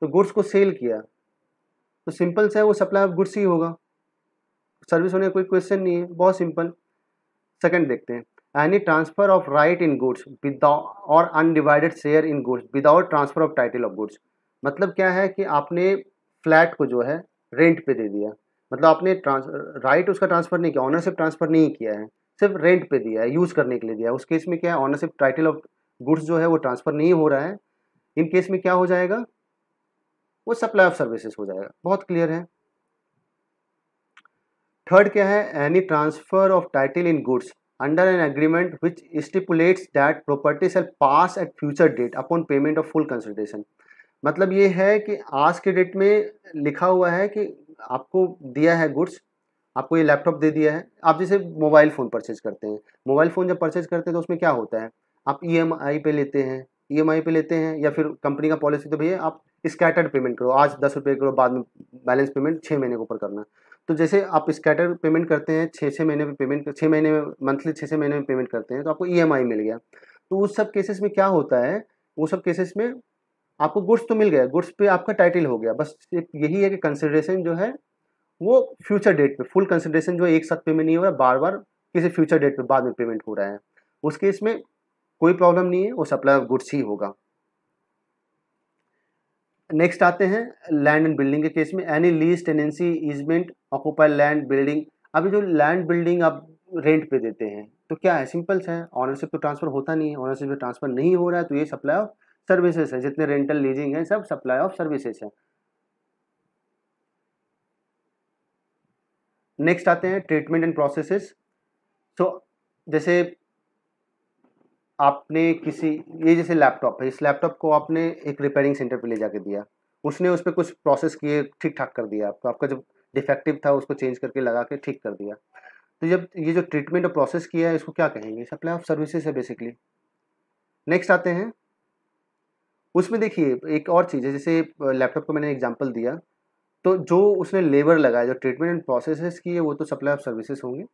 तो गुड्स को सेल किया तो सिंपल से है वो सप्लाई ऑफ गुड्स ही होगा सर्विस होने का कोई क्वेश्चन नहीं है बहुत सिंपल सेकंड देखते हैं any transfer of right in goods without or undivided share in goods without transfer of title of goods मतलब क्या है कि आपने फ्लैट को जो है रेंट पे दे दिया मतलब आपने ट्रांस राइट उसका ट्रांसफ़र नहीं किया ऑनरशिप ट्रांसफ़र नहीं किया है सिर्फ रेंट पे दिया है यूज़ करने के लिए दिया है उस केस में क्या है ऑनरशिप टाइटल ऑफ गुड्स जो है वो ट्रांसफ़र नहीं हो रहा है इन केस में क्या हो जाएगा वो सप्लाई ऑफ सर्विसेज हो जाएगा बहुत क्लियर है थर्ड क्या है any transfer of title in goods under an agreement which stipulates that property shall pass at future date upon payment of full consideration मतलब ये है कि आज के डेट में लिखा हुआ है कि आपको दिया है गुड्स आपको ये लैपटॉप दे दिया है आप जैसे मोबाइल फ़ोन परचेज करते हैं मोबाइल फ़ोन जब परचेज करते हैं तो उसमें क्या होता है आप ई एम आई पे लेते हैं ई एम आई पे लेते हैं या फिर कंपनी का पॉलिसी तो भैया आप स्कैटर्ड पेमेंट करो आज दस रुपये करो बाद में बैलेंस पेमेंट छः महीने के ऊपर करना तो जैसे आप स्कैटर पेमेंट करते हैं छः छः महीने में पेमेंट छः महीने में मंथली छः छः महीने में पेमेंट करते हैं तो आपको ई e मिल गया तो उस सब केसेस में क्या होता है वो सब केसेस में आपको गुड्स तो मिल गया गुड्स पे आपका टाइटल हो गया बस यही है कि कंसिडरेशन जो है वो फ्यूचर डेट पे फुल कंसिडरेशन जो है एक साथ पेमेंट नहीं हो रहा बार बार किसी फ्यूचर डेट पे बाद में पेमेंट हो रहा है उस केस में कोई प्रॉब्लम नहीं है वो सप्लाई ऑफ गुड्स ही होगा नेक्स्ट आते हैं लैंड एंड बिल्डिंग के केस में any lease tenancy easement occupy land building अभी जो लैंड बिल्डिंग आप रेंट पे देते हैं तो क्या है सिंपल है ऑनरशिप तो ट्रांसफर होता नहीं है ऑनरशिप जो ट्रांसफर नहीं हो रहा है तो ये सप्लाई ऑफ सर्विसेज है जितने रेंटल लीजिंग है सब सप्लाई ऑफ सर्विसेज है नेक्स्ट आते हैं ट्रीटमेंट एंड प्रोसेसेस सो जैसे आपने किसी ये जैसे लैपटॉप है इस लैपटॉप को आपने एक रिपेयरिंग सेंटर पे ले जाके दिया उसने उस पर कुछ प्रोसेस किए ठीक ठाक कर दिया आपको तो आपका जब डिफेक्टिव था उसको चेंज करके लगा के ठीक कर दिया तो जब ये जो ट्रीटमेंट और प्रोसेस किया है इसको क्या कहेंगे सप्लाई ऑफ सर्विसेज है बेसिकली नेक्स्ट आते हैं उसमें देखिए एक और चीज़ है जैसे लैपटॉप को मैंने एग्जाम्पल दिया तो जो उसने लेबर लगाया जो ट्रीटमेंट एंड प्रोसेसेस किए वो तो सप्लाई ऑफ सर्विसेज होंगे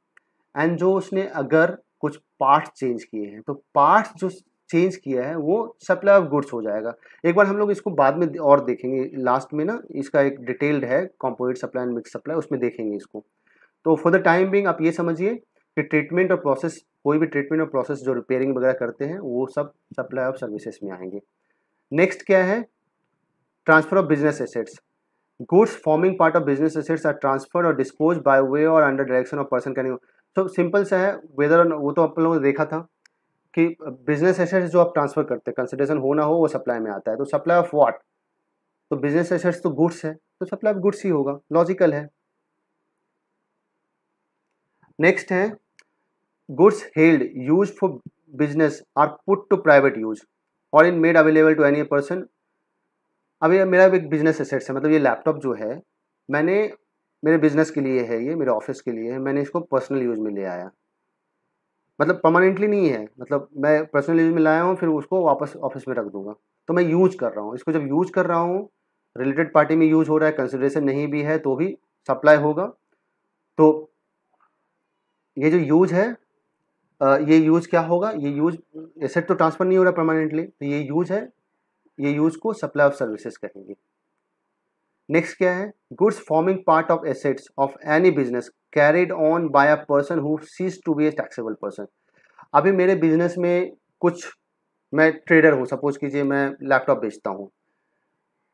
एंड जो उसने अगर कुछ पार्ट्स चेंज किए हैं तो पार्ट्स जो चेंज किया है वो सप्लाई ऑफ गुड्स हो जाएगा एक बार हम लोग इसको बाद में और देखेंगे लास्ट में ना इसका एक डिटेल्ड है composite supply and mix supply उसमें देखेंगे इसको तो फॉर द टाइम बिंग आप ये समझिए कि ट्रीटमेंट और प्रोसेस कोई भी ट्रीटमेंट और प्रोसेस जो रिपेयरिंग वगैरह करते हैं वो सब सप्लाई ऑफ सर्विसेज में आएंगे नेक्स्ट क्या है transfer of business assets goods forming part of business assets are transfer or dispose by way or under direction of person can so simple सा है वेदर वो तो आप लोगों ने देखा था कि बिजनेस एसेट्स जो आप ट्रांसफर करते हैं कंसिडरेशन होना हो वो सप्लाई में आता है तो सप्लाई ऑफ वॉट तो बिजनेस एसेट्स तो गुड्स है तो सप्लाई ऑफ गुड्स ही होगा लॉजिकल है नेक्स्ट है goods held use for business are put to private use or in made available to any person अब ये मेरा एक बिजनेस एसेट्स है मतलब ये लैपटॉप जो है मैंने मेरे बिजनेस के लिए है ये मेरे ऑफिस के लिए है मैंने इसको पर्सनल यूज में ले आया मतलब परमानेंटली नहीं है मतलब मैं पर्सनल यूज में लाया हूँ फिर उसको वापस ऑफिस में रख दूंगा तो मैं यूज कर रहा हूँ इसको जब यूज कर रहा हूँ रिलेटेड पार्टी में यूज हो रहा है कंसिडरेशन नहीं भी है तो भी सप्लाई होगा तो ये जो यूज है ये यूज क्या होगा ये यूज एसेट तो ट्रांसफर नहीं हो रहा परमानेंटली तो ये यूज है ये यूज को सप्लाई ऑफ सर्विसेज कहेंगे नेक्स्ट क्या है goods forming part of assets of any business carried on by a person who ceases to be a taxable person अभी मेरे बिजनेस में कुछ मैं ट्रेडर हूँ सपोज कीजिए मैं लैपटॉप बेचता हूँ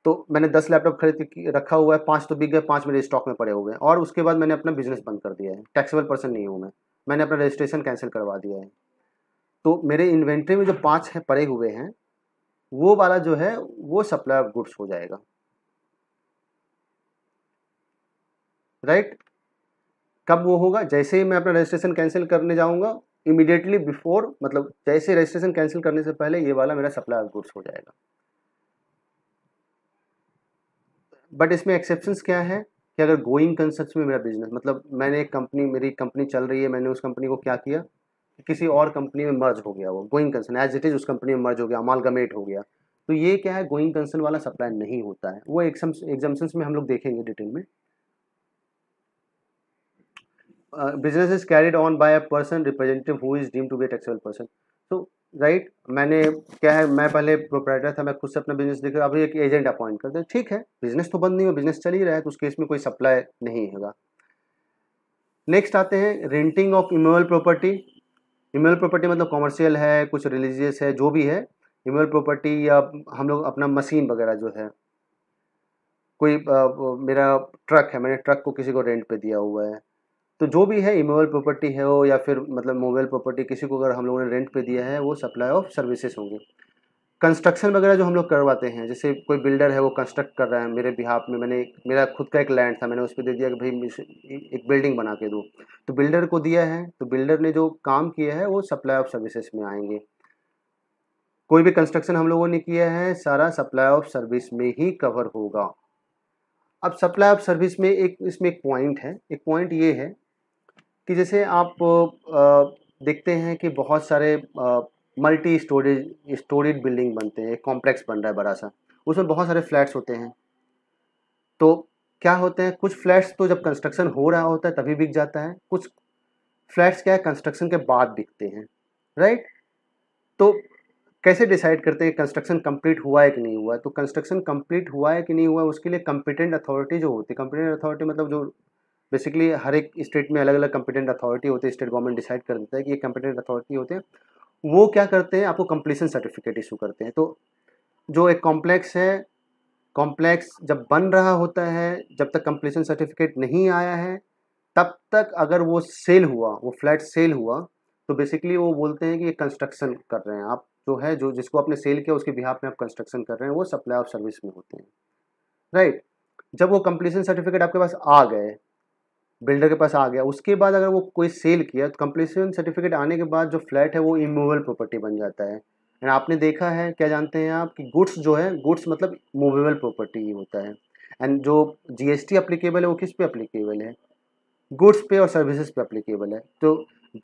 तो मैंने दस लैपटॉप खरीद रखा हुआ है पाँच तो बिक गए पाँच मेरे स्टॉक में पड़े हुए हैं और उसके बाद मैंने अपना बिजनेस बंद कर दिया है टैक्सेबल पर्सन नहीं हूँ मैं मैंने अपना रजिस्ट्रेशन कैंसिल करवा दिया है तो मेरे इन्वेंट्री में जो पाँच है पड़े हुए हैं वो वाला जो है वो सप्लाई ऑफ गुड्स हो जाएगा राइट right? कब वो होगा जैसे ही मैं अपना रजिस्ट्रेशन कैंसिल करने जाऊँगा इमिडिएटली बिफोर मतलब जैसे रजिस्ट्रेशन कैंसिल करने से पहले ये वाला मेरा सप्लाई ऑफ गुड्स हो जाएगा बट इसमें एक्सेप्शन क्या है कि अगर गोइंग कंसेप्ट में मेरा बिजनेस मतलब मैंने एक कंपनी मेरी कंपनी चल रही है मैंने उस कंपनी को क्या किया किसी और कंपनी में मर्ज हो गया वो going concern as it is उस कंपनी में मर्ज हो गया अमालगमेट हो गया तो ये क्या है गोइंग कंसर्न वाला सप्लाई नहीं होता है वो एग्जाम्स में हम लोग देखेंगे डिटेल में business is carried on by a person representative who is deem to be be person so right right? मैंने क्या है मैं पहले प्रोपराइटर था मैं खुद से अपना बिजनेस देख रहा अभी एक एजेंट अपॉइंट कर हैं ठीक है बिजनेस तो बंद नहीं हुआ बिजनेस चल ही रहा है तो उस केस में कोई सप्लाई नहीं होगा नेक्स्ट आते हैं renting of immovable property immovable property मतलब कॉमर्शियल है कुछ रिलीजियस है जो भी है इमोबल प्रॉपर्टी या हम लोग अपना मशीन वगैरह जो है कोई आ, uh, मेरा ट्रक है मैंने ट्रक को किसी को रेंट पे दिया हुआ है तो जो भी है इमोबल प्रॉपर्टी है वो या फिर मतलब मोबाइल प्रॉपर्टी किसी को अगर हम लोगों ने रेंट पे दिया है वो सप्लाई ऑफ सर्विसेज होंगे कंस्ट्रक्शन वगैरह जो हम लोग करवाते हैं जैसे कोई बिल्डर है वो कंस्ट्रक्ट कर रहा है मेरे बिहार में मैंने मेरा खुद का एक लैंड था मैंने उस पर दे दिया कि भाई एक बिल्डिंग बना के दो तो बिल्डर को दिया है तो बिल्डर ने जो काम किया है वो सप्लाई ऑफ सर्विसेज में आएंगे कोई भी कंस्ट्रक्शन हम लोगों ने किया है सारा सप्लाई ऑफ सर्विस में ही कवर होगा अब सप्लाई ऑफ सर्विस में एक इसमें एक पॉइंट है एक पॉइंट ये है कि जैसे आप देखते हैं कि बहुत सारे मल्टी स्टोरेज स्टोरेज बिल्डिंग बनते हैं एक कॉम्प्लेक्स बन रहा है बड़ा सा उसमें बहुत सारे फ्लैट्स होते हैं तो क्या होते हैं कुछ फ्लैट्स तो जब कंस्ट्रक्शन हो रहा होता है तभी बिक जाता है कुछ फ्लैट्स क्या है कंस्ट्रक्शन के बाद बिकते हैं राइट तो कैसे डिसाइड करते हैं कंस्ट्रक्शन कंप्लीट हुआ है कि नहीं हुआ है तो कंस्ट्रक्शन कंप्लीट हुआ है कि नहीं हुआ है उसके लिए कंपिटेंट अथॉरिटी जो होती है कंपिटेंट अथॉरिटी मतलब जो बेसिकली हर एक स्टेट में अलग अलग कंपिटेंट अथॉरिटी होती है स्टेट गवर्नमेंट डिसाइड कर देता है कि ये कंपिटेंट अथॉरिटी होते हैं वो क्या करते हैं आपको कंप्लीसन सर्टिफिकेट इशू करते हैं तो जो एक कॉम्प्लेक्स है कॉम्प्लेक्स जब बन रहा होता है जब तक कंप्लीसन सर्टिफिकेट नहीं आया है तब तक अगर वो सेल हुआ वो फ्लैट सेल हुआ तो बेसिकली वो बोलते हैं कि ये कंस्ट्रक्शन कर रहे हैं आप जो है जो जिसको आपने सेल किया उसके बिहाफ में आप कंस्ट्रक्शन कर रहे हैं वो सप्लाई ऑफ सर्विस में होते हैं राइट right? जब वो कंप्लीसन सर्टिफिकेट आपके पास आ गए बिल्डर के पास आ गया उसके बाद अगर वो कोई सेल किया तो कंप्लीशन सर्टिफिकेट आने के बाद जो फ्लैट है वो इमूवेबल प्रॉपर्टी बन जाता है एंड आपने देखा है क्या जानते हैं आप कि गुड्स जो है गुड्स मतलब मूवेबल प्रॉपर्टी ही होता है एंड जो जी एस है वो किस पे अप्लीकेबल है गुड्स पे और सर्विसेज पे अप्लीकेबल है तो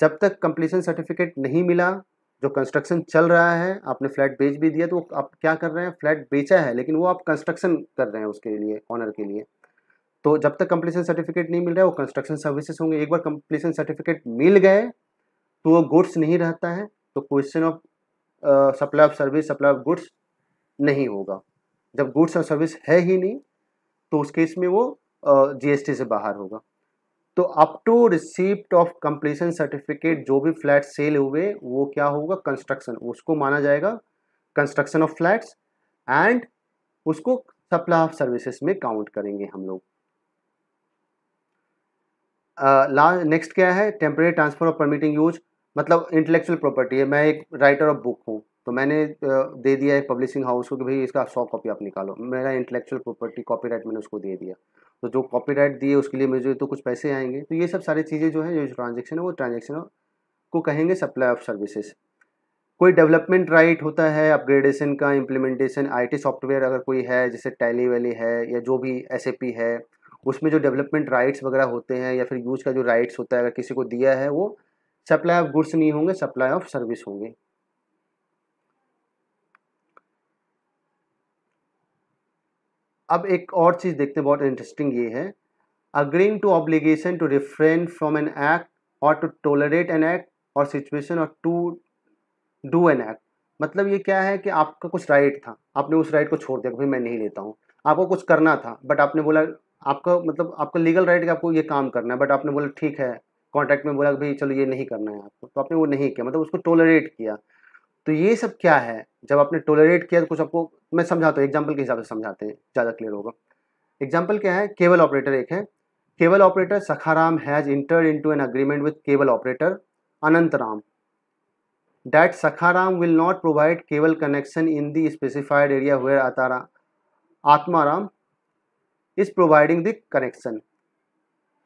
जब तक कंप्लीसन सर्टिफिकेट नहीं मिला जो कंस्ट्रक्शन चल रहा है आपने फ्लैट बेच भी दिया तो आप क्या कर रहे हैं फ्लैट बेचा है लेकिन वो आप कंस्ट्रक्शन कर रहे हैं उसके लिए ऑनर के लिए तो जब तक कंप्लीशन सर्टिफिकेट नहीं मिल रहा है वो कंस्ट्रक्शन सर्विसेज होंगे एक बार कंप्लीशन सर्टिफिकेट मिल गए तो वो गुड्स नहीं रहता है तो question of supply of service supply of goods नहीं होगा जब गुड्स और सर्विस है ही नहीं तो उस केस में वो जीएसटी uh, से बाहर होगा तो up to receipt of completion certificate जो भी फ्लैट सेल हुए वो क्या होगा कंस्ट्रक्शन उसको माना जाएगा कंस्ट्रक्शन ऑफ फ्लैट्स एंड उसको सप्लाई ऑफ सर्विसेज में काउंट करेंगे हम लोग लास्ट नेक्स्ट क्या है temporary transfer of permitting use मतलब इंटेलेक्चुअल प्रॉपर्टी है मैं एक राइटर ऑफ बुक हूँ तो मैंने दे दिया एक पब्लिशिंग हाउस को कि भाई इसका सौ कॉपी आप निकालो मेरा इंटेलेक्चुअल प्रॉपर्टी कॉपीराइट मैंने उसको दे दिया तो जो कॉपीराइट दिए उसके लिए मुझे तो कुछ पैसे आएंगे तो ये सब सारी चीज़ें जो है जो ट्रांजेक्शन है वो ट्रांजेक्शन को कहेंगे सप्लाई ऑफ सर्विसेज कोई डेवलपमेंट राइट right होता है अपग्रेडेशन का इम्प्लीमेंटेशन आईटी सॉफ्टवेयर अगर कोई है जैसे टैली वैली है या जो भी एस है उसमें जो डेवलपमेंट राइट्स वगैरह होते हैं या फिर यूज का जो राइट्स होता है अगर किसी को दिया है वो सप्लाई ऑफ गुड्स नहीं होंगे सप्लाई ऑफ सर्विस होंगे अब एक और चीज़ देखते हैं बहुत इंटरेस्टिंग ये है agreeing to obligation to refrain from an act और टू टोलरेट एन एक्ट और सिचुएशन और टू डू एन एक्ट मतलब ये क्या है कि आपका कुछ राइट था आपने उस राइट को छोड़ दिया भाई मैं नहीं लेता हूँ आपको कुछ करना था बट आपने बोला आपका मतलब आपका लीगल राइट है आपको ये काम करना है बट आपने बोला ठीक है कॉन्ट्रैक्ट में बोला भाई चलो ये नहीं करना है आपको तो आपने वो नहीं किया मतलब उसको टोलरेट किया तो ये सब क्या है जब आपने टोलरेट किया तो कुछ आपको मैं समझाता हूँ एग्जाम्पल के हिसाब से समझाते हैं ज़्यादा क्लियर होगा एग्जाम्पल क्या है केबल ऑपरेटर एक है cable operator Sakharam has enter into an agreement with cable operator Anantram that Sakharam will not provide cable connection in the specified area where आतारा Atmaram is providing the connection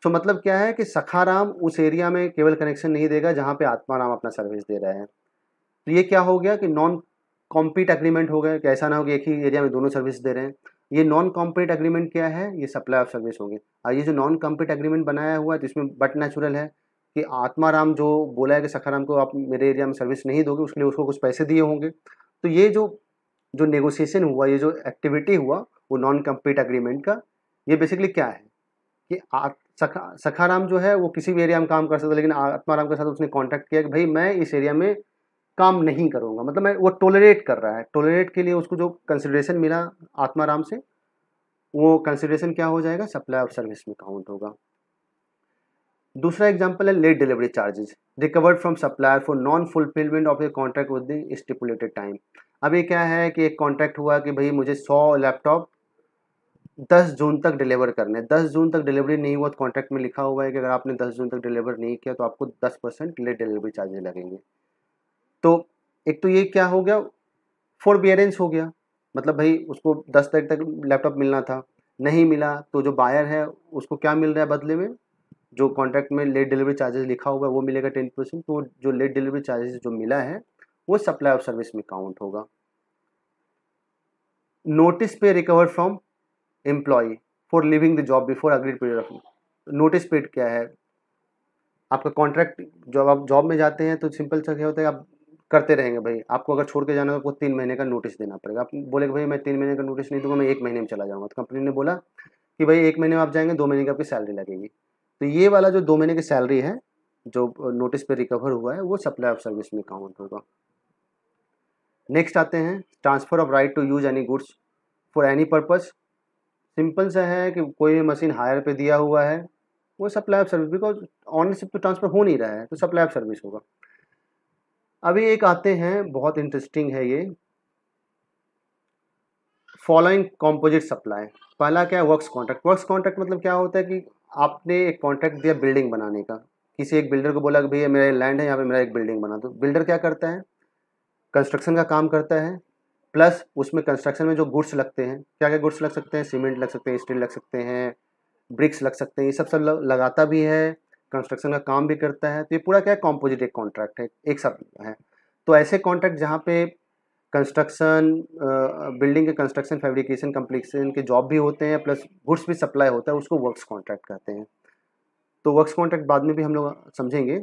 तो मतलब क्या है कि सखाराम उस एरिया में केवल कनेक्शन नहीं देगा जहाँ पे आत्माराम अपना सर्विस दे रहे हैं तो ये क्या हो गया कि नॉन कॉम्पीट एग्रीमेंट हो गया कि ऐसा ना हो कि एक ही एरिया में दोनों सर्विस दे रहे हैं ये नॉन कॉम्पीट एग्रीमेंट क्या है ये सप्लाई ऑफ सर्विस होगी और ये जो नॉन कॉम्पीट एग्रीमेंट बनाया हुआ है तो इसमें बट नेचुरल है कि आत्माराम जो बोला है कि सखाराम को आप मेरे एरिया में सर्विस नहीं दोगे उसके लिए उसको कुछ पैसे दिए होंगे तो ये जो जो नेगोशिएशन हुआ ये जो एक्टिविटी हुआ वो नॉन कम्पीट एग्रीमेंट का ये बेसिकली क्या है कि सखा सखाराम जो है वो किसी भी एरिया में काम कर सकता है लेकिन आत्माराम के साथ उसने कॉन्टैक्ट किया कि भाई मैं इस एरिया में काम नहीं करूँगा मतलब मैं वो टोलरेट कर रहा है टोलरेट के लिए उसको जो कंसिडरेशन मिला आत्माराम से वो कंसिडरेशन क्या हो जाएगा सप्लाई ऑफ सर्विस में काउंट होगा दूसरा एग्जाम्पल है late delivery charges recovered from supplier for non fulfilment of a contract with the stipulated time अब ये क्या है कि एक कॉन्ट्रैक्ट हुआ कि भाई मुझे सौ लैपटॉप दस जून तक डिलीवर करने दस जून तक डिलीवरी नहीं हुआ तो कॉन्ट्रैक्ट में लिखा हुआ है कि अगर आपने दस जून तक डिलीवर नहीं किया तो आपको दस परसेंट लेट डिलीवरी चार्जेस लगेंगे तो एक तो ये क्या हो गया फोर बियरेंस हो गया मतलब भाई उसको दस तारीख तक लैपटॉप मिलना था नहीं मिला तो जो बायर है उसको क्या मिल रहा है बदले में जो कॉन्ट्रैक्ट में लेट डिलीवरी चार्जेस लिखा हुआ है वो मिलेगा टेन परसेंट तो जो लेट डिलीवरी चार्जेस जो मिला है वो सप्लाई ऑफ सर्विस में काउंट होगा notice pay recover from employee for leaving the job before agreed period of notice period क्या है आपका कॉन्ट्रैक्ट जब आप जॉब में जाते हैं तो सिंपल सा क्या होता है आप करते रहेंगे भाई आपको अगर छोड़ के जाना है तो आपको तीन महीने का नोटिस देना पड़ेगा आप बोले भाई मैं तीन महीने का नोटिस नहीं दूंगा मैं एक महीने में चला जाऊँगा तो कंपनी ने बोला कि भाई एक महीने में आप जाएंगे दो महीने की आपकी सैलरी लगेगी तो ये वाला जो दो महीने की सैलरी है जो नोटिस पे रिकवर हुआ है वो सप्लाई ऑफ सर्विस में काउंट होगा नेक्स्ट आते हैं transfer of right to use any goods for any purpose simple सा है कि कोई मशीन हायर पे दिया हुआ है वो supply of service because ownership तो ट्रांसफर हो नहीं रहा है तो सप्लाई ऑफ सर्विस होगा अभी एक आते हैं बहुत इंटरेस्टिंग है ये फॉलोइंग कॉम्पोजिट सप्लाई पहला क्या है वर्क्स कॉन्ट्रैक्ट वर्क्स कॉन्ट्रैक्ट मतलब क्या होता है कि आपने एक कॉन्ट्रैक्ट दिया बिल्डिंग बनाने का किसी एक बिल्डर को बोला कि भैया मेरा लैंड है यहाँ पे मेरा एक बिल्डिंग बना दो बिल्डर क्या करता है कंस्ट्रक्शन का काम करता है प्लस उसमें कंस्ट्रक्शन में जो गुड्स लगते हैं क्या क्या गुड्स लग सकते हैं सीमेंट लग सकते हैं स्टील लग सकते हैं ब्रिक्स लग सकते हैं ये सब सब लगाता भी है कंस्ट्रक्शन का काम भी करता है तो ये पूरा क्या है कॉम्पोजिट एक कॉन्ट्रैक्ट है एक साथ है तो ऐसे कॉन्ट्रैक्ट जहाँ पे कंस्ट्रक्शन बिल्डिंग के कंस्ट्रक्शन फैब्रिकेशन कम्प्लीसन के जॉब भी होते हैं प्लस गुड्स भी सप्लाई होता है उसको वर्क्स कॉन्ट्रैक्ट कहते हैं तो वर्क्स कॉन्ट्रैक्ट बाद में भी हम लोग समझेंगे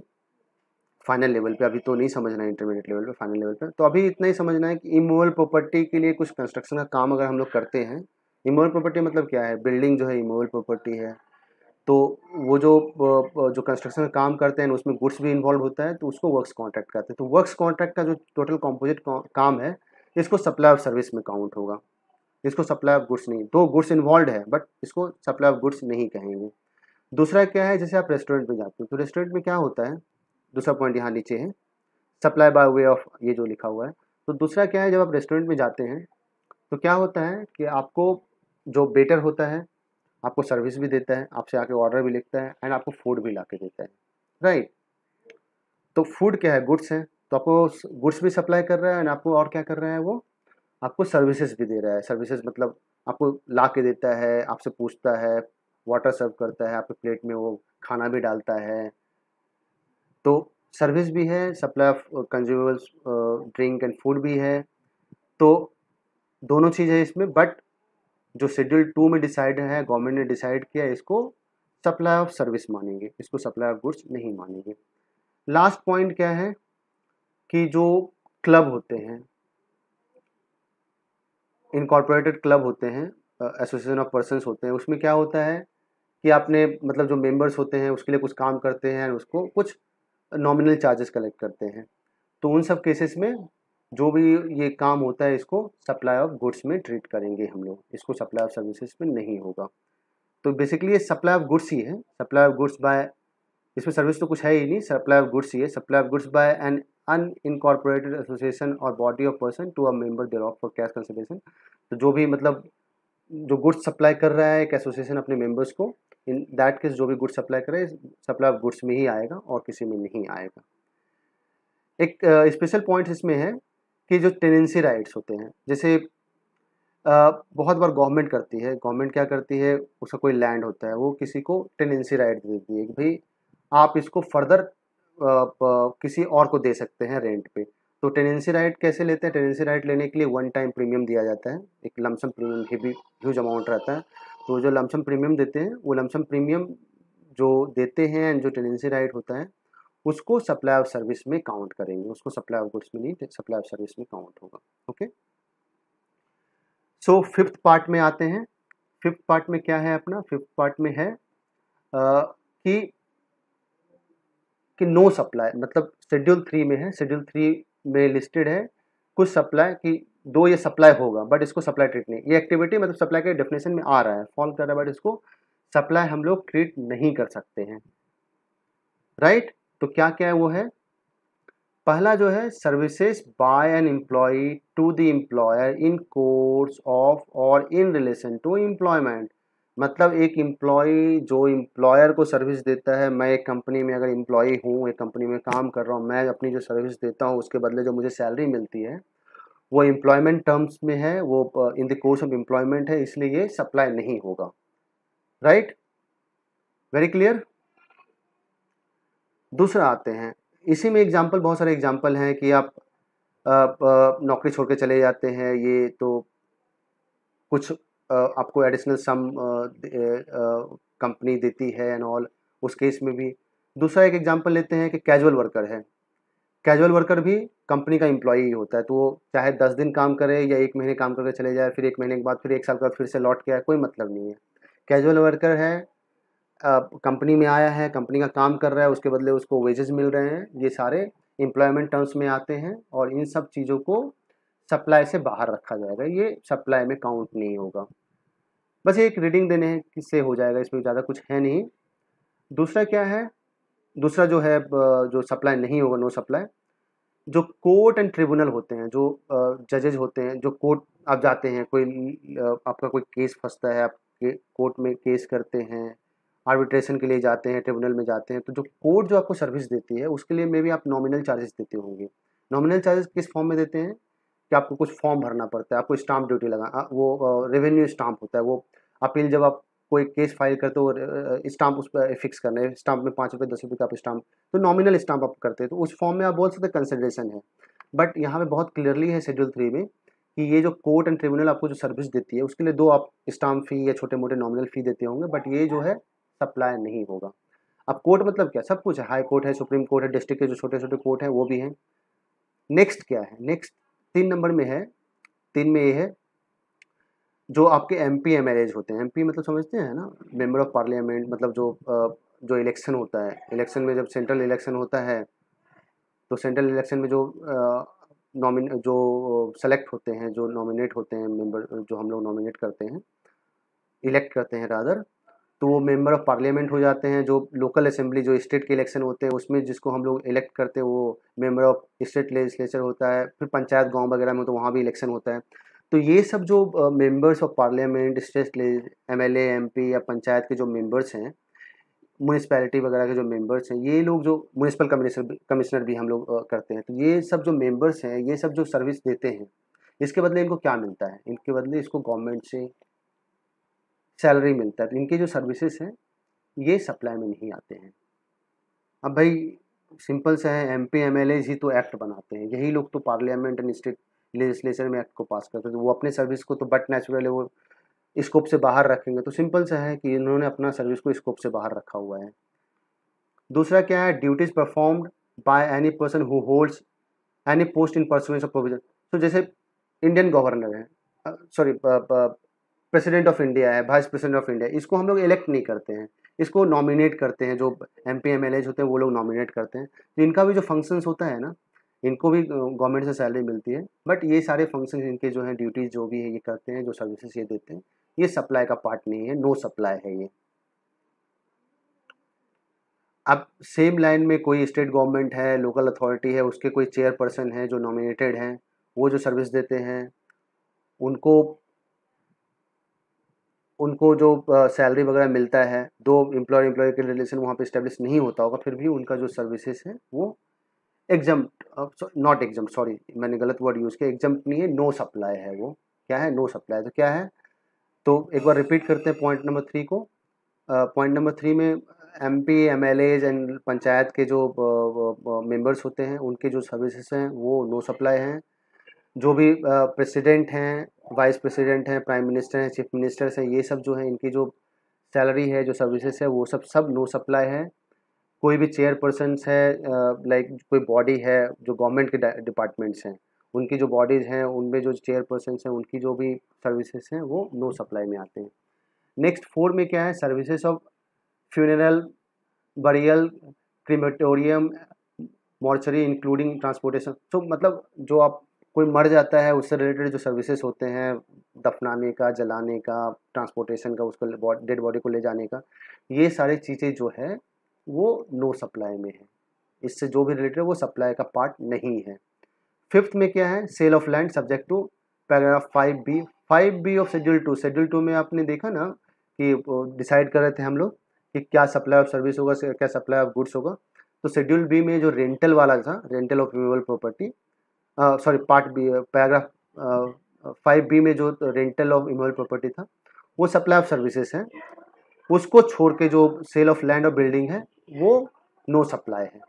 फाइनल लेवल पे अभी तो नहीं समझना है इंटरमीडिएट लेवल पे फाइनल लेवल पे तो अभी इतना ही समझना है कि इमोवल प्रॉपर्टी के लिए कुछ कंस्ट्रक्शन का काम अगर हम लोग करते हैं इमोवल प्रॉपर्टी मतलब क्या है बिल्डिंग जो है इमोवल प्रॉपर्टी है तो वो जो जो कंस्ट्रक्शन का काम करते हैं उसमें गुड्स भी इन्वॉल्व होता है तो उसको वर्क्स कॉन्ट्रैक्ट कहते हैं तो वर्क्स कॉन्ट्रैक्ट का जो टोटल कॉम्पोजिट काम है इसको सप्लाई ऑफ सर्विस में काउंट होगा इसको सप्लाई ऑफ गुड्स नहीं दो गुड्स इन्वॉल्व है बट इसको सप्लाई ऑफ गुड्स नहीं कहेंगे दूसरा क्या है जैसे आप रेस्टोरेंट में जाते हो तो रेस्टोरेंट में क्या होता है दूसरा पॉइंट यहाँ नीचे है सप्लाई बाय वे ऑफ ये जो लिखा हुआ है तो दूसरा क्या है जब आप रेस्टोरेंट में जाते हैं तो क्या होता है कि आपको जो बेटर होता है आपको सर्विस भी देता है आपसे आके ऑर्डर भी लिखता है एंड आपको फूड भी ला के देता है राइट तो फूड क्या है गुड्स हैं तो आपको गुड्स भी सप्लाई कर रहा है एंड आपको और क्या कर रहा है वो आपको सर्विसेज भी दे रहा है सर्विसेज मतलब आपको ला के देता है आपसे पूछता है वाटर सर्व करता है आपके प्लेट में वो खाना भी डालता है तो सर्विस भी है supply of consumables drink and food भी है तो दोनों चीज़ें इसमें बट जो शेड्यूल टू में डिसाइड है गवर्नमेंट ने डिसाइड किया इसको सप्लाई ऑफ सर्विस मानेंगे इसको सप्लाई ऑफ गुड्स नहीं मानेंगे लास्ट पॉइंट क्या है कि जो क्लब होते हैं इनकॉर्पोरेटेड क्लब होते हैं एसोसिएशन ऑफ पर्सन होते हैं उसमें क्या होता है कि आपने मतलब जो मेंबर्स होते हैं उसके लिए कुछ काम करते हैं उसको कुछ नॉमिनल चार्जेस कलेक्ट करते हैं तो उन सब केसेस में जो भी ये काम होता है इसको सप्लाई ऑफ गुड्स में ट्रीट करेंगे हम लोग इसको सप्लाई ऑफ सर्विसेज में नहीं होगा तो बेसिकली ये सप्लाई ऑफ गुड्स ही है सप्लाई ऑफ गुड्स बाय इसमें सर्विस तो कुछ है ही नहीं सप्लाई ऑफ गुड्स ही है supply of goods by an unincorporated association और body of person to a member there of for cash consideration तो जो भी मतलब जो गुड्स सप्लाई कर रहा है एक एसोसिएशन अपने मेंबर्स को इन दैट केस जो भी गुड्स सप्लाई करे सप्लाई गुड्स में ही आएगा और किसी में नहीं आएगा एक स्पेशल uh, पॉइंट इसमें है कि जो टेनेंसी राइट्स होते हैं जैसे uh, बहुत बार गवर्नमेंट करती है गवर्नमेंट क्या करती है उसका कोई लैंड होता है वो किसी को टेनेंसी राइट दे देती है कि भाई आप इसको फर्दर uh, किसी और को दे सकते हैं रेंट पे तो टेनेंसी राइट कैसे लेते हैं टेनेंसी राइट लेने के लिए वन टाइम प्रीमियम दिया जाता है एक लमसम प्रीमियम भी ह्यूज अमाउंट रहता है तो जो लमसम प्रीमियम देते हैं वो लमसम प्रीमियम जो देते हैं एंड जो टेनेंसी राइट होता है उसको सप्लाई ऑफ सर्विस में काउंट करेंगे उसको सप्लाई ऑफ गुड्स में नहीं सप्लाई ऑफ सर्विस में काउंट होगा ओके सो फिफ्थ पार्ट में आते हैं फिफ्थ पार्ट में क्या है अपना फिफ्थ पार्ट में है आ, कि कि नो सप्लाई मतलब शेड्यूल थ्री में है शेड्यूल थ्री में लिस्टेड है कुछ सप्लाई कि दो ये सप्लाई होगा बट इसको सप्लाई ट्रीट नहीं ये एक्टिविटी मतलब सप्लाई के डेफिनेशन में आ रहा है फॉल कर रहा है बट इसको सप्लाई हम लोग ट्रीट नहीं कर सकते हैं राइट right? तो क्या क्या है वो है पहला जो है services by an employee to the employer in course of और इन रिलेशन टू एम्प्लॉयमेंट मतलब एक एम्प्लॉय जो एम्प्लॉयर को सर्विस देता है मैं एक कंपनी में अगर एम्प्लॉय हूँ एक कंपनी में काम कर रहा हूँ मैं अपनी जो सर्विस देता हूँ उसके बदले जो मुझे सैलरी मिलती है वो एम्प्लॉयमेंट टर्म्स में है वो in the course of employment है इसलिए ये सप्लाई नहीं होगा राइट वेरी क्लियर दूसरा आते हैं इसी में एग्जाम्पल बहुत सारे एग्जाम्पल हैं कि आप uh, नौकरी छोड़ के चले जाते हैं ये तो कुछ uh, आपको एडिशनल सम कंपनी देती है एंड ऑल उस केस में भी दूसरा एक एग्जाम्पल लेते हैं कि कैजुअल वर्कर है कैजुअल वर्कर भी कंपनी का एम्प्लॉय ही होता है तो वो चाहे दस दिन काम करे या एक महीने काम करके चले जाए फिर एक महीने के बाद फिर एक साल के बाद फिर से लौट के आए कोई मतलब नहीं है कैजुअल वर्कर है कंपनी में आया है कंपनी का काम कर रहा है उसके बदले उसको वेजेस मिल रहे हैं ये सारे एम्प्लॉयमेंट टर्म्स में आते हैं और इन सब चीज़ों को सप्लाई से बाहर रखा जाएगा ये सप्लाई में काउंट नहीं होगा बस एक रीडिंग देने से हो जाएगा इसमें ज़्यादा कुछ है नहीं दूसरा क्या है दूसरा जो है जो सप्लाई नहीं होगा नो सप्लाई जो कोर्ट एंड ट्रिब्यूनल होते हैं जो जजेज होते हैं जो कोर्ट आप जाते हैं कोई आपका कोई केस फंसता है आप कोर्ट में केस करते हैं आर्बिट्रेशन के लिए जाते हैं ट्रिब्यूनल में जाते हैं तो जो कोर्ट जो आपको सर्विस देती है उसके लिए मे भी आप नॉमिनल चार्जेस देते होंगे नॉमिनल चार्जेस किस फॉर्म में देते हैं कि आपको कुछ फॉर्म भरना पड़ता है आपको स्टाम्प ड्यूटी लगा वो रेवेन्यू स्टाम्प होता है वो अपील जब आप कोई केस फाइल करते हो स्टाम्प उस पर फिक्स करना है स्टाम्प में पाँच रुपये दस रुपये का आप स्टाम्प तो नॉमिनल स्टाम्प आप करते हैं तो उस फॉर्म में आप बोल सकते हैं कंसिडरेशन है बट यहाँ पे बहुत क्लियरली है शेड्यूल थ्री में कि ये जो कोर्ट एंड ट्रिब्यूनल आपको जो सर्विस देती है उसके लिए दो आप स्टाम्प फी या छोटे मोटे नॉमिनल फी देते होंगे बट ये जो है सप्लाई नहीं होगा अब कोर्ट मतलब क्या सब कुछ है हाई कोर्ट है सुप्रीम कोर्ट है डिस्ट्रिक्ट के जो छोटे छोटे कोर्ट हैं वो भी हैं नेक्स्ट क्या है नेक्स्ट तीन नंबर में है तीन में ये है जो आपके एम पी एम एल होते हैं एम पी मतलब समझते हैं ना मेम्बर ऑफ पार्लियामेंट मतलब जो जो इलेक्शन होता है इलेक्शन में जब सेंट्रल इलेक्शन होता है तो सेंट्रल इलेक्शन में जो नॉमिन जो सेलेक्ट होते हैं जो नॉमिनेट होते हैं मेंबर जो हम लोग नॉमिनेट करते हैं इलेक्ट करते हैं रादर तो वो मेंबर ऑफ पार्लियामेंट हो जाते हैं जो लोकल असेंबली जो स्टेट के इलेक्शन होते हैं उसमें जिसको हम लोग इलेक्ट करते हैं वो मेंबर ऑफ स्टेट लेजिस्लेचर होता है फिर पंचायत गांव वगैरह में तो वहाँ भी इलेक्शन होता है तो ये सब जो members of parliament state M L MP या पंचायत के जो मेंबर्स हैं म्यूनसिपैलिटी वगैरह के जो मेंबर्स हैं ये लोग जो म्यूनसिपल कमिश्नर कमिश्नर भी हम लोग करते हैं तो ये सब जो मेंबर्स हैं ये सब जो सर्विस देते हैं इसके बदले इनको क्या मिलता है इनके बदले इसको गवर्नमेंट से सैलरी मिलता है तो इनके जो सर्विसेज हैं ये सप्लाई में नहीं आते हैं अब भाई सिंपल सा है एम पी एम एल ही तो एक्ट बनाते हैं यही लोग तो पार्लियामेंट एंड स्टेट लेजिस्लेशन में एक्ट को पास करते थे तो वो अपने सर्विस को तो बट नेचुरल है वो स्कोप से बाहर रखेंगे तो सिंपल सा है कि इन्होंने अपना सर्विस को स्कोप से बाहर रखा हुआ है दूसरा क्या है duties performed by any person who holds any post in pursuance of provision तो जैसे इंडियन गवर्नर है सॉरी प्रेसिडेंट ऑफ इंडिया है वाइस प्रेसिडेंट ऑफ इंडिया इसको हम लोग इलेक्ट नहीं करते हैं इसको नॉमिनेट करते हैं जो M P M L As होते हैं वो लोग नॉमिनेट करते हैं तो इनका भी जो फंक्शंस होता है ना इनको भी गवर्नमेंट से सैलरी मिलती है बट ये सारे फंक्शन इनके जो हैं ड्यूटीज जो भी है ये करते हैं जो सर्विसेज ये देते हैं ये सप्लाई का पार्ट नहीं है नो सप्लाई है ये अब सेम लाइन में कोई स्टेट गवर्नमेंट है लोकल अथॉरिटी है उसके कोई चेयरपर्सन है जो नॉमिनेटेड हैं वो जो सर्विस देते हैं उनको उनको जो सैलरी वगैरह मिलता है दो एम्प्लॉय एम्प्लॉय के रिलेशन वहाँ पे इस्टेब्लिश नहीं होता होगा फिर भी उनका जो सर्विसेज है वो एग्जम्प्ट नॉट एग्जम्प्ट सॉरी मैंने गलत वर्ड यूज़ किया एग्जम्प नहीं है नो सप्लाई है वो क्या है नो सप्लाई तो क्या है तो एक बार रिपीट करते हैं पॉइंट नंबर थ्री को पॉइंट नंबर थ्री में M P M L As and panchayat के जो मेंबर्स uh, uh, uh, होते हैं उनके जो सर्विसेज हैं वो नो सप्लाई हैं जो भी प्रेसिडेंट हैं वाइस प्रेसिडेंट हैं प्राइम मिनिस्टर हैं चीफ मिनिस्टर्स हैं ये सब जो हैं इनकी जो सैलरी है जो सर्विसेज है वो सब सब नो सप्लाई है कोई भी चेयर है लाइक कोई बॉडी है जो गवर्नमेंट के डिपार्टमेंट्स हैं उनकी जो बॉडीज़ हैं उनमें जो चेयर हैं उनकी जो भी सर्विसेज हैं वो नो सप्लाई में आते हैं नेक्स्ट फोर में क्या है services of funeral burial crematorium mortuary including transportation तो मतलब जो आप कोई मर जाता है उससे रिलेटेड जो सर्विसेज होते हैं दफनाने का जलाने का ट्रांसपोर्टेशन का उसको डेड बॉडी को ले जाने का ये सारी चीज़ें जो है वो नो सप्लाई में है इससे जो भी रिलेटेड वो सप्लाई का पार्ट नहीं है फिफ्थ में क्या है sale of land subject to paragraph five B five B of schedule two schedule two में आपने देखा ना कि डिसाइड कर रहे थे हम लोग कि क्या सप्लाई ऑफ सर्विस होगा क्या सप्लाई ऑफ गुड्स होगा तो शेड्यूल बी में जो रेंटल वाला था rental of removable property sorry part B paragraph five B में जो रेंटल ऑफ रिमूवेबल प्रॉपर्टी था वो सप्लाई ऑफ सर्विसेज है उसको छोड़ के जो सेल ऑफ लैंड और बिल्डिंग है वो नो सप्लाई है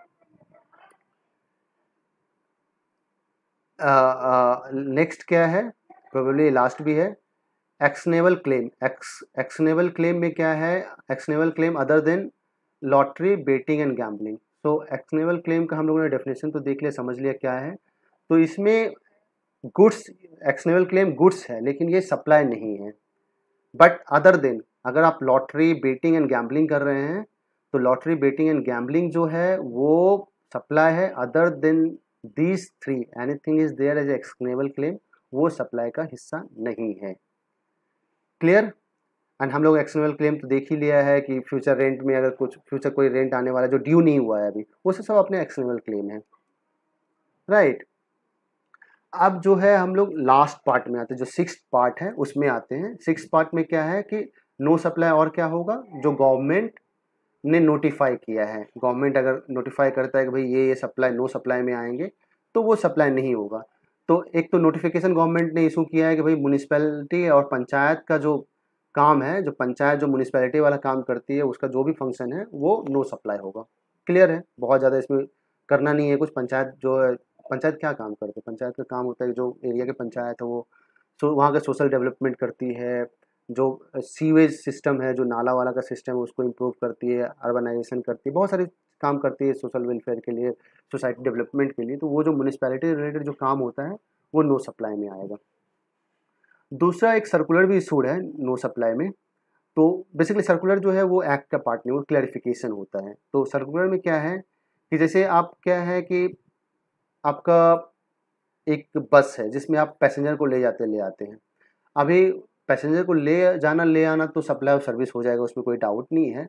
नेक्स्ट uh, uh, क्या है प्रोबेबली लास्ट भी है actionable claim ex actionable claim में क्या है actionable claim other than lottery betting and gambling so actionable claim का हम लोगों ने डेफिनेशन तो देख लिया समझ लिया क्या है तो इसमें गुड्स एक्सनेबल क्लेम गुड्स है लेकिन ये सप्लाई नहीं है बट अदर देन अगर आप लॉटरी बेटिंग एंड गैम्बलिंग कर रहे हैं तो लॉटरी बेटिंग एंड गैम्बलिंग जो है वो सप्लाई है other than these three anything is there as actionable claim वो सप्लाई का हिस्सा नहीं है क्लियर एंड हम लोग एक्सनेबल क्लेम तो देख ही लिया है कि फ्यूचर रेंट में अगर कुछ फ्यूचर कोई रेंट आने वाला जो ड्यू नहीं हुआ है अभी वो सब अपने एक्सनेबल क्लेम है राइट right. अब जो है हम लोग लास्ट पार्ट में आते हैं जो सिक्स पार्ट है उसमें आते हैं सिक्स पार्ट में क्या है कि नो सप्लाई और क्या होगा जो गवर्नमेंट ने नोटिफाई किया है गवर्नमेंट अगर नोटिफाई करता है कि भाई ये ये सप्लाई नो सप्लाई में आएंगे तो वो सप्लाई नहीं होगा तो एक तो नोटिफिकेशन गवर्नमेंट ने इशू किया है कि भाई म्यूनसिपैलिटी और पंचायत का जो काम है जो पंचायत जो म्यूनसिपैलिटी वाला काम करती है उसका जो भी फंक्शन है वो नो सप्लाई होगा क्लियर है बहुत ज़्यादा इसमें करना नहीं है कुछ पंचायत जो है पंचायत क्या काम करते हैं पंचायत का काम होता है जो एरिया के पंचायत है वो सो वहाँ का सोशल डेवलपमेंट करती है जो सीवेज सिस्टम है जो नाला वाला का सिस्टम है उसको इम्प्रूव करती है अर्बनाइजेशन करती है बहुत सारे काम करती है सोशल वेलफेयर के लिए सोसाइटी डेवलपमेंट के लिए तो वो जो म्यूनिसपैलिटी रिलेटेड जो काम होता है वो नो सप्लाई में आएगा दूसरा एक सर्कुलर भी इशूड है नो सप्लाई में तो बेसिकली सर्कुलर जो है वो एक्ट का पार्ट नहीं वो क्लैरिफिकेशन होता है तो सर्कुलर में क्या है कि जैसे आप क्या है कि आपका एक बस है जिसमें आप पैसेंजर को ले जाते ले आते हैं अभी पैसेंजर को ले जाना ले आना तो सप्लाई और सर्विस हो जाएगा उसमें कोई डाउट नहीं है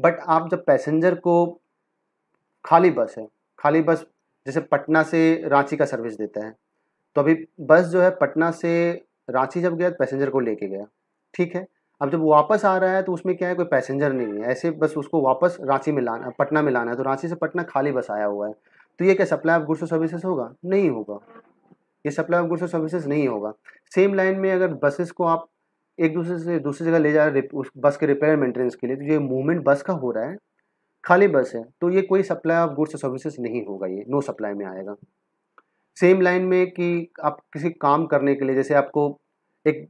बट आप जब पैसेंजर को खाली बस है खाली बस जैसे पटना से रांची का सर्विस देता है तो अभी बस जो है पटना से रांची जब गया तो पैसेंजर को लेके गया ठीक है अब जब वापस आ रहा है तो उसमें क्या है कोई पैसेंजर नहीं है ऐसे बस उसको वापस रांची में लाना पटना में लाना है तो रांची से पटना खाली बस आया हुआ है तो ये क्या सप्लाई ऑफ गुड्स और सर्विसेज होगा नहीं होगा ये सप्लाई ऑफ गुड्स और सर्विसेज नहीं होगा सेम लाइन में अगर बसेस को आप एक दूसरे से दूसरी जगह ले जा रहे उस बस के रिपेयर मेंटेनेंस के लिए तो ये मूवमेंट बस का हो रहा है खाली बस है तो ये कोई सप्लाई ऑफ गुड्स और सर्विसेज नहीं होगा ये नो सप्लाई में आएगा सेम लाइन में कि आप किसी काम करने के लिए जैसे आपको एक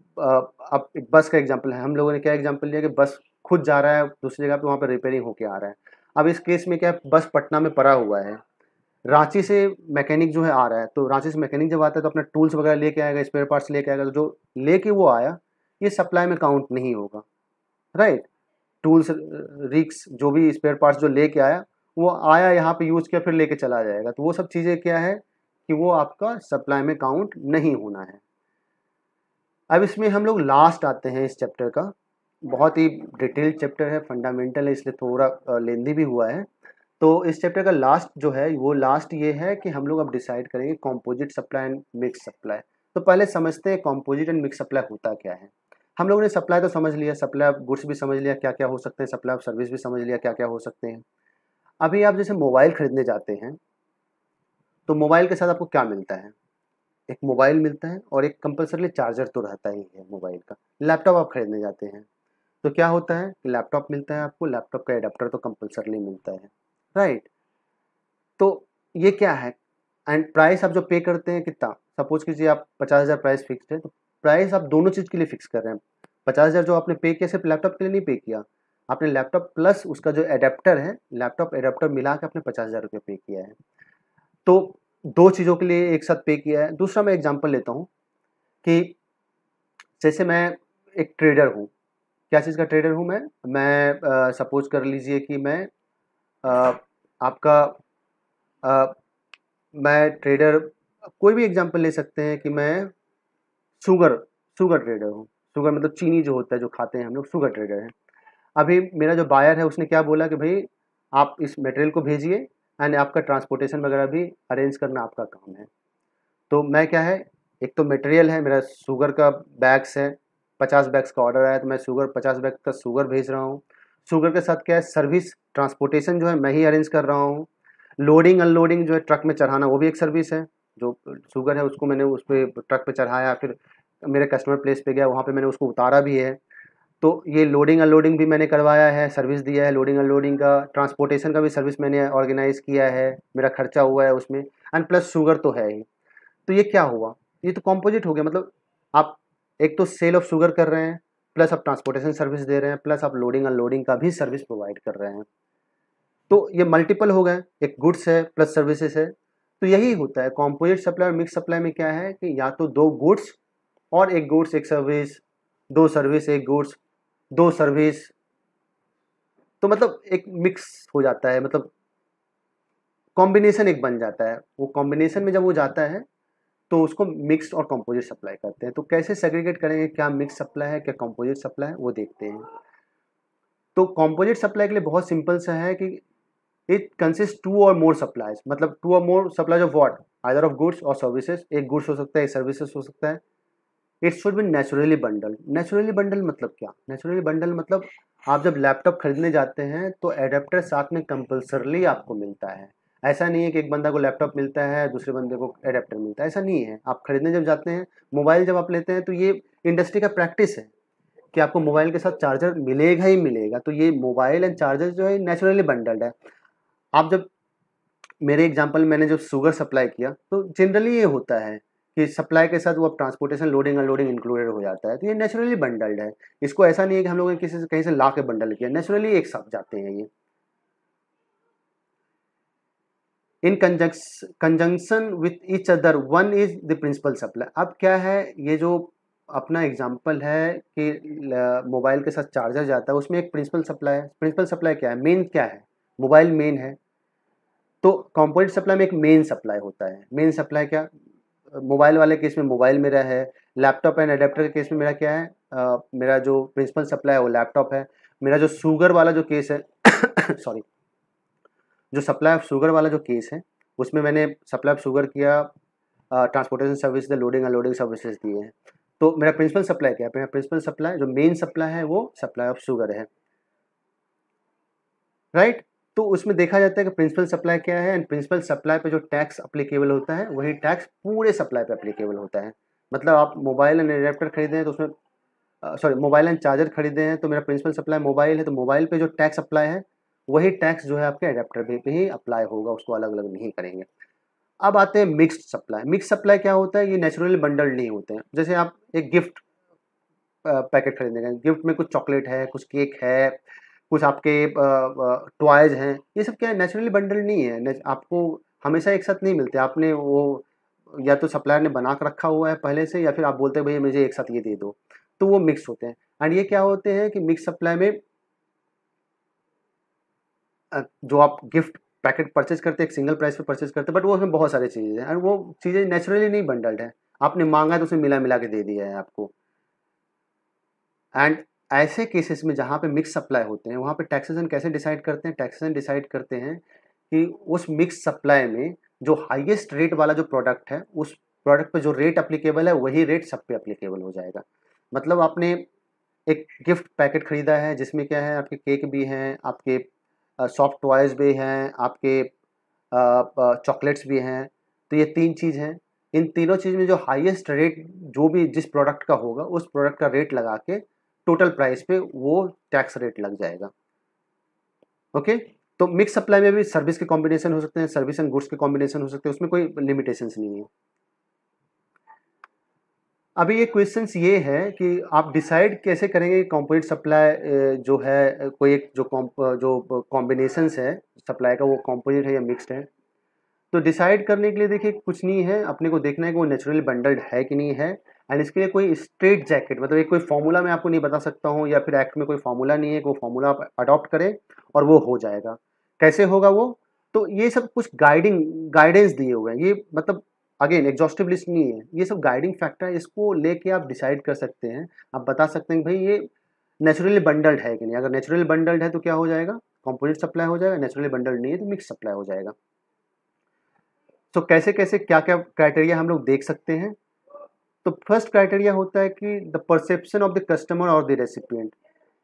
आप एक बस का एग्जाम्पल है हम लोगों ने क्या एग्जाम्पल लिया कि बस खुद जा रहा है दूसरी जगह पर वहाँ पर रिपेयरिंग होके आ रहा है अब इस केस में क्या बस पटना में पड़ा हुआ है रांची से मैकेनिक जो है आ रहा है तो रांची से मैकेनिक जब आता है तो अपना टूल्स वगैरह लेके आएगा स्पेयर पार्ट्स लेके आएगा तो जो लेके वो आया ये सप्लाई में काउंट नहीं होगा राइट टूल्स रिक्स जो भी स्पेयर पार्ट्स जो लेके आया वो आया यहाँ पे यूज़ किया फिर लेके चला जाएगा तो वो सब चीज़ें क्या है कि वो आपका सप्लाई में काउंट नहीं होना है अब इसमें हम लोग लास्ट आते हैं इस चैप्टर का बहुत ही डिटेल चैप्टर है फंडामेंटल है इसलिए थोड़ा लेंदी भी हुआ है तो इस चैप्टर का लास्ट जो है वो लास्ट ये है कि हम लोग अब डिसाइड करेंगे composite supply and mix supply तो पहले समझते हैं कॉम्पोजिट एंड मिक्स सप्लाई होता क्या है हम लोगों ने सप्लाई तो समझ लिया सप्लाई ऑफ गुड्स भी समझ लिया क्या क्या हो सकते हैं सप्लाई ऑफ सर्विस भी समझ लिया क्या क्या हो सकते हैं अभी आप जैसे मोबाइल खरीदने जाते हैं तो मोबाइल के साथ आपको क्या मिलता है एक मोबाइल मिलता है और एक कंपलसरली चार्जर तो रहता ही है मोबाइल का लैपटॉप आप खरीदने जाते हैं तो क्या होता है लैपटॉप मिलता है आपको लैपटॉप का एडाप्टर तो कंपलसरली मिलता है राइट तो ये क्या है एंड प्राइस आप जो पे करते हैं कितना सपोज कीजिए आप पचास हज़ार प्राइस फिक्स है तो प्राइस आप दोनों चीज़ के लिए फिक्स कर रहे हैं पचास हज़ार जो आपने पे किया सिर्फ लैपटॉप के लिए नहीं पे किया आपने लैपटॉप प्लस उसका जो एडेप्टर है लैपटॉप एडेप्टर मिला के आपने पचास हज़ार रुपये पे किया है तो दो चीज़ों के लिए एक साथ पे किया है दूसरा मैं एग्जाम्पल लेता हूँ कि जैसे मैं एक ट्रेडर हूँ क्या चीज़ का ट्रेडर हूँ मैं मैं सपोज कर लीजिए कि मैं आपका आ, मैं ट्रेडर कोई भी एग्जांपल ले सकते हैं कि मैं शुगर शुगर ट्रेडर हूँ शुगर मतलब चीनी जो होता है जो खाते हैं हम लोग शुगर ट्रेडर हैं अभी मेरा जो बायर है उसने क्या बोला कि भाई आप इस मटेरियल को भेजिए एंड आपका ट्रांसपोर्टेशन वगैरह भी अरेंज करना आपका काम है तो मैं क्या है एक तो मटेरियल है मेरा शुगर का बैग्स है पचास बैग्स का ऑर्डर आया तो मैं शुगर पचास बैग का शुगर भेज रहा हूँ शुगर के साथ क्या है सर्विस ट्रांसपोर्टेशन जो है मैं ही अरेंज कर रहा हूँ लोडिंग अनलोडिंग जो है ट्रक में चढ़ाना वो भी एक सर्विस है जो शुगर है उसको मैंने उस पर ट्रक पर चढ़ाया फिर मेरे कस्टमर प्लेस पे गया वहाँ पे मैंने उसको उतारा भी है तो ये लोडिंग अनलोडिंग भी मैंने करवाया है सर्विस दिया है लोडिंग अनलोडिंग का ट्रांसपोर्टेशन का भी सर्विस मैंने ऑर्गेनाइज़ किया है मेरा खर्चा हुआ है उसमें एंड प्लस शुगर तो है ही तो ये क्या हुआ ये तो कॉम्पोजिट हो गया मतलब आप एक तो सेल ऑफ शुगर कर रहे हैं प्लस आप ट्रांसपोर्टेशन सर्विस दे रहे हैं प्लस आप लोडिंग अनलोडिंग का भी सर्विस प्रोवाइड कर रहे हैं तो ये मल्टीपल हो गए एक गुड्स है प्लस सर्विसेज है तो यही होता है कॉम्पोजिट सप्लाई और मिक्स सप्लाई में क्या है कि या तो दो गुड्स और एक गुड्स एक सर्विस दो सर्विस एक गुड्स दो सर्विस तो मतलब एक मिक्स हो जाता है मतलब कॉम्बिनेशन एक बन जाता है वो कॉम्बिनेशन में जब वो जाता है तो उसको मिक्स और कंपोजिट सप्लाई करते हैं तो कैसे सेग्रीगेट करेंगे क्या मिक्स सप्लाई है क्या कंपोजिट सप्लाई है वो देखते हैं तो कंपोजिट सप्लाई के लिए बहुत सिंपल सा है कि इट कंसिस्ट टू और मोर सप्लाईज मतलब टू और more supplies of what either of goods और सर्विसेज एक गुड्स हो सकता है एक सर्विसेज हो सकता है it's should be naturally bundle naturally bundle मतलब क्या नेचुरली बंडल मतलब आप जब लैपटॉप खरीदने जाते हैं तो एडेप्टर साथ में कंपल्सरली आपको मिलता है ऐसा नहीं है कि एक बंदा को लैपटॉप मिलता है दूसरे बंदे को एडेप्टर मिलता है ऐसा नहीं है आप खरीदने जब जाते हैं मोबाइल जब आप लेते हैं तो ये इंडस्ट्री का प्रैक्टिस है कि आपको मोबाइल के साथ चार्जर मिलेगा ही मिलेगा तो ये मोबाइल एंड चार्जर जो है नेचुरली बंडल्ड है आप जब मेरे एग्जाम्पल मैंने जब शुगर सप्लाई किया तो जनरली ये होता है कि सप्लाई के साथ वो अब ट्रांसपोर्टेशन लोडिंग अनलोडिंग इंक्लूडेड हो जाता है तो ये नेचुरली बंडल्ड है इसको ऐसा नहीं है कि हम लोगों ने किसी से कहीं से ला के बंडल किया नेचुरली एक साथ जाते हैं ये in conjunction with each other one is the principal supply अब क्या है ये जो अपना एग्जाम्पल है कि मोबाइल के साथ चार्जर जाता है उसमें एक प्रिंसिपल सप्लाई है प्रिंसिपल सप्लाई क्या है मेन क्या है मोबाइल मेन है तो कॉम्पोनेंट सप्लाई में एक मेन सप्लाई होता है मेन सप्लाई क्या मोबाइल वाले केस में मोबाइल मेरा है लैपटॉप एंड अडेप्टर केस में मेरा क्या है uh, मेरा जो प्रिंसिपल सप्लाई है वो लैपटॉप है मेरा जो शुगर वाला जो केस है सॉरी जो सप्लाई ऑफ शुगर वाला जो केस है उसमें मैंने सप्लाई ऑफ शुगर किया transportation service loading unloading services दिए हैं तो मेरा प्रिंसिपल सप्लाई क्या है मेरा प्रिंसिपल सप्लाई जो मेन सप्लाई है वो सप्लाई ऑफ शुगर है राइट right? तो उसमें देखा जाता है कि प्रिंसिपल सप्लाई क्या है एंड प्रिंसिपल सप्लाई पे जो टैक्स अप्लीकेबल होता है वही टैक्स पूरे सप्लाई पे अप्लीकेबल होता है मतलब आप मोबाइल एंड एडेप्टर खरीदे हैं तो उसमें सॉरी मोबाइल एंड चार्जर खरीदे हैं तो मेरा प्रिंसिपल सप्लाई मोबाइल है तो मोबाइल पे जो टैक्स अप्लाई है वही टैक्स जो है आपके एडेप्टर भी पे ही अप्लाई होगा उसको अलग अलग नहीं करेंगे अब आते हैं मिक्स्ड सप्लाई मिक्स सप्लाई क्या होता है ये नेचुरली बंडल नहीं होते हैं जैसे आप एक गिफ्ट पैकेट खरीदने गए गिफ्ट में कुछ चॉकलेट है कुछ केक है कुछ आपके टॉयज हैं ये सब क्या है नेचुरली बंडल नहीं है आपको हमेशा एक साथ नहीं मिलते आपने वो या तो सप्लायर ने बना कर रखा हुआ है पहले से या फिर आप बोलते हैं भैया मुझे एक साथ ये दे दो तो वो मिक्स होते हैं एंड ये क्या होते हैं कि मिक्स सप्लाई में जो आप गिफ्ट पैकेट परचेज करते हैं एक सिंगल प्राइस पे परचेज करते हैं बट वो उसमें बहुत सारी चीज़ें हैं और वो चीज़ें नेचुरली नहीं बंडल्ड है आपने मांगा है तो उसमें मिला मिला के दे दिया है आपको एंड ऐसे केसेस में जहाँ पे मिक्स सप्लाई होते हैं वहाँ पे टैक्सेशन कैसे डिसाइड करते हैं टैक्सेशन डिसाइड करते हैं कि उस मिक्स सप्लाई में जो हाइएस्ट रेट वाला जो प्रोडक्ट है उस प्रोडक्ट पर जो रेट अप्लीकेबल है वही रेट सब पे अप्लीकेबल हो जाएगा मतलब आपने एक गिफ्ट पैकेट खरीदा है जिसमें क्या है आपके केक भी हैं आपके सॉफ्ट टॉयज़ भी हैं आपके चॉकलेट्स भी हैं तो ये तीन चीज़ हैं इन तीनों चीज़ में जो हाईएस्ट रेट जो भी जिस प्रोडक्ट का होगा उस प्रोडक्ट का रेट लगा के टोटल प्राइस पे वो टैक्स रेट लग जाएगा ओके तो मिक्स सप्लाई में भी सर्विस के कॉम्बिनेशन हो सकते हैं सर्विस एंड गुड्स के कॉम्बिनेशन हो सकते हैं उसमें कोई लिमिटेशंस नहीं है अभी ये क्वेश्चन ये है कि आप डिसाइड कैसे करेंगे कॉम्पोजिट सप्लाई जो है कोई एक जो कॉम्प जो कॉम्बिनेशंस है सप्लाई का वो कॉम्पोजिट है या मिक्सड है तो डिसाइड करने के लिए देखिए कुछ नहीं है अपने को देखना है कि वो नेचुरली बंडल्ड है कि नहीं है एंड इसके लिए कोई स्ट्रेट जैकेट मतलब एक कोई फॉर्मूला मैं आपको नहीं बता सकता हूँ या फिर एक्ट में कोई फार्मूला नहीं है कि वो फार्मूला आप अडॉप्ट करें और वो हो जाएगा कैसे होगा वो तो ये सब कुछ गाइडिंग गाइडेंस दिए हुए हैं ये मतलब अगेन एग्जॉस्टिव लिस्ट नहीं है ये सब गाइडिंग फैक्टर है इसको लेके आप डिसाइड कर सकते हैं आप बता सकते हैं कि भाई ये नेचुरली बंडल्ड है कि नहीं अगर नेचुरली बंडल्ड है तो क्या हो जाएगा कॉम्पोजिट सप्लाई हो जाएगा नेचुरली बंडल्ड नहीं है तो मिक्स सप्लाई हो जाएगा तो so, कैसे कैसे क्या क्या क्राइटेरिया हम लोग देख सकते हैं तो फर्स्ट क्राइटेरिया होता है कि the perception of the customer और द रेसिपियंट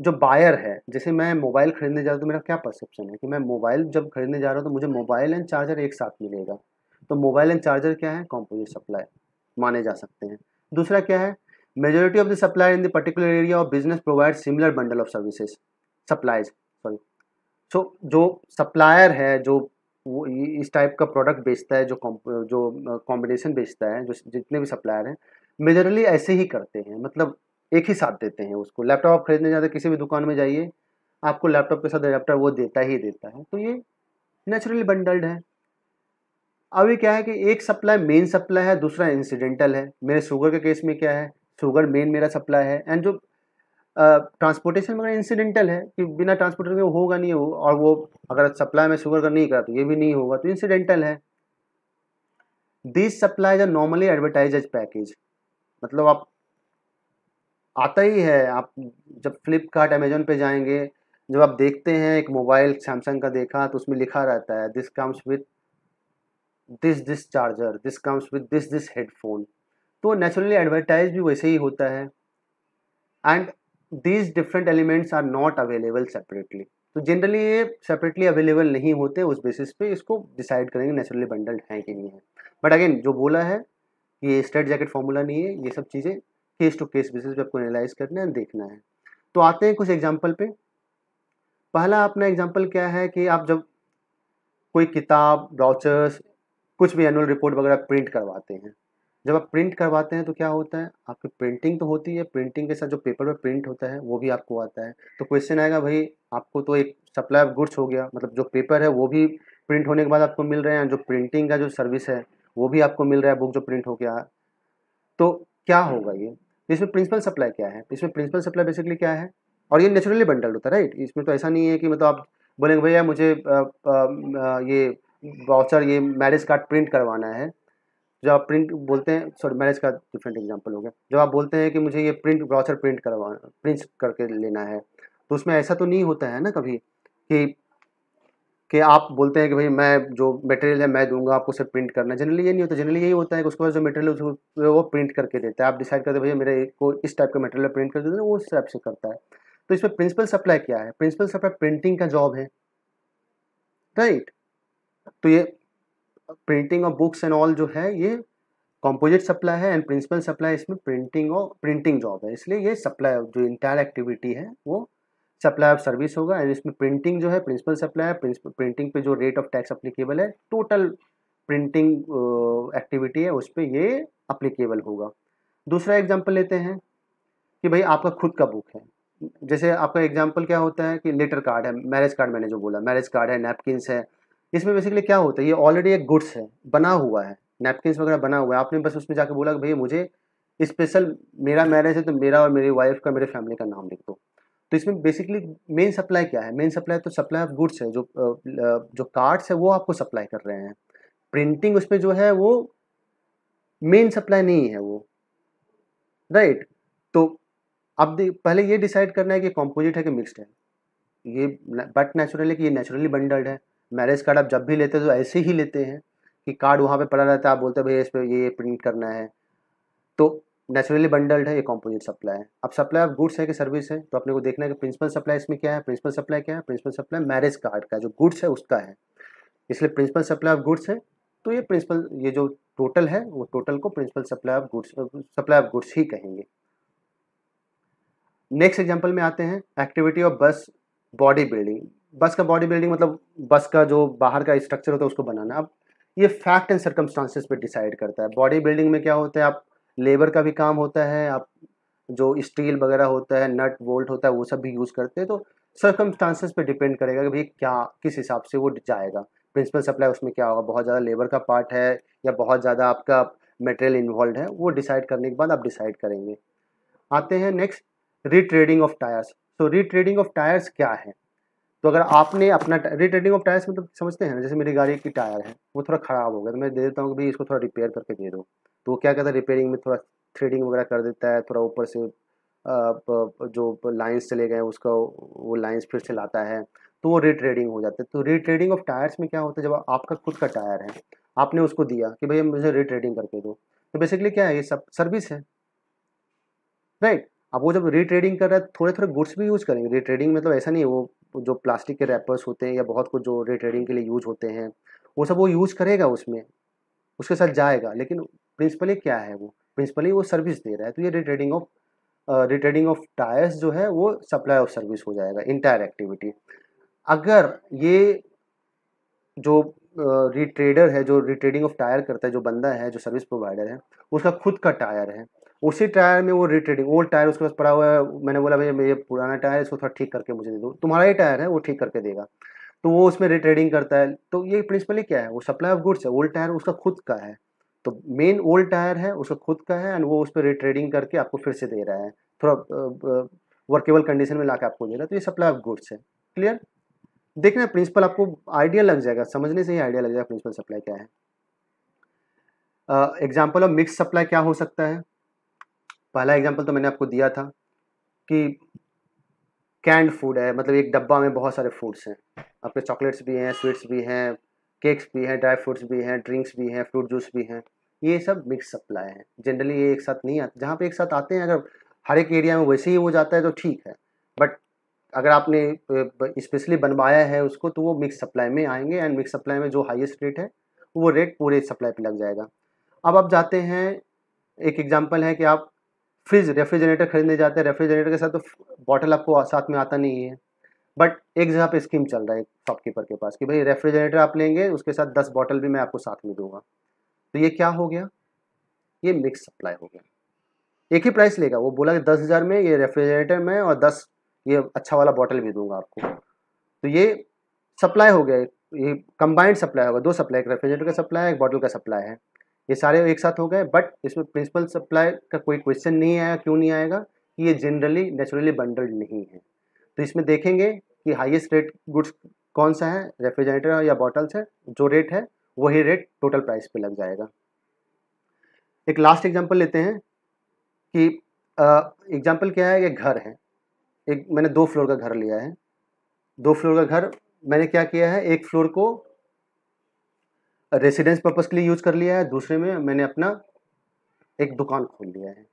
जो बायर है जैसे मैं मोबाइल खरीदने जा रहा हूँ तो मेरा क्या परसेप्शन है कि मैं मोबाइल जब खरीदने जा रहा हूँ तो मुझे मोबाइल एंड चार्जर एक साथ मिलेगा तो मोबाइल एंड चार्जर क्या है कॉम्पोजिट सप्लाई माने जा सकते हैं दूसरा क्या है majority of the supplier in the particular area of business provide similar bundle of services supplies sorry so जो सप्लायर है जो वो इस टाइप का प्रोडक्ट बेचता है जो जो कॉम्बिनेशन बेचता है जो जितने भी सप्लायर हैं मेजरली ऐसे ही करते हैं मतलब एक ही साथ देते हैं उसको लैपटॉप आप खरीदने जाते किसी भी दुकान में जाइए आपको लैपटॉप के साथ अडेप्टर वो देता ही देता है तो ये नेचुरली बंडल्ड है अभी क्या है कि एक सप्लाई मेन सप्लाई है दूसरा इंसिडेंटल है मेरे शुगर के केस में क्या है शुगर मेन मेरा सप्लाई है एंड जो ट्रांसपोर्टेशन मगर इंसिडेंटल है कि बिना ट्रांसपोर्टेशन के होगा नहीं हो और वो अगर सप्लाई में शुगर का नहीं करा तो ये भी नहीं होगा तो इंसिडेंटल है this supply are normally advertise as package मतलब आप आता ही है आप जब फ्लिपकार्ट अमेजोन पे जाएंगे जब आप देखते हैं एक मोबाइल सैमसंग का देखा तो उसमें लिखा रहता है this comes with this this charger this comes with this this headphone तो नेचुरली एडवर्टाइज भी वैसे ही होता है and these different elements are not available separately तो जनरली ये सेपरेटली अवेलेबल नहीं होते उस बेसिस पे इसको डिसाइड करेंगे नेचुरली बंडल्ड हैं कि नहीं है बट अगेन जो बोला है ये स्ट्रेट जैकेट फॉर्मूला नहीं है ये सब चीज़ें केस टू केस बेसिस पे आपको एनालाइज करना है देखना है तो आते हैं कुछ एग्जाम्पल पे पहला अपना एग्जाम्पल क्या है कि आप जब कोई किताब ब्राउचर्स कुछ भी एनुअल रिपोर्ट वगैरह प्रिंट करवाते हैं जब आप प्रिंट करवाते हैं तो क्या होता है आपकी प्रिंटिंग तो होती है प्रिंटिंग के साथ जो पेपर पर प्रिंट होता है वो भी आपको आता है तो क्वेश्चन आएगा भाई आपको तो एक सप्लाई ऑफ गुड्स हो गया मतलब जो पेपर है वो भी प्रिंट होने के बाद आपको मिल रहे हैं जो प्रिंटिंग का जो सर्विस है वो भी आपको मिल रहा है बुक जो प्रिंट हो गया तो क्या हम्म। होगा ये इसमें प्रिंसिपल सप्लाई क्या है इसमें प्रिंसिपल सप्लाई बेसिकली क्या है और ये नेचुरली बंडल्ड होता है राइट इसमें तो ऐसा नहीं है कि मतलब आप बोलेंगे भैया मुझे आ, आ, आ, ये वाउचर ये मैरिज कार्ड प्रिंट करवाना है जो आप प्रिंट बोलते हैं सॉरी मैरिज का डिफरेंट एग्जांपल हो गया जब आप बोलते हैं कि मुझे ये प्रिंट ब्राउचर प्रिंट करवाना प्रिंट करके लेना है तो उसमें ऐसा तो नहीं होता है ना कभी कि कि आप बोलते हैं कि भाई मैं जो मटेरियल है मैं दूंगा आपको उसे प्रिंट करना जनरली ये नहीं होता जनरली यही होता है कि उसके पास जो मटेरियल है वो प्रिंट करके देता है आप डिसाइड करते हैं भैया मेरे को इस टाइप का मटेरियल प्रिंट कर देते तो हैं वो उस टाइप से करता है तो इसमें प्रिंसिपल सप्लाई क्या है प्रिंसिपल सप्लाई प्रिंटिंग का जॉब है राइट तो ये printing of books and all जो है ये कॉम्पोजिट सप्लाई है एंड प्रिंसिपल सप्लाई इसमें प्रिंटिंग और प्रिंटिंग जॉब है इसलिए ये सप्लाई जो इंटायर एक्टिविटी है वो सप्लाई ऑफ सर्विस होगा एंड इसमें प्रिंटिंग जो है प्रिंसिपल सप्लाई प्रिंटिंग पे जो रेट ऑफ टैक्स अप्लीकेबल है टोटल प्रिंटिंग एक्टिविटी है उस पर ये अप्लीकेबल होगा दूसरा एग्जाम्पल लेते हैं कि भाई आपका खुद का बुक है जैसे आपका एग्जाम्पल क्या होता है कि लेटर कार्ड है मैरिज कार्ड मैंने जो बोला मैरिज कार्ड है नैपकिन है इसमें बेसिकली क्या होता है ये ऑलरेडी एक गुड्स है बना हुआ है नैपकिन वगैरह बना हुआ है आपने बस उसमें जाके बोला कि भैया मुझे स्पेशल मेरा मैरिज है तो मेरा और मेरी वाइफ का मेरे फैमिली का नाम लिख दो तो इसमें बेसिकली मेन सप्लाई क्या है मेन सप्लाई तो सप्लाई ऑफ गुड्स है जो जो कार्ड्स है वो आपको सप्लाई कर रहे हैं प्रिंटिंग उसमें जो है वो मेन सप्लाई नहीं है वो राइट right? तो अब पहले ये डिसाइड करना है कि कॉम्पोजिट है कि मिक्सड है ये बट नेचुरल है कि ये नेचुरली बंडल्ड है मैरिज कार्ड आप जब भी लेते हैं तो ऐसे ही लेते हैं कि कार्ड वहाँ पे पड़ा रहता है आप बोलते हैं भैया इस पर ये प्रिंट करना है तो नेचुरली बंडल्ड है ये कॉम्पोजिट सप्लाई है अब सप्लाई ऑफ गुड्स है कि सर्विस है तो अपने को देखना है कि प्रिंसिपल सप्लाई इसमें क्या है प्रिंसिपल सप्लाई क्या है प्रिंसिपल सप्लाई मैरिज कार्ड का जो गुड्स है उसका है इसलिए प्रिंसिपल सप्लाई ऑफ गुड्स है तो ये प्रिंसिपल ये जो टोटल है वो टोटल को principal supply of goods supply of goods ही कहेंगे नेक्स्ट एग्जाम्पल में आते हैं activity of bus body building bus का बॉडी बिल्डिंग मतलब बस का जो बाहर का स्ट्रक्चर होता है उसको बनाना अब ये फैक्ट एंड सर्कमस्टांसिस पे डिसाइड करता है बॉडी बिल्डिंग में क्या होता है आप लेबर का भी काम होता है आप जो स्टील वगैरह होता है नट बोल्ट होता है वो सब भी यूज़ करते हैं तो सर्कमस्टांसिस पे डिपेंड करेगा कि भाई क्या किस हिसाब से वो जाएगा प्रिंसिपल सप्लाई उसमें क्या होगा बहुत ज़्यादा लेबर का पार्ट है या बहुत ज़्यादा आपका मटेरियल इन्वॉल्व है वो डिसाइड करने के बाद आप डिसाइड करेंगे आते हैं नेक्स्ट रीट्रेडिंग ऑफ टायर्स तो रीट्रेडिंग ऑफ टायर्स क्या है तो अगर आपने अपना रिट्रेडिंग ऑफ टायर्स मतलब समझते हैं ना जैसे मेरी गाड़ी की टायर है वो थोड़ा ख़राब हो गया तो मैं दे देता हूँ कि भाई इसको थोड़ा रिपेयर करके दे दो तो वो क्या कहता है रिपेयरिंग में थोड़ा थ्रेडिंग वगैरह कर देता है थोड़ा ऊपर से जो लाइन्स चले गए उसका वो लाइन्स फिर से लाता है तो वो रिट्रेडिंग हो जाता है तो रिट्रेडिंग ऑफ टायर्स में क्या होता है जब आपका खुद का टायर है आपने उसको दिया कि भैया मुझे रिट्रेडिंग करके दो तो बेसिकली क्या है ये सब सर्विस है राइट right? अब वो जब रिट्रेडिंग कर रहा है थोड़े थोड़े गुड्स भी यूज़ करेंगे रिट्रेडिंग मतलब ऐसा नहीं है वो जो प्लास्टिक के रैपर्स होते हैं या बहुत कुछ जो रे ट्रेडिंग के लिए यूज होते हैं वो सब वो यूज करेगा उसमें उसके साथ जाएगा लेकिन प्रिंसिपली क्या है वो प्रिंसिपली वो सर्विस दे रहा है तो ये retreading of retreading of tyres जो है वो सप्लाई ऑफ सर्विस हो जाएगा इंटायर एक्टिविटी अगर ये जो रिट्रेडर uh, है जो रिट्रेडिंग ऑफ टायर करता है जो बंदा है जो सर्विस प्रोवाइडर है उसका खुद का टायर है उसी टायर में वो रिट्रेडिंग ओल्ड टायर उसके पास पड़ा हुआ है मैंने बोला भैया ये पुराना टायर है इसको थोड़ा ठीक करके मुझे दे दो तुम्हारा ही टायर है वो ठीक करके देगा तो वो उसमें रिट्रेडिंग करता है तो ये प्रिंसिपली क्या है वो सप्लाई ऑफ गुड्स है ओल्ड टायर उसका खुद का है तो मेन ओल्ड टायर है उसका खुद का है एंड वो उस पर रिट्रेडिंग करके आपको फिर से दे रहा है थोड़ा वर्केबल कंडीशन में ला आपको दे रहा है तो ये सप्लाई ऑफ गुड्स है क्लियर देखना प्रिंसिपल आपको आइडिया लग जाएगा समझने से ही आइडिया लग जाएगा प्रिंसिपल सप्लाई क्या है एग्जाम्पल ऑफ मिक्स सप्लाई क्या हो सकता है पहला एग्जाम्पल तो मैंने आपको दिया था कि कैंड फूड है मतलब एक डब्बा में बहुत सारे फूड्स हैं आपके चॉकलेट्स भी हैं स्वीट्स भी हैं केक्स भी हैं ड्राई फ्रूट्स भी हैं ड्रिंक्स भी हैं फ्रूट जूस भी हैं ये सब मिक्स सप्लाई है जनरली ये एक साथ नहीं आते जहाँ पे एक साथ आते हैं अगर हर एक एरिया में वैसे ही वो जाता है तो ठीक है बट अगर आपने स्पेशली बनवाया है उसको तो वो मिक्स सप्लाई में आएंगे एंड मिक्स सप्लाई में जो हाइएस्ट रेट है वो रेट पूरे सप्लाई पे लग जाएगा अब आप जाते हैं एक एग्जांपल है कि आप फ्रिज रेफ्रिजरेटर खरीदने जाते हैं रेफ्रिजरेटर के साथ तो बॉटल आपको साथ में आता नहीं है बट एक जगह पे स्कीम चल रहा है शॉपकीपर के पास कि भाई रेफ्रिजरेटर आप लेंगे उसके साथ दस बॉटल भी मैं आपको साथ में दूंगा तो ये क्या हो गया ये मिक्स सप्लाई हो गया एक ही प्राइस लेगा वो बोला कि दस हज़ार में ये रेफ्रिजरेटर में और दस ये अच्छा वाला बॉटल भी दूंगा आपको तो ये सप्लाई हो गया ये कंबाइंड सप्लाई होगा दो सप्लाई एक रेफ्रिजरेटर का सप्लाई है एक बॉटल का सप्लाई है ये सारे एक साथ हो गए बट इसमें प्रिंसिपल सप्लाई का कोई क्वेश्चन नहीं आया क्यों नहीं आएगा कि ये जनरली नेचुरली बंडल्ड नहीं है तो इसमें देखेंगे कि हाईएस्ट रेट गुड्स कौन सा है रेफ्रिजरेटर या बॉटल्स है जो रेट है वही रेट टोटल प्राइस पे लग जाएगा एक लास्ट एग्जांपल लेते हैं कि एग्जांपल क्या है ये घर है एक मैंने दो फ्लोर का घर लिया है दो फ्लोर का घर मैंने क्या किया है एक फ्लोर को रेसिडेंस पर्पज़ के लिए यूज़ कर लिया है दूसरे में मैंने अपना एक दुकान खोल लिया है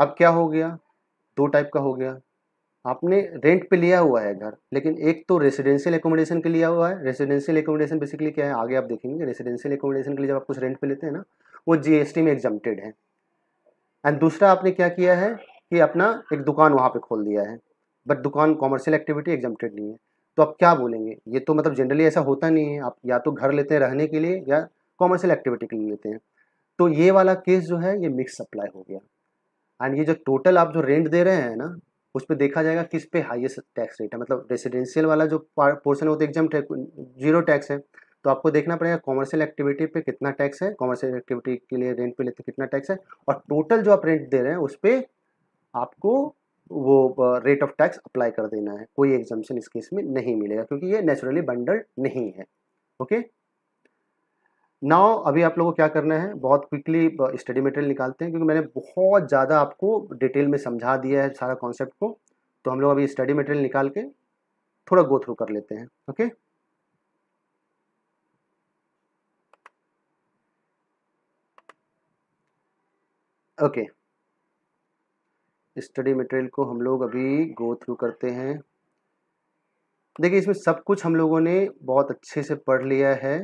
अब क्या हो गया दो टाइप का हो गया आपने रेंट पे लिया हुआ है घर लेकिन एक तो रेसिडेंशियल एकोमोडेशन के लिया हुआ है रेसिडेंशियल एकोमोडेशन बेसिकली क्या है आगे आप देखेंगे रेसिडेंशियल एकोमोडेशन के लिए जब आप कुछ रेंट पे लेते हैं ना वो जीएसटी में एग्जाम्प्टेड है एंड दूसरा आपने क्या किया है कि अपना एक दुकान वहाँ पे खोल दिया है बट दुकान कॉमर्शियल एक्टिविटी एग्जाम्प्टेड नहीं है तो आप क्या बोलेंगे ये तो मतलब जनरली ऐसा होता नहीं है आप या तो घर लेते हैं रहने के लिए या कॉमर्शियल एक्टिविटी के लिए लेते हैं तो ये वाला केस जो है ये मिक्स सप्लाई हो गया एंड ये जो टोटल आप जो रेंट दे रहे हैं ना उस पर देखा जाएगा किस पे हाइएस्ट टैक्स रेट है मतलब रेसिडेंशियल वाला जो पोर्सन है वो तो एकदम जीरो टैक्स है तो आपको देखना पड़ेगा कॉमर्शियल एक्टिविटी पे कितना टैक्स है कॉमर्शियल एक्टिविटी के लिए रेंट पे लेते कितना टैक्स है और टोटल जो आप रेंट दे रहे हैं उस पर आपको वो रेट ऑफ टैक्स अप्लाई कर देना है कोई एग्जामेशन इस केस में नहीं मिलेगा क्योंकि ये नेचुरली बंडल्ड नहीं है ओके नाउ अभी आप लोगों को क्या करना है बहुत क्विकली स्टडी मटेरियल निकालते हैं क्योंकि मैंने बहुत ज़्यादा आपको डिटेल में समझा दिया है सारा कॉन्सेप्ट को तो हम लोग अभी स्टडी मटेरियल निकाल के थोड़ा गो थ्रू कर लेते हैं okay okay okay. Study material को हम लोग अभी गो थ्रू करते हैं देखिए इसमें सब कुछ हम लोगों ने बहुत अच्छे से पढ़ लिया है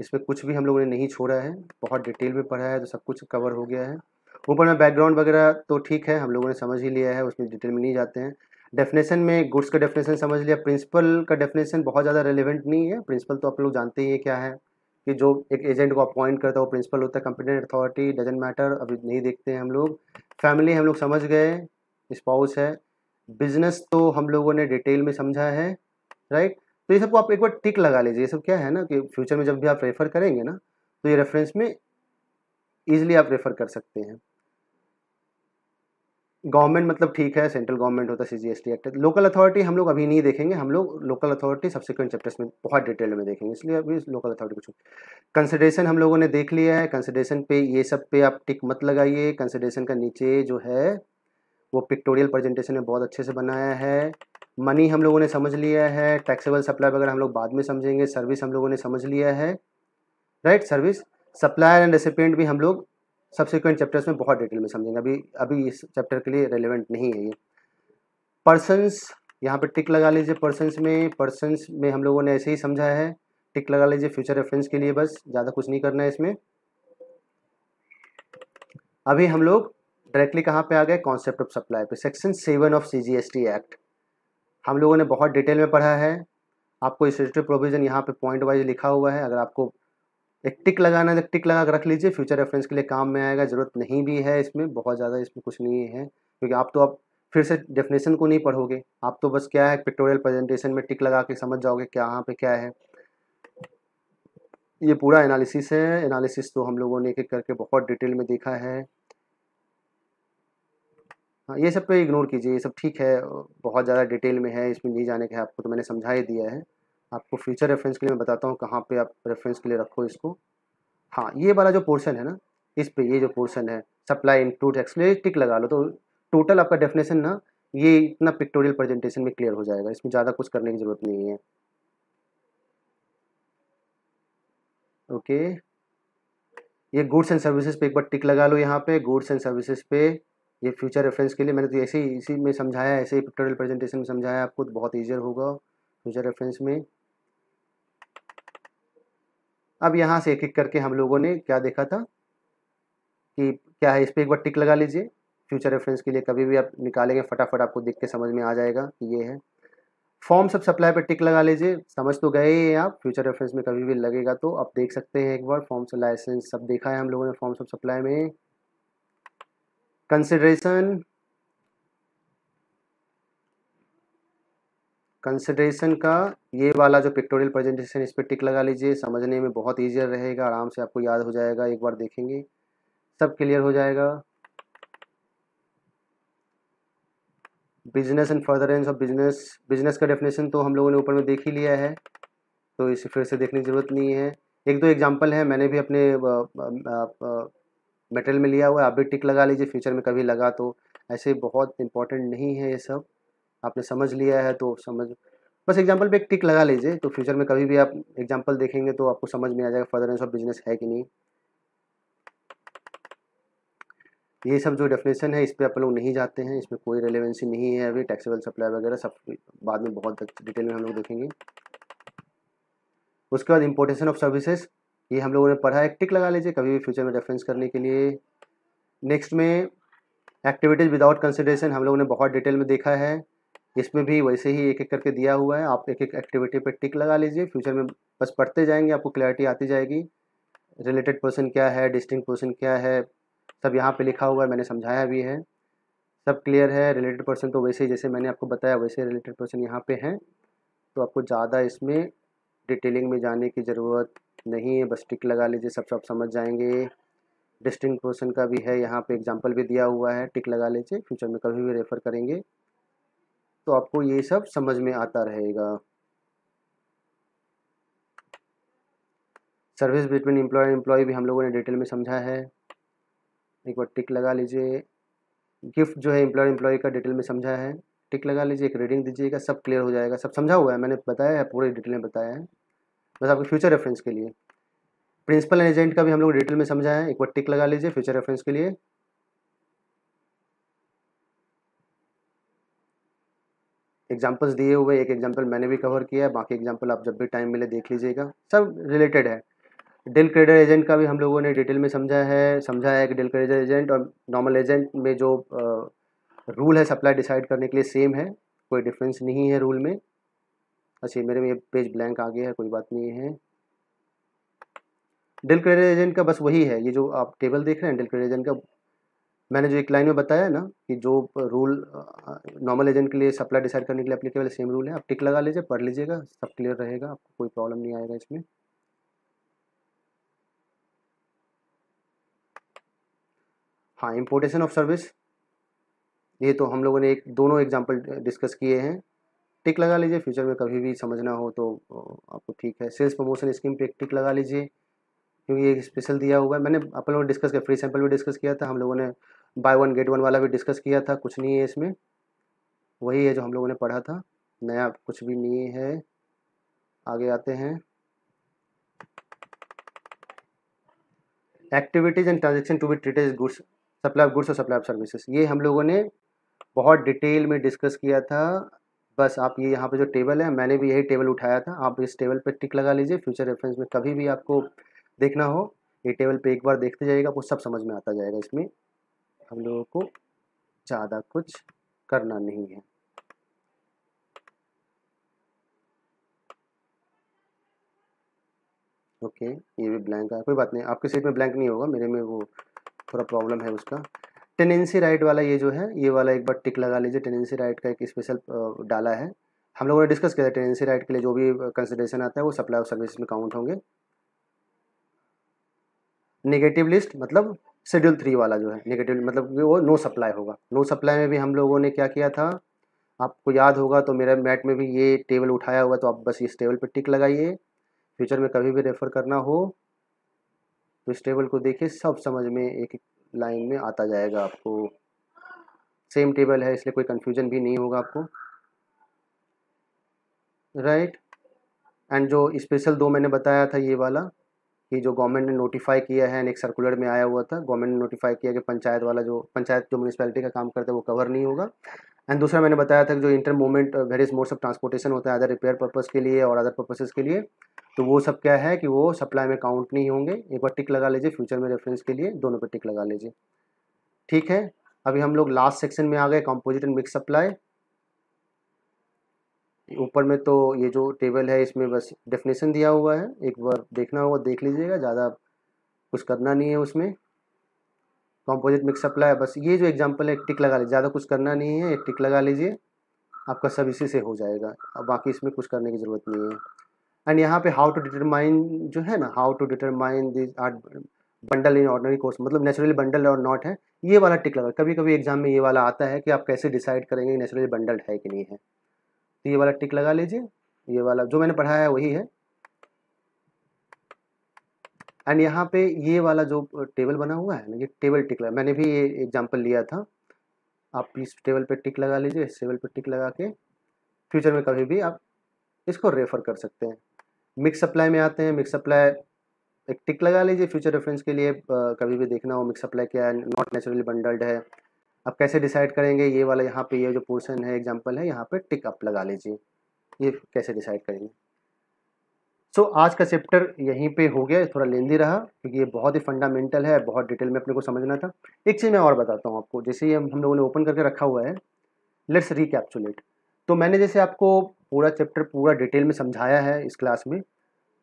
इसमें कुछ भी हम लोगों ने नहीं छोड़ा है बहुत डिटेल में पढ़ा है तो सब कुछ कवर हो गया है ऊपर में बैकग्राउंड वगैरह तो ठीक है हम लोगों ने समझ ही लिया है उसमें डिटेल में नहीं जाते हैं डेफिनेशन में गुड्स का डेफिनेशन समझ लिया प्रिंसिपल का डेफिनेशन बहुत ज़्यादा रेलिवेंट नहीं है प्रिंसिपल तो आप लोग जानते ही है क्या है कि जो एक एजेंट को अपॉइंट करता है वो प्रिंसिपल होता है कंपिटेंट अथॉरिटी डजेंट मैटर अभी नहीं देखते हैं हम लोग फैमिली हम लोग समझ गए स्पाउस है बिजनेस तो हम लोगों ने डिटेल में समझा है राइट तो ये सबको आप एक बार टिक लगा लीजिए ये सब क्या है ना कि फ्यूचर में जब भी आप रेफर करेंगे ना तो ये रेफरेंस में ईजिली आप रेफर कर सकते हैं गवर्नमेंट मतलब ठीक है सेंट्रल गवर्नमेंट होता है C G S T act local authority हम लोग अभी नहीं देखेंगे हम लोग लोकल अथॉरिटी सब्सिक्वेंट चैप्टर्स में बहुत डिटेल में देखेंगे इसलिए अभी लोकल अथॉरिटी कुछ कंसिडरेशन हम लोगों ने देख लिया है कंसिडरेशन पे ये सब पे आप टिक मत लगाइए कंसिडरेशन का नीचे जो है वो पिक्टोरियल प्रेजेंटेशन में बहुत अच्छे से बनाया है मनी हम लोगों ने समझ लिया है टैक्सेबल सप्लाई वगैरह हम लोग बाद में समझेंगे सर्विस हम लोगों ने समझ लिया है right service supplier and recipient भी हम लोग सब्सिक्वेंट चैप्टर्स में बहुत डिटेल में समझेंगे अभी अभी इस चैप्टर के लिए रेलिवेंट नहीं है ये पर्सनस यहाँ पर टिक लगा लीजिए पर्सनस में पर्सनस में हम लोगों ने ऐसे ही समझा है टिक लगा लीजिए फ्यूचर रेफरेंस के लिए बस ज़्यादा कुछ नहीं करना है इसमें अभी हम लोग डायरेक्टली कहाँ पे आ गए कॉन्सेप्ट ऑफ सप्लाई पे section seven of C act हम लोगों ने बहुत डिटेल में पढ़ा है आपको इस प्रोविज़न यहाँ पे पॉइंट वाइज लिखा हुआ है अगर आपको एक टिक लगाना है तो टिक लगा कर रख लीजिए फ्यूचर रेफरेंस के लिए काम में आएगा ज़रूरत नहीं भी है इसमें बहुत ज़्यादा इसमें कुछ नहीं है क्योंकि आप तो आप फिर से डेफिनेशन को नहीं पढ़ोगे आप तो बस क्या है पिक्टोरियल प्रेजेंटेशन में टिक लगा के समझ जाओगे क्या यहाँ पे क्या है ये पूरा एनालिसिस है एनालिसिस तो हम लोगों ने एक करके बहुत डिटेल में देखा है हाँ ये सब पे इग्नोर कीजिए ये सब ठीक है बहुत ज़्यादा डिटेल में है इसमें नहीं जाने का है आपको तो मैंने समझा ही दिया है आपको फ्यूचर रेफरेंस के लिए मैं बताता हूँ कहाँ पे आप रेफरेंस के लिए रखो इसको हाँ ये वाला जो पोर्शन है ना इस पे ये जो पोर्शन है supply in to tax tick लगा लो तो टोटल आपका डेफिनेशन ना ये इतना पिक्टोरियल प्रेजेंटेशन में क्लियर हो जाएगा इसमें ज़्यादा कुछ करने की ज़रूरत नहीं है ओके ये गुड्स एंड सर्विसेज पे एक बार टिक लगा लो यहाँ पे गुड्स एंड सर्विसेज पे ये फ्यूचर रेफरेंस के लिए मैंने तो ऐसे ही इसी में समझाया ऐसे ही पिक्टोरियल प्रेजेंटेशन में समझाया आपको तो बहुत ईजियर होगा फ्यूचर रेफरेंस में अब यहाँ से एक एक करके हम लोगों ने क्या देखा था कि क्या है इस पर एक बार टिक लगा लीजिए फ्यूचर रेफरेंस के लिए कभी भी आप निकालेंगे फटाफट आपको देख के समझ में आ जाएगा कि ये है फॉर्म सब सप्लाई पर टिक लगा लीजिए समझ तो गए हैं आप फ्यूचर रेफरेंस में कभी भी लगेगा तो आप देख सकते हैं एक बार फॉर्म से लाइसेंस सब देखा है हम लोगों ने फॉर्म सब सप्लाई में कंसिड्रेशन कंसिडरेशन का ये वाला जो पिक्टोरियल प्रेजेंटेशन इस पर टिक लगा लीजिए समझने में बहुत ईजियर रहेगा आराम से आपको याद हो जाएगा एक बार देखेंगे सब क्लियर हो जाएगा business and furtherance of business business का डेफिनेशन तो हम लोगों ने ऊपर में देख ही लिया है तो इसे फिर से देखने की ज़रूरत नहीं है एक दो एग्जाम्पल है मैंने भी अपने मटेरियल में लिया हुआ है आप भी टिक लगा लीजिए फ्यूचर में कभी लगा तो ऐसे बहुत इंपॉर्टेंट नहीं है ये सब आपने समझ लिया है तो समझ बस एग्जाम्पल पे एक टिक लगा लीजिए तो फ्यूचर में कभी भी आप एग्जाम्पल देखेंगे तो आपको समझ में आ जाएगा फर्दरेंस ऑफ बिजनेस है कि नहीं ये सब जो डेफिनेशन है इस पर आप लोग नहीं जाते हैं इसमें कोई रेलिवेंसी नहीं है अभी टैक्सेबल सप्लाई वगैरह सब बाद में बहुत डिटेल में हम लोग देखेंगे उसके बाद इम्पोर्टेशन ऑफ सर्विसेज ये हम लोगों ने पढ़ा है टिक लगा लीजिए कभी भी फ्यूचर में रेफरेंस करने के लिए नेक्स्ट में एक्टिविटीज़ विदाउट कंसिडरेशन हम लोगों ने बहुत डिटेल में देखा है इसमें भी वैसे ही एक एक करके दिया हुआ है आप एक एक एक्टिविटी पे टिक लगा लीजिए फ्यूचर में बस पढ़ते जाएंगे आपको क्लैरिटी आती जाएगी रिलेटेड पर्सन क्या है डिस्टिंग पर्सन क्या है सब यहाँ पे लिखा हुआ है मैंने समझाया भी है सब क्लियर है रिलेटेड पर्सन तो वैसे ही जैसे मैंने आपको बताया वैसे रिलेटेड पर्सन यहाँ पर हैं तो आपको ज़्यादा इसमें डिटेलिंग में जाने की ज़रूरत नहीं है बस टिक लगा लीजिए सब सब समझ जाएंगे डिस्टिंग पर्सन का भी है यहाँ पे एग्जांपल भी दिया हुआ है टिक लगा लीजिए फ्यूचर में कभी भी रेफ़र करेंगे तो आपको ये सब समझ में आता रहेगा service between employer and employee भी हम लोगों ने डिटेल में समझा है एक बार टिक लगा लीजिए गिफ्ट जो है एम्प्लॉय एम्प्लॉय का डिटेल में समझा है टिक लगा लीजिए एक रीडिंग दीजिएगा सब क्लियर हो जाएगा सब समझा हुआ है मैंने बताया है पूरे डिटेल में बताया है बस आपके फ्यूचर रेफरेंस के लिए प्रिंसिपल एजेंट का भी हम लोग डिटेल में समझा है एक बार टिक लगा लीजिए फ्यूचर रेफरेंस के लिए एग्जाम्पल्स दिए हुए एक एग्जाम्पल मैंने भी कवर किया है बाकी एग्जाम्पल आप जब भी टाइम मिले देख लीजिएगा सब रिलेटेड है डेल क्रेडर एजेंट का भी हम लोगों ने डिटेल में समझा है समझा है कि डेल क्रेडर एजेंट और नॉर्मल एजेंट में जो रूल है सप्लाई डिसाइड करने के लिए सेम है कोई डिफरेंस नहीं है रूल में अच्छा मेरे में पेज ब्लैंक आ गया है कोई बात नहीं है डेल क्रेडर एजेंट का बस वही है ये जो आप टेबल देख रहे हैं डेल क्रेडर एजेंट का मैंने जो एक लाइन में बताया ना कि जो रूल नॉर्मल एजेंट के लिए सप्लाई डिसाइड करने के लिए अप्लीकेबल सेम रूल है आप टिक लगा लीजिए पढ़ लीजिएगा सब क्लियर रहेगा आपको कोई प्रॉब्लम नहीं आएगा इसमें हाँ इम्पोर्टेशन ऑफ सर्विस ये तो हम लोगों ने एक दोनों एग्जाम्पल डिस्कस किए हैं टिक लगा लीजिए फ्यूचर में कभी भी समझना हो तो आपको ठीक है सेल्स प्रमोशन स्कीम पे एक टिक लगा लीजिए क्योंकि एक स्पेशल दिया हुआ है मैंने अपन लोगों ने डिस्कस किया फ्री सैंपल भी डिस्कस किया था हम लोगों ने बाय वन गेट वन वाला भी डिस्कस किया था कुछ नहीं है इसमें वही है जो हम लोगों ने पढ़ा था नया कुछ भी नहीं है आगे आते हैं activities and transaction to be treated goods supply of goods और सप्लाई ऑफ सर्विसेज ये हम लोगों ने बहुत डिटेल में डिस्कस किया था बस आप ये यहाँ पे जो टेबल है मैंने भी यही टेबल उठाया था आप इस टेबल पे टिक लगा लीजिए फ्यूचर रेफरेंस में कभी भी आपको देखना हो ये टेबल पे एक बार देखते जाइएगा वो सब समझ में आता जाएगा इसमें हम लोगों को ज़्यादा कुछ करना नहीं है ओके ये भी ब्लैंक है कोई बात नहीं आपके सीट में ब्लैंक नहीं होगा मेरे में वो थोड़ा प्रॉब्लम है उसका टेनेंसी राइट वाला ये जो है ये वाला एक बार टिक लगा लीजिए टेनेंसी राइट का एक स्पेशल डाला है हम लोगों ने डिस्कस किया था टेनेंसी राइट के लिए जो भी कंसिडरेशन आता है वो सप्लाई और सर्विस में काउंट होंगे नेगेटिव लिस्ट मतलब शेड्यूल थ्री वाला जो है निगेटिव मतलब कि वो नो सप्लाई होगा नो सप्लाई में भी हम लोगों ने क्या किया था आपको याद होगा तो मेरे मैट में भी ये टेबल उठाया हुआ तो आप बस इस टेबल पर टिक लगाइए फ्यूचर में कभी भी रेफर करना हो तो इस टेबल को देखिए सब समझ में एक लाइन में आता जाएगा आपको सेम टेबल है इसलिए कोई कन्फ्यूजन भी नहीं होगा आपको राइट right? एंड जो स्पेशल दो मैंने बताया था ये वाला कि जो गवर्नमेंट ने नोटिफाई किया है एक सर्कुलर में आया हुआ था गवर्नमेंट ने नोटिफाई किया कि पंचायत वाला जो पंचायत जो म्यूनसिपैलिटी का काम करते हैं वो कवर नहीं होगा एंड दूसरा मैंने बताया था कि जो inter movement various modes of transportation होता है अदर रिपेयर पर्पज़ के लिए और अदर पर्पसेज के लिए तो वो सब क्या है कि वो सप्लाई में काउंट नहीं होंगे एक बार टिक लगा लीजिए फ्यूचर में रेफरेंस के लिए दोनों पर टिक लगा लीजिए ठीक है अभी हम लोग लास्ट सेक्शन में आ गए कॉम्पोजिट एंड मिक्स सप्लाई ऊपर में तो ये जो टेबल है इसमें बस डेफिनेशन दिया हुआ है एक बार देखना होगा देख लीजिएगा ज़्यादा कुछ करना नहीं है उसमें कॉम्पोजिट मिक्स सप्लाई बस ये जो एग्जाम्पल है टिक लगा लीजिए ज़्यादा कुछ करना नहीं है एक टिक लगा लीजिए आपका सब इसी से हो जाएगा अब बाकी इसमें कुछ करने की ज़रूरत नहीं है एंड यहाँ पे हाउ टू डिटरमाइन जो है ना how to determine this art bundle in ordinary course मतलब नेचुरली बंडल और नॉट है ये वाला टिक लगा कभी कभी एग्जाम में ये वाला आता है कि आप कैसे डिसाइड करेंगे नेचुरली बंडल्ड है कि नहीं है तो ये वाला टिक लगा लीजिए ये वाला जो मैंने पढ़ाया है वही है एंड यहाँ पे ये वाला जो टेबल बना हुआ है ना ये टेबल टिक लगा मैंने भी ये एग्जाम्पल लिया था आप इस टेबल पे टिक लगा लीजिए इस टेबल पे टिक लगा के फ्यूचर में कभी भी आप इसको रेफर कर सकते हैं मिक्स सप्लाई में आते हैं मिक्स सप्लाई एक टिक लगा लीजिए फ्यूचर रेफरेंस के लिए आ, कभी भी देखना हो मिक्स सप्लाई क्या है नॉट नेचुरली बंडल्ड है अब कैसे डिसाइड करेंगे ये वाला यहाँ पे ये जो पोर्शन है एग्जाम्पल है यहाँ पे टिक अप लगा लीजिए ये कैसे डिसाइड करेंगे सो so, आज का चैप्टर यहीं पे हो गया थोड़ा लेंदी रहा क्योंकि ये बहुत ही फंडामेंटल है बहुत डिटेल में अपने को समझना था एक चीज़ मैं और बताता हूँ आपको जैसे ये हम लोगों ने ओपन करके रखा हुआ है लेट्स रिकैप्चुलेट तो मैंने जैसे आपको पूरा चैप्टर पूरा डिटेल में समझाया है इस क्लास में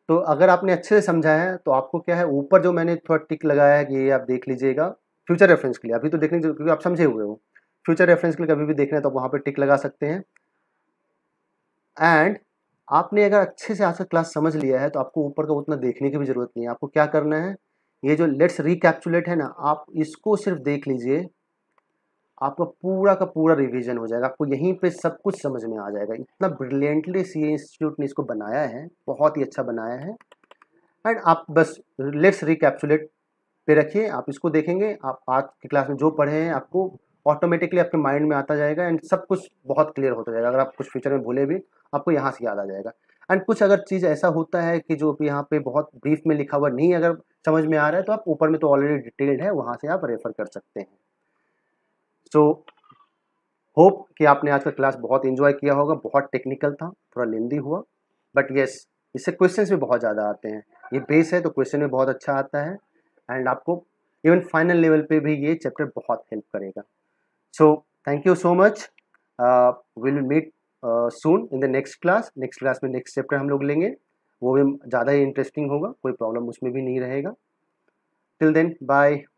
तो अगर आपने अच्छे से समझाया है तो आपको क्या है ऊपर जो मैंने थोड़ा टिक लगाया है कि ये आप देख लीजिएगा फ्यूचर रेफरेंस के लिए अभी तो देखने क्योंकि आप समझे हुए हो फ्यूचर रेफरेंस के लिए कभी भी देखना है तो वहाँ पर टिक लगा सकते हैं एंड आपने अगर अच्छे से आज का क्लास समझ लिया है तो आपको ऊपर का उतना देखने की भी ज़रूरत नहीं है आपको क्या करना है ये जो लेट्स रिकैप्चुलेट है ना आप इसको सिर्फ देख लीजिए आपका पूरा का पूरा रिवीजन हो जाएगा आपको यहीं पे सब कुछ समझ में आ जाएगा इतना ब्रिलियंटली सी इंस्टीट्यूट ने इसको बनाया है बहुत ही अच्छा बनाया है एंड आप बस लेट्स रिकैप्चुलेट पे रखिए आप इसको देखेंगे आप आज की क्लास में जो पढ़े हैं आपको ऑटोमेटिकली आपके माइंड में आता जाएगा एंड सब कुछ बहुत क्लियर होता जाएगा अगर आप कुछ फ्यूचर में भूले भी आपको यहाँ से याद आ जाएगा एंड कुछ अगर चीज़ ऐसा होता है कि जो यहाँ पे बहुत ब्रीफ में लिखा हुआ नहीं अगर समझ में आ रहा है तो आप ऊपर में तो ऑलरेडी डिटेल्ड है वहाँ से आप रेफर कर सकते हैं सो होप कि आपने आज का क्लास बहुत इन्जॉय किया होगा बहुत टेक्निकल था थोड़ा लेंदी हुआ बट येस इससे क्वेश्चन भी बहुत ज़्यादा आते हैं ये बेस है तो क्वेश्चन भी बहुत अच्छा आता है एंड आपको इवन फाइनल लेवल पे भी ये चैप्टर बहुत हेल्प करेगा so thank you so much will meet soon in the next class next class में नेक्स्ट चैप्टर हम लोग लेंगे वो भी ज़्यादा ही इंटरेस्टिंग होगा कोई प्रॉब्लम उसमें भी नहीं रहेगा टिल देन बाय